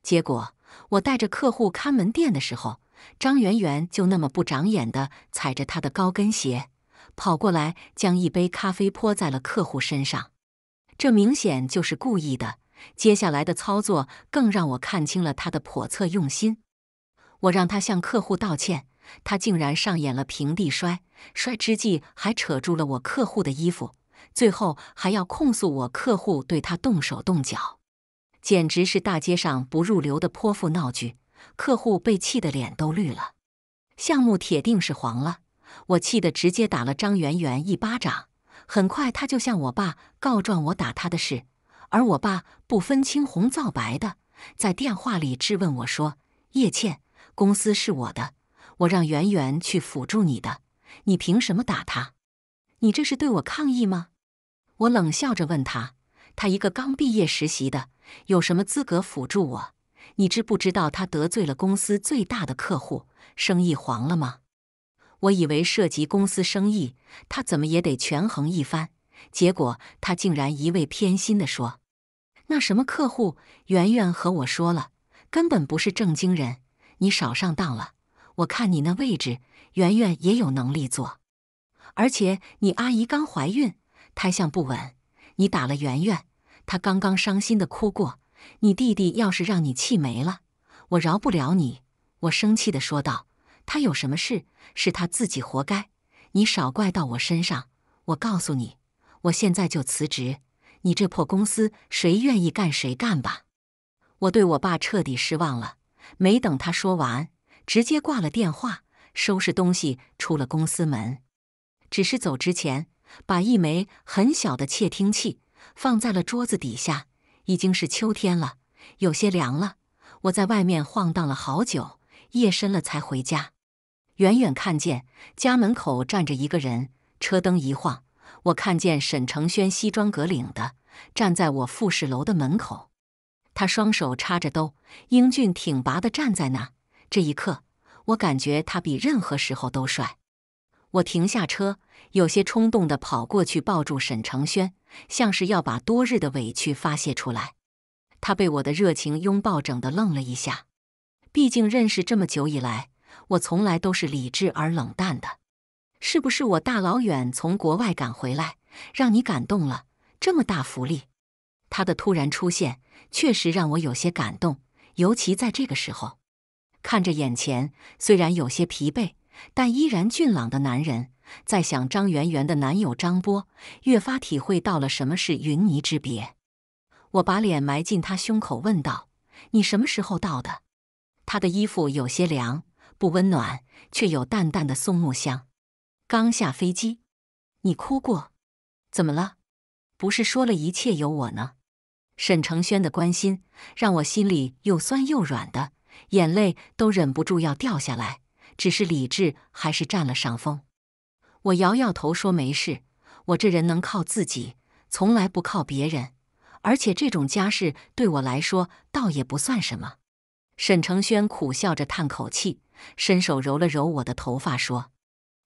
结果，我带着客户看门店的时候，张媛媛就那么不长眼的踩着她的高跟鞋跑过来，将一杯咖啡泼在了客户身上。这明显就是故意的。接下来的操作更让我看清了他的叵测用心。我让他向客户道歉，他竟然上演了平地摔，摔之际还扯住了我客户的衣服，最后还要控诉我客户对他动手动脚。简直是大街上不入流的泼妇闹剧，客户被气得脸都绿了，项目铁定是黄了。我气得直接打了张圆圆一巴掌，很快他就向我爸告状我打他的事，而我爸不分青红皂白的在电话里质问我说：“叶倩，公司是我的，我让圆圆去辅助你的，你凭什么打她？你这是对我抗议吗？”我冷笑着问他：“他一个刚毕业实习的。”有什么资格辅助我？你知不知道他得罪了公司最大的客户，生意黄了吗？我以为涉及公司生意，他怎么也得权衡一番。结果他竟然一味偏心的说：“那什么客户，圆圆和我说了，根本不是正经人，你少上当了。我看你那位置，圆圆也有能力做，而且你阿姨刚怀孕，胎相不稳，你打了圆圆。”他刚刚伤心的哭过，你弟弟要是让你气没了，我饶不了你！我生气的说道。他有什么事？是他自己活该！你少怪到我身上！我告诉你，我现在就辞职！你这破公司，谁愿意干谁干吧！我对我爸彻底失望了，没等他说完，直接挂了电话，收拾东西出了公司门。只是走之前，把一枚很小的窃听器。放在了桌子底下。已经是秋天了，有些凉了。我在外面晃荡了好久，夜深了才回家。远远看见家门口站着一个人，车灯一晃，我看见沈承轩西装革领的站在我复式楼的门口。他双手插着兜，英俊挺拔的站在那。这一刻，我感觉他比任何时候都帅。我停下车，有些冲动的跑过去抱住沈承轩，像是要把多日的委屈发泄出来。他被我的热情拥抱整的愣了一下，毕竟认识这么久以来，我从来都是理智而冷淡的。是不是我大老远从国外赶回来，让你感动了这么大福利？他的突然出现确实让我有些感动，尤其在这个时候，看着眼前虽然有些疲惫。但依然俊朗的男人，在想张媛媛的男友张波，越发体会到了什么是云泥之别。我把脸埋进他胸口，问道：“你什么时候到的？”他的衣服有些凉，不温暖，却有淡淡的松木香。刚下飞机。你哭过？怎么了？不是说了一切有我呢？沈承轩的关心让我心里又酸又软，的眼泪都忍不住要掉下来。只是理智还是占了上风。我摇摇头说：“没事，我这人能靠自己，从来不靠别人。而且这种家事对我来说倒也不算什么。”沈承轩苦笑着叹口气，伸手揉了揉我的头发，说：“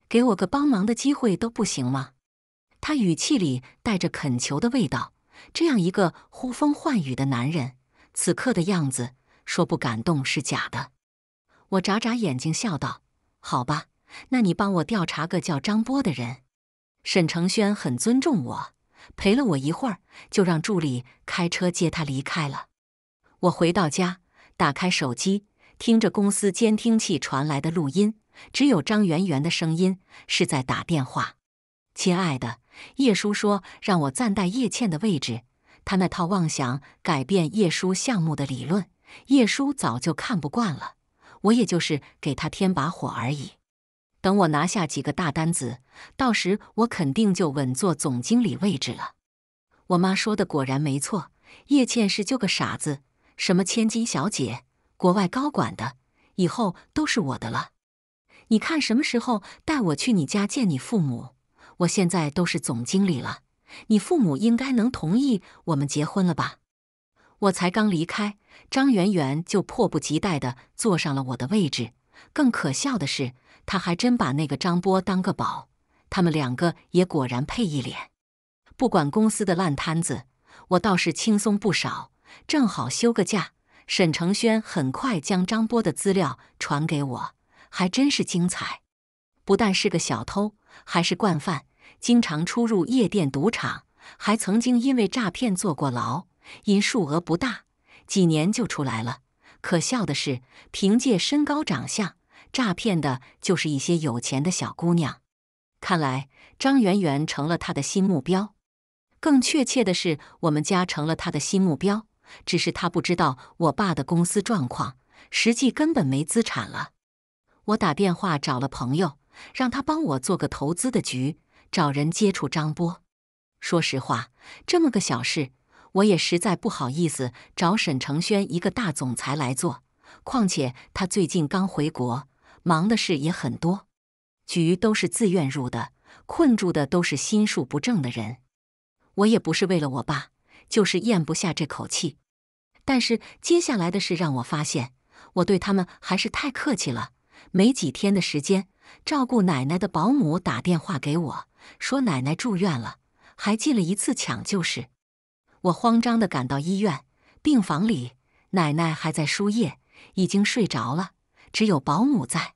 给我个帮忙的机会都不行吗？”他语气里带着恳求的味道。这样一个呼风唤雨的男人，此刻的样子，说不感动是假的。我眨眨眼睛，笑道：“好吧，那你帮我调查个叫张波的人。”沈承轩很尊重我，陪了我一会儿，就让助理开车接他离开了。我回到家，打开手机，听着公司监听器传来的录音，只有张媛媛的声音是在打电话。“亲爱的，叶叔说让我暂代叶倩的位置。他那套妄想改变叶叔项目的理论，叶叔早就看不惯了。”我也就是给他添把火而已，等我拿下几个大单子，到时我肯定就稳坐总经理位置了。我妈说的果然没错，叶倩是就个傻子，什么千金小姐、国外高管的，以后都是我的了。你看什么时候带我去你家见你父母？我现在都是总经理了，你父母应该能同意我们结婚了吧？我才刚离开。张媛媛就迫不及待地坐上了我的位置。更可笑的是，她还真把那个张波当个宝。他们两个也果然配一脸。不管公司的烂摊子，我倒是轻松不少，正好休个假。沈承轩很快将张波的资料传给我，还真是精彩。不但是个小偷，还是惯犯，经常出入夜店、赌场，还曾经因为诈骗坐过牢，因数额不大。几年就出来了，可笑的是，凭借身高长相诈骗的，就是一些有钱的小姑娘。看来张媛媛成了他的新目标，更确切的是，我们家成了他的新目标。只是他不知道我爸的公司状况，实际根本没资产了。我打电话找了朋友，让他帮我做个投资的局，找人接触张波。说实话，这么个小事。我也实在不好意思找沈承轩一个大总裁来做，况且他最近刚回国，忙的事也很多。局都是自愿入的，困住的都是心术不正的人。我也不是为了我爸，就是咽不下这口气。但是接下来的事让我发现，我对他们还是太客气了。没几天的时间，照顾奶奶的保姆打电话给我，说奶奶住院了，还进了一次抢救室。我慌张地赶到医院，病房里奶奶还在输液，已经睡着了，只有保姆在。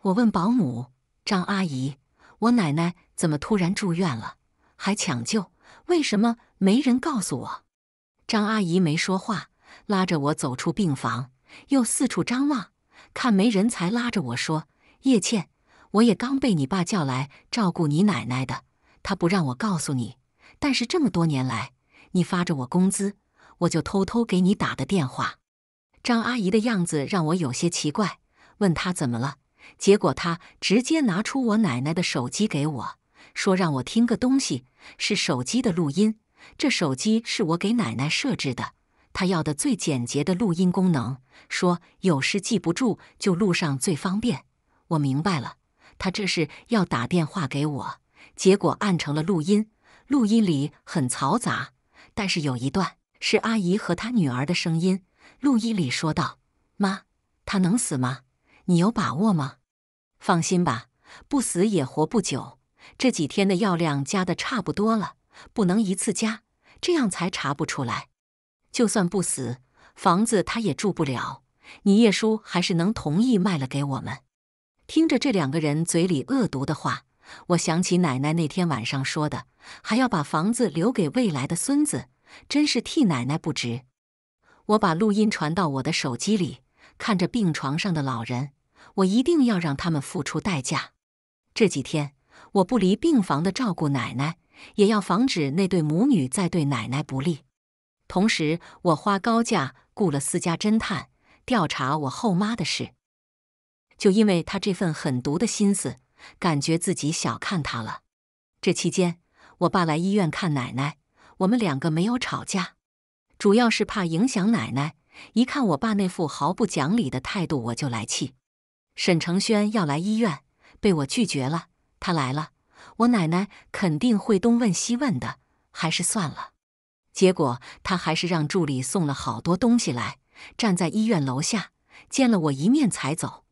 我问保姆张阿姨：“我奶奶怎么突然住院了，还抢救？为什么没人告诉我？”张阿姨没说话，拉着我走出病房，又四处张望，看没人才拉着我说：“叶倩，我也刚被你爸叫来照顾你奶奶的，他不让我告诉你，但是这么多年来……”你发着我工资，我就偷偷给你打的电话。张阿姨的样子让我有些奇怪，问她怎么了，结果她直接拿出我奶奶的手机给我，说让我听个东西，是手机的录音。这手机是我给奶奶设置的，她要的最简洁的录音功能，说有事记不住就录上最方便。我明白了，她这是要打电话给我，结果按成了录音，录音里很嘈杂。但是有一段是阿姨和她女儿的声音，陆音里说道：“妈，他能死吗？你有把握吗？放心吧，不死也活不久。这几天的药量加的差不多了，不能一次加，这样才查不出来。就算不死，房子他也住不了。你叶叔还是能同意卖了给我们。”听着这两个人嘴里恶毒的话。我想起奶奶那天晚上说的，还要把房子留给未来的孙子，真是替奶奶不值。我把录音传到我的手机里，看着病床上的老人，我一定要让他们付出代价。这几天我不离病房的照顾奶奶，也要防止那对母女再对奶奶不利。同时，我花高价雇了私家侦探调查我后妈的事，就因为她这份狠毒的心思。感觉自己小看他了。这期间，我爸来医院看奶奶，我们两个没有吵架，主要是怕影响奶奶。一看我爸那副毫不讲理的态度，我就来气。沈承轩要来医院，被我拒绝了。他来了，我奶奶肯定会东问西问的，还是算了。结果他还是让助理送了好多东西来，站在医院楼下见了我一面才走。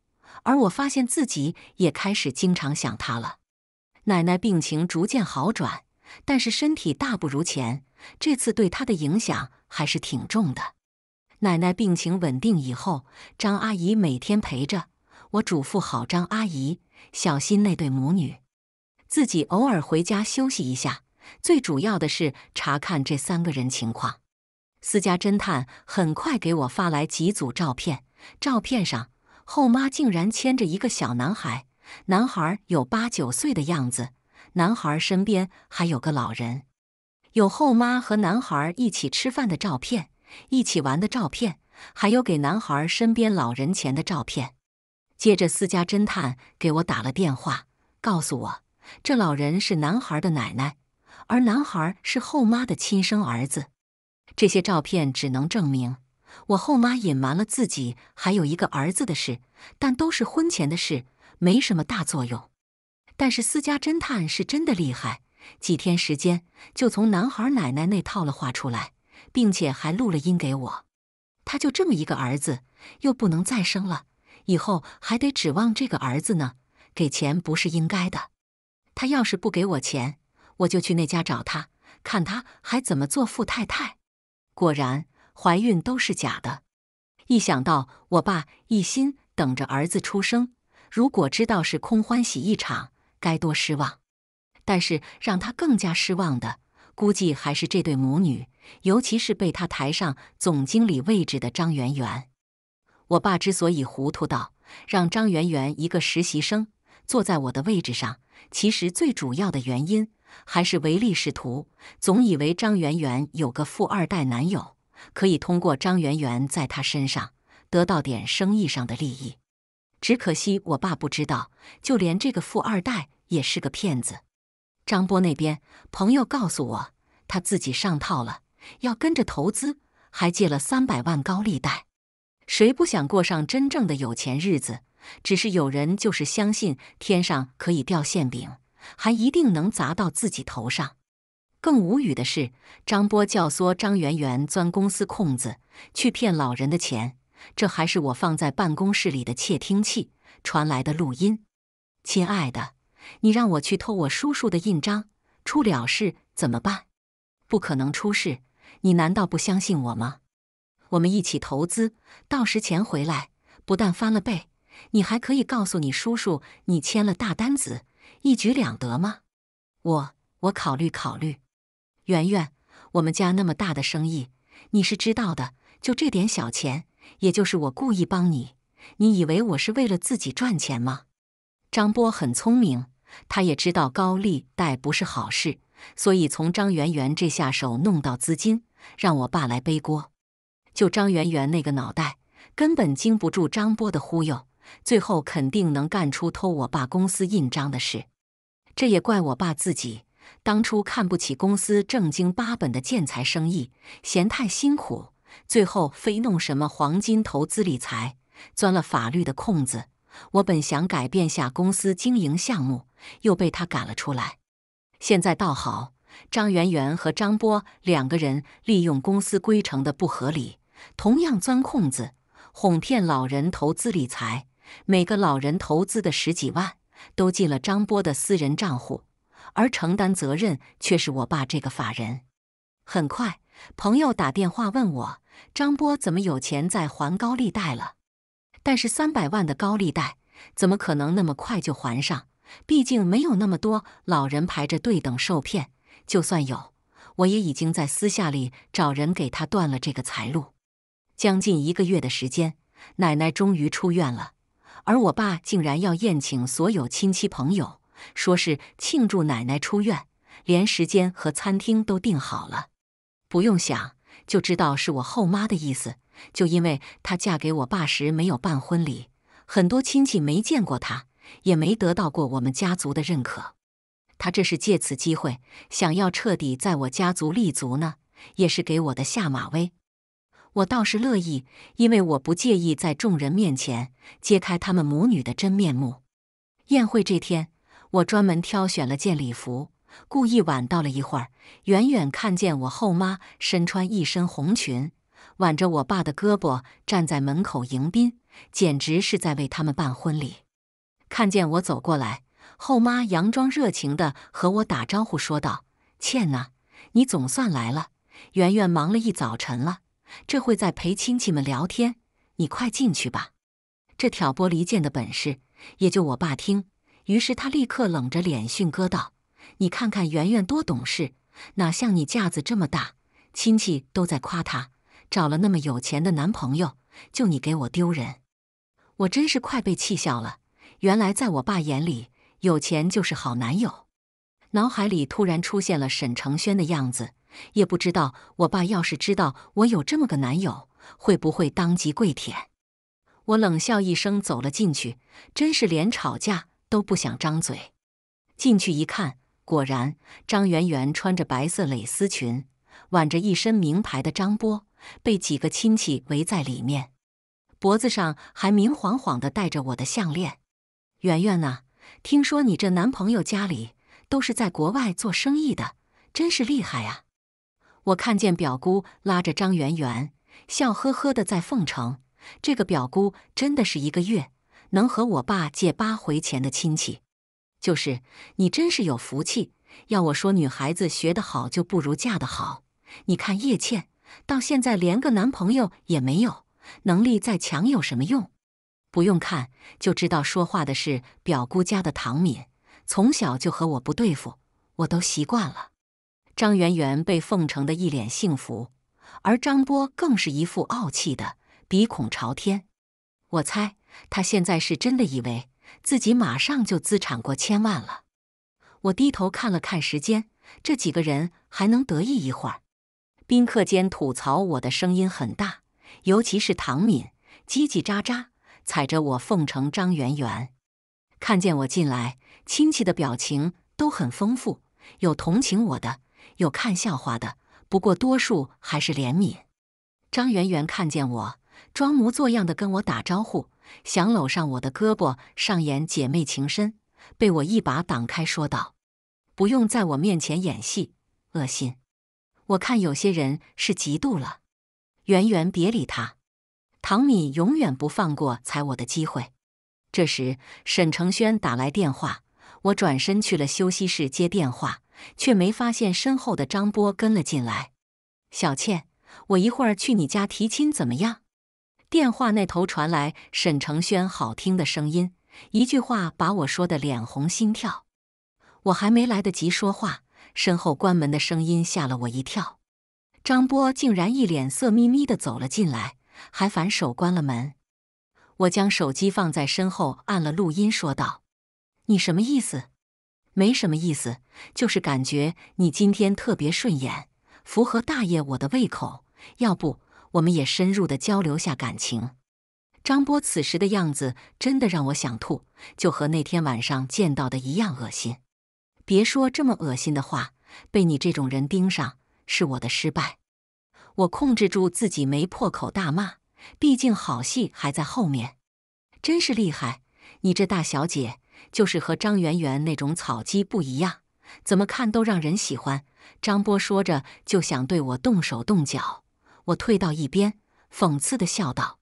而我发现自己也开始经常想她了。奶奶病情逐渐好转，但是身体大不如前，这次对她的影响还是挺重的。奶奶病情稳定以后，张阿姨每天陪着我，嘱咐好张阿姨小心那对母女，自己偶尔回家休息一下。最主要的是查看这三个人情况。私家侦探很快给我发来几组照片，照片上。后妈竟然牵着一个小男孩，男孩有八九岁的样子。男孩身边还有个老人，有后妈和男孩一起吃饭的照片、一起玩的照片，还有给男孩身边老人钱的照片。接着，私家侦探给我打了电话，告诉我这老人是男孩的奶奶，而男孩是后妈的亲生儿子。这些照片只能证明。我后妈隐瞒了自己还有一个儿子的事，但都是婚前的事，没什么大作用。但是私家侦探是真的厉害，几天时间就从男孩奶奶那套了话出来，并且还录了音给我。他就这么一个儿子，又不能再生了，以后还得指望这个儿子呢。给钱不是应该的，他要是不给我钱，我就去那家找他，看他还怎么做富太太。果然。怀孕都是假的，一想到我爸一心等着儿子出生，如果知道是空欢喜一场，该多失望。但是让他更加失望的，估计还是这对母女，尤其是被他抬上总经理位置的张媛媛。我爸之所以糊涂到让张媛媛一个实习生坐在我的位置上，其实最主要的原因还是唯利是图，总以为张媛媛有个富二代男友。可以通过张媛媛在他身上得到点生意上的利益，只可惜我爸不知道，就连这个富二代也是个骗子。张波那边朋友告诉我，他自己上套了，要跟着投资，还借了三百万高利贷。谁不想过上真正的有钱日子？只是有人就是相信天上可以掉馅饼，还一定能砸到自己头上。更无语的是，张波教唆张媛媛钻公司空子去骗老人的钱，这还是我放在办公室里的窃听器传来的录音。亲爱的，你让我去偷我叔叔的印章，出了事怎么办？不可能出事，你难道不相信我吗？我们一起投资，到时钱回来，不但翻了倍，你还可以告诉你叔叔你签了大单子，一举两得吗？我，我考虑考虑。圆圆，我们家那么大的生意，你是知道的。就这点小钱，也就是我故意帮你。你以为我是为了自己赚钱吗？张波很聪明，他也知道高利贷不是好事，所以从张圆圆这下手弄到资金，让我爸来背锅。就张圆圆那个脑袋，根本经不住张波的忽悠，最后肯定能干出偷我爸公司印章的事。这也怪我爸自己。当初看不起公司正经八本的建材生意，嫌太辛苦，最后非弄什么黄金投资理财，钻了法律的空子。我本想改变下公司经营项目，又被他赶了出来。现在倒好，张媛媛和张波两个人利用公司规程的不合理，同样钻空子，哄骗老人投资理财，每个老人投资的十几万都进了张波的私人账户。而承担责任却是我爸这个法人。很快，朋友打电话问我：“张波怎么有钱在还高利贷了？”但是三百万的高利贷怎么可能那么快就还上？毕竟没有那么多老人排着队等受骗。就算有，我也已经在私下里找人给他断了这个财路。将近一个月的时间，奶奶终于出院了，而我爸竟然要宴请所有亲戚朋友。说是庆祝奶奶出院，连时间和餐厅都定好了。不用想就知道是我后妈的意思，就因为她嫁给我爸时没有办婚礼，很多亲戚没见过她，也没得到过我们家族的认可。她这是借此机会想要彻底在我家族立足呢，也是给我的下马威。我倒是乐意，因为我不介意在众人面前揭开他们母女的真面目。宴会这天。我专门挑选了件礼服，故意晚到了一会儿。远远看见我后妈身穿一身红裙，挽着我爸的胳膊站在门口迎宾，简直是在为他们办婚礼。看见我走过来，后妈佯装热情地和我打招呼，说道：“倩呐，你总算来了，圆圆忙了一早晨了，这会在陪亲戚们聊天，你快进去吧。”这挑拨离间的本事，也就我爸听。于是他立刻冷着脸训哥道：“你看看圆圆多懂事，哪像你架子这么大？亲戚都在夸她找了那么有钱的男朋友，就你给我丢人！我真是快被气笑了。原来在我爸眼里，有钱就是好男友。”脑海里突然出现了沈承轩的样子，也不知道我爸要是知道我有这么个男友，会不会当即跪舔？我冷笑一声，走了进去。真是连吵架。都不想张嘴，进去一看，果然张圆圆穿着白色蕾丝裙，挽着一身名牌的张波，被几个亲戚围在里面，脖子上还明晃晃的戴着我的项链。圆圆呐，听说你这男朋友家里都是在国外做生意的，真是厉害啊！我看见表姑拉着张圆圆笑呵呵的在奉承。这个表姑真的是一个月。能和我爸借八回钱的亲戚，就是你，真是有福气。要我说，女孩子学得好就不如嫁得好。你看叶倩，到现在连个男朋友也没有，能力再强有什么用？不用看就知道，说话的是表姑家的唐敏，从小就和我不对付，我都习惯了。张媛媛被奉承的一脸幸福，而张波更是一副傲气的，鼻孔朝天。我猜。他现在是真的以为自己马上就资产过千万了。我低头看了看时间，这几个人还能得意一会儿。宾客间吐槽我的声音很大，尤其是唐敏，叽叽喳喳，踩着我奉承张圆圆。看见我进来，亲戚的表情都很丰富，有同情我的，有看笑话的，不过多数还是怜悯。张圆圆看见我，装模作样的跟我打招呼。想搂上我的胳膊，上演姐妹情深，被我一把挡开，说道：“不用在我面前演戏，恶心！我看有些人是嫉妒了。”圆圆，别理他。唐敏永远不放过踩我的机会。这时，沈承轩打来电话，我转身去了休息室接电话，却没发现身后的张波跟了进来。小倩，我一会儿去你家提亲，怎么样？电话那头传来沈承轩好听的声音，一句话把我说的脸红心跳。我还没来得及说话，身后关门的声音吓了我一跳。张波竟然一脸色眯眯的走了进来，还反手关了门。我将手机放在身后，按了录音，说道：“你什么意思？没什么意思，就是感觉你今天特别顺眼，符合大爷我的胃口。要不……”我们也深入的交流下感情。张波此时的样子真的让我想吐，就和那天晚上见到的一样恶心。别说这么恶心的话，被你这种人盯上是我的失败。我控制住自己没破口大骂，毕竟好戏还在后面。真是厉害，你这大小姐就是和张媛媛那种草鸡不一样，怎么看都让人喜欢。张波说着就想对我动手动脚。我退到一边，讽刺的笑道：“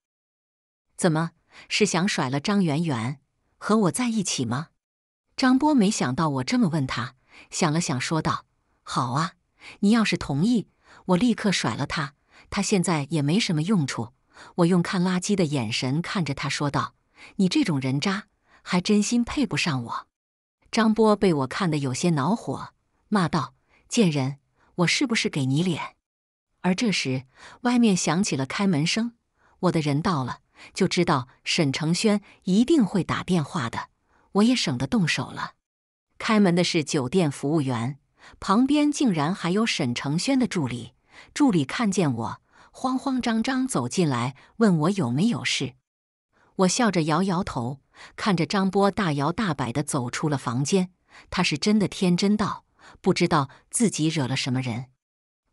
怎么，是想甩了张媛媛和我在一起吗？”张波没想到我这么问他，想了想说道：“好啊，你要是同意，我立刻甩了他。他现在也没什么用处。”我用看垃圾的眼神看着他说道：“你这种人渣，还真心配不上我。”张波被我看得有些恼火，骂道：“贱人，我是不是给你脸？”而这时，外面响起了开门声。我的人到了，就知道沈承轩一定会打电话的，我也省得动手了。开门的是酒店服务员，旁边竟然还有沈承轩的助理。助理看见我，慌慌张张走进来，问我有没有事。我笑着摇摇头，看着张波大摇大摆地走出了房间。他是真的天真到不知道自己惹了什么人。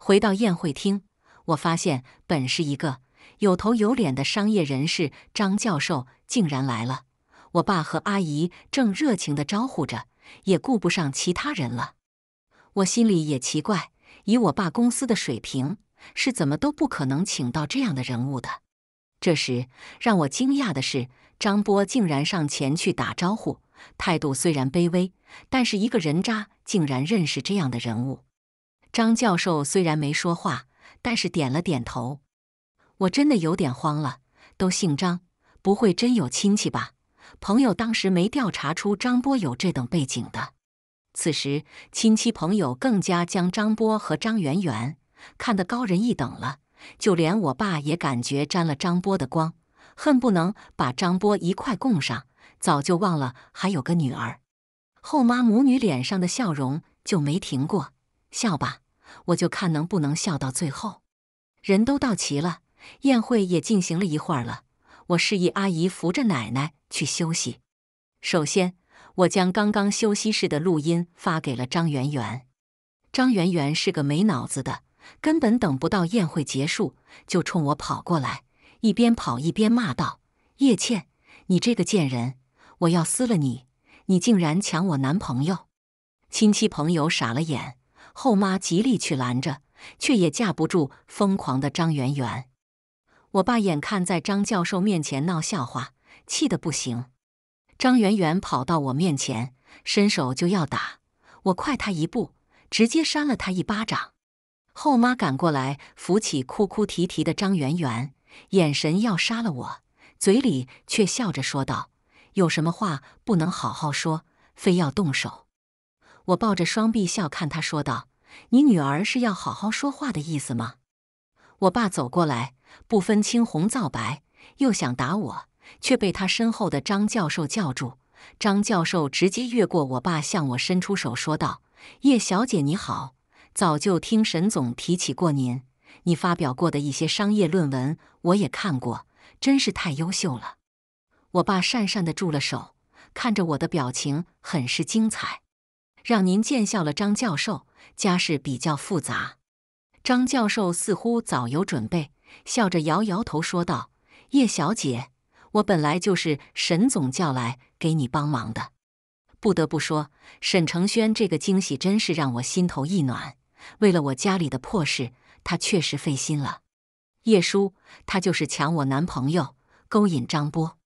回到宴会厅，我发现本是一个有头有脸的商业人士张教授竟然来了。我爸和阿姨正热情地招呼着，也顾不上其他人了。我心里也奇怪，以我爸公司的水平，是怎么都不可能请到这样的人物的。这时，让我惊讶的是，张波竟然上前去打招呼，态度虽然卑微，但是一个人渣竟然认识这样的人物。张教授虽然没说话，但是点了点头。我真的有点慌了，都姓张，不会真有亲戚吧？朋友当时没调查出张波有这等背景的。此时，亲戚朋友更加将张波和张媛媛看得高人一等了，就连我爸也感觉沾了张波的光，恨不能把张波一块供上，早就忘了还有个女儿。后妈母女脸上的笑容就没停过，笑吧。我就看能不能笑到最后。人都到齐了，宴会也进行了一会儿了。我示意阿姨扶着奶奶去休息。首先，我将刚刚休息室的录音发给了张媛媛。张媛媛是个没脑子的，根本等不到宴会结束，就冲我跑过来，一边跑一边骂道：“叶倩，你这个贱人，我要撕了你！你竟然抢我男朋友！”亲戚朋友傻了眼。后妈极力去拦着，却也架不住疯狂的张圆圆。我爸眼看在张教授面前闹笑话，气得不行。张圆圆跑到我面前，伸手就要打我，快他一步，直接扇了他一巴掌。后妈赶过来扶起哭哭啼啼的张圆圆，眼神要杀了我，嘴里却笑着说道：“有什么话不能好好说，非要动手？”我抱着双臂笑看她说道。你女儿是要好好说话的意思吗？我爸走过来，不分青红皂白，又想打我，却被他身后的张教授叫住。张教授直接越过我爸，向我伸出手，说道：“叶小姐，你好，早就听沈总提起过您，你发表过的一些商业论文我也看过，真是太优秀了。”我爸讪讪地住了手，看着我的表情，很是精彩。让您见笑了，张教授。家事比较复杂，张教授似乎早有准备，笑着摇摇头说道：“叶小姐，我本来就是沈总叫来给你帮忙的。”不得不说，沈承轩这个惊喜真是让我心头一暖。为了我家里的破事，他确实费心了。叶叔，他就是抢我男朋友，勾引张波。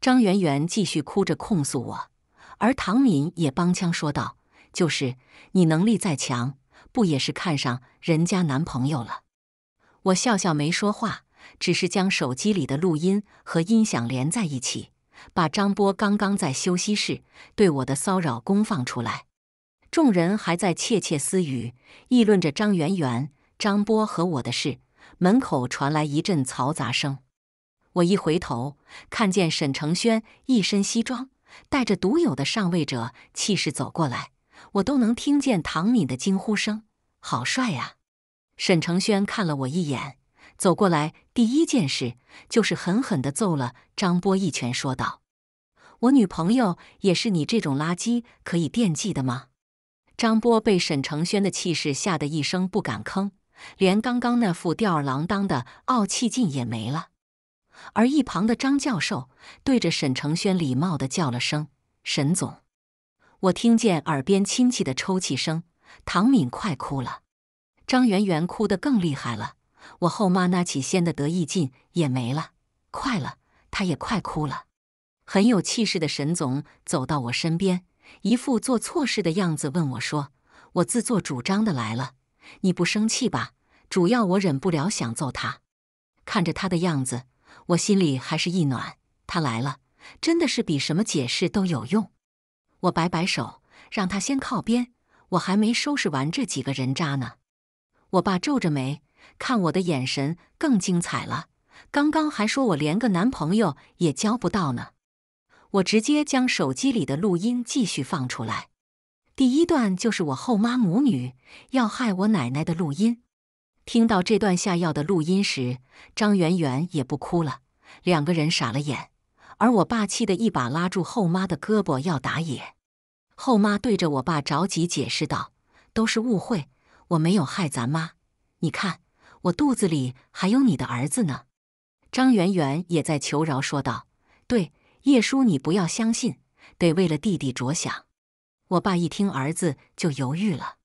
张媛媛继续哭着控诉我，而唐敏也帮腔说道。就是你能力再强，不也是看上人家男朋友了？我笑笑没说话，只是将手机里的录音和音响连在一起，把张波刚刚在休息室对我的骚扰公放出来。众人还在窃窃私语，议论着张媛媛、张波和我的事。门口传来一阵嘈杂声，我一回头，看见沈承轩一身西装，带着独有的上位者气势走过来。我都能听见唐敏的惊呼声，好帅呀！沈承轩看了我一眼，走过来，第一件事就是狠狠地揍了张波一拳，说道：“我女朋友也是你这种垃圾可以惦记的吗？”张波被沈承轩的气势吓得一声不敢吭，连刚刚那副吊儿郎当的傲气劲也没了。而一旁的张教授对着沈承轩礼貌地叫了声：“沈总。”我听见耳边亲戚的抽泣声，唐敏快哭了，张媛媛哭得更厉害了。我后妈那起先的得意劲也没了，快了，她也快哭了。很有气势的沈总走到我身边，一副做错事的样子，问我说：“我自作主张的来了，你不生气吧？主要我忍不了，想揍他。”看着他的样子，我心里还是一暖。他来了，真的是比什么解释都有用。我摆摆手，让他先靠边。我还没收拾完这几个人渣呢。我爸皱着眉，看我的眼神更精彩了。刚刚还说我连个男朋友也交不到呢。我直接将手机里的录音继续放出来。第一段就是我后妈母女要害我奶奶的录音。听到这段下药的录音时，张媛媛也不哭了，两个人傻了眼。而我爸气得一把拉住后妈的胳膊要打野，后妈对着我爸着急解释道：“都是误会，我没有害咱妈，你看我肚子里还有你的儿子呢。”张媛媛也在求饶说道：“对，叶叔你不要相信，得为了弟弟着想。”我爸一听儿子就犹豫了。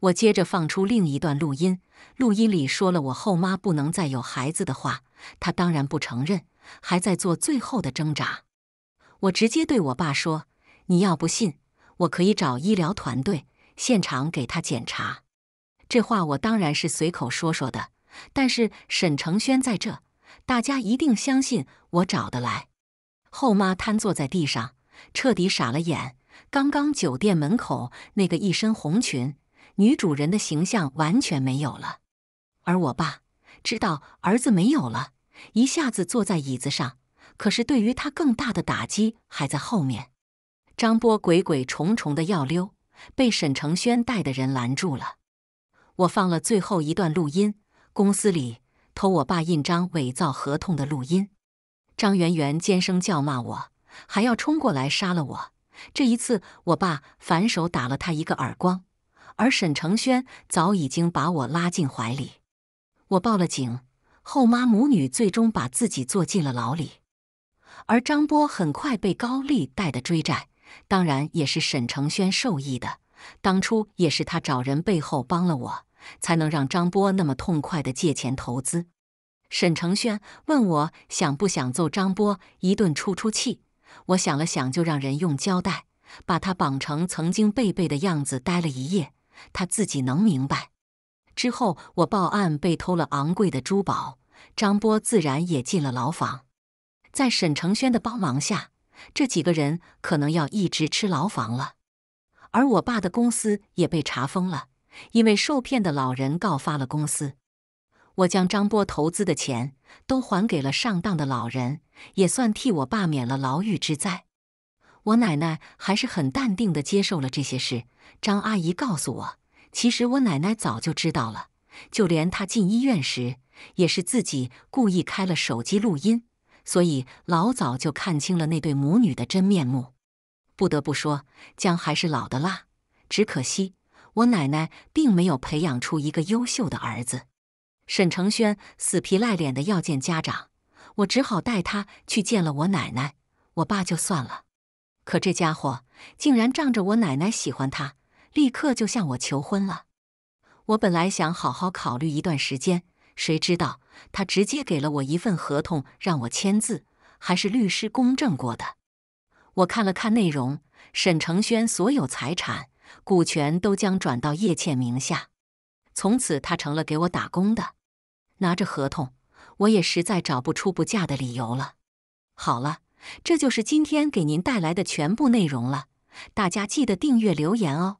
我接着放出另一段录音，录音里说了我后妈不能再有孩子的话，他当然不承认。还在做最后的挣扎，我直接对我爸说：“你要不信，我可以找医疗团队现场给他检查。”这话我当然是随口说说的，但是沈承轩在这，大家一定相信我找的来。后妈瘫坐在地上，彻底傻了眼。刚刚酒店门口那个一身红裙女主人的形象完全没有了，而我爸知道儿子没有了。一下子坐在椅子上，可是对于他更大的打击还在后面。张波鬼鬼重重的要溜，被沈承轩带的人拦住了。我放了最后一段录音，公司里偷我爸印章伪造合同的录音。张媛媛尖声叫骂我，还要冲过来杀了我。这一次，我爸反手打了他一个耳光，而沈承轩早已经把我拉进怀里。我报了警。后妈母女最终把自己坐进了牢里，而张波很快被高利贷的追债，当然也是沈承轩授意的。当初也是他找人背后帮了我，才能让张波那么痛快的借钱投资。沈承轩问我想不想揍张波一顿出出气，我想了想就让人用胶带把他绑成曾经贝贝的样子待了一夜，他自己能明白。之后我报案被偷了昂贵的珠宝，张波自然也进了牢房。在沈承轩的帮忙下，这几个人可能要一直吃牢房了。而我爸的公司也被查封了，因为受骗的老人告发了公司。我将张波投资的钱都还给了上当的老人，也算替我爸免了牢狱之灾。我奶奶还是很淡定地接受了这些事。张阿姨告诉我。其实我奶奶早就知道了，就连她进医院时，也是自己故意开了手机录音，所以老早就看清了那对母女的真面目。不得不说，姜还是老的辣。只可惜我奶奶并没有培养出一个优秀的儿子。沈承轩死皮赖脸的要见家长，我只好带他去见了我奶奶。我爸就算了，可这家伙竟然仗着我奶奶喜欢他。立刻就向我求婚了。我本来想好好考虑一段时间，谁知道他直接给了我一份合同让我签字，还是律师公证过的。我看了看内容，沈承轩所有财产、股权都将转到叶倩名下，从此他成了给我打工的。拿着合同，我也实在找不出不嫁的理由了。好了，这就是今天给您带来的全部内容了，大家记得订阅、留言哦。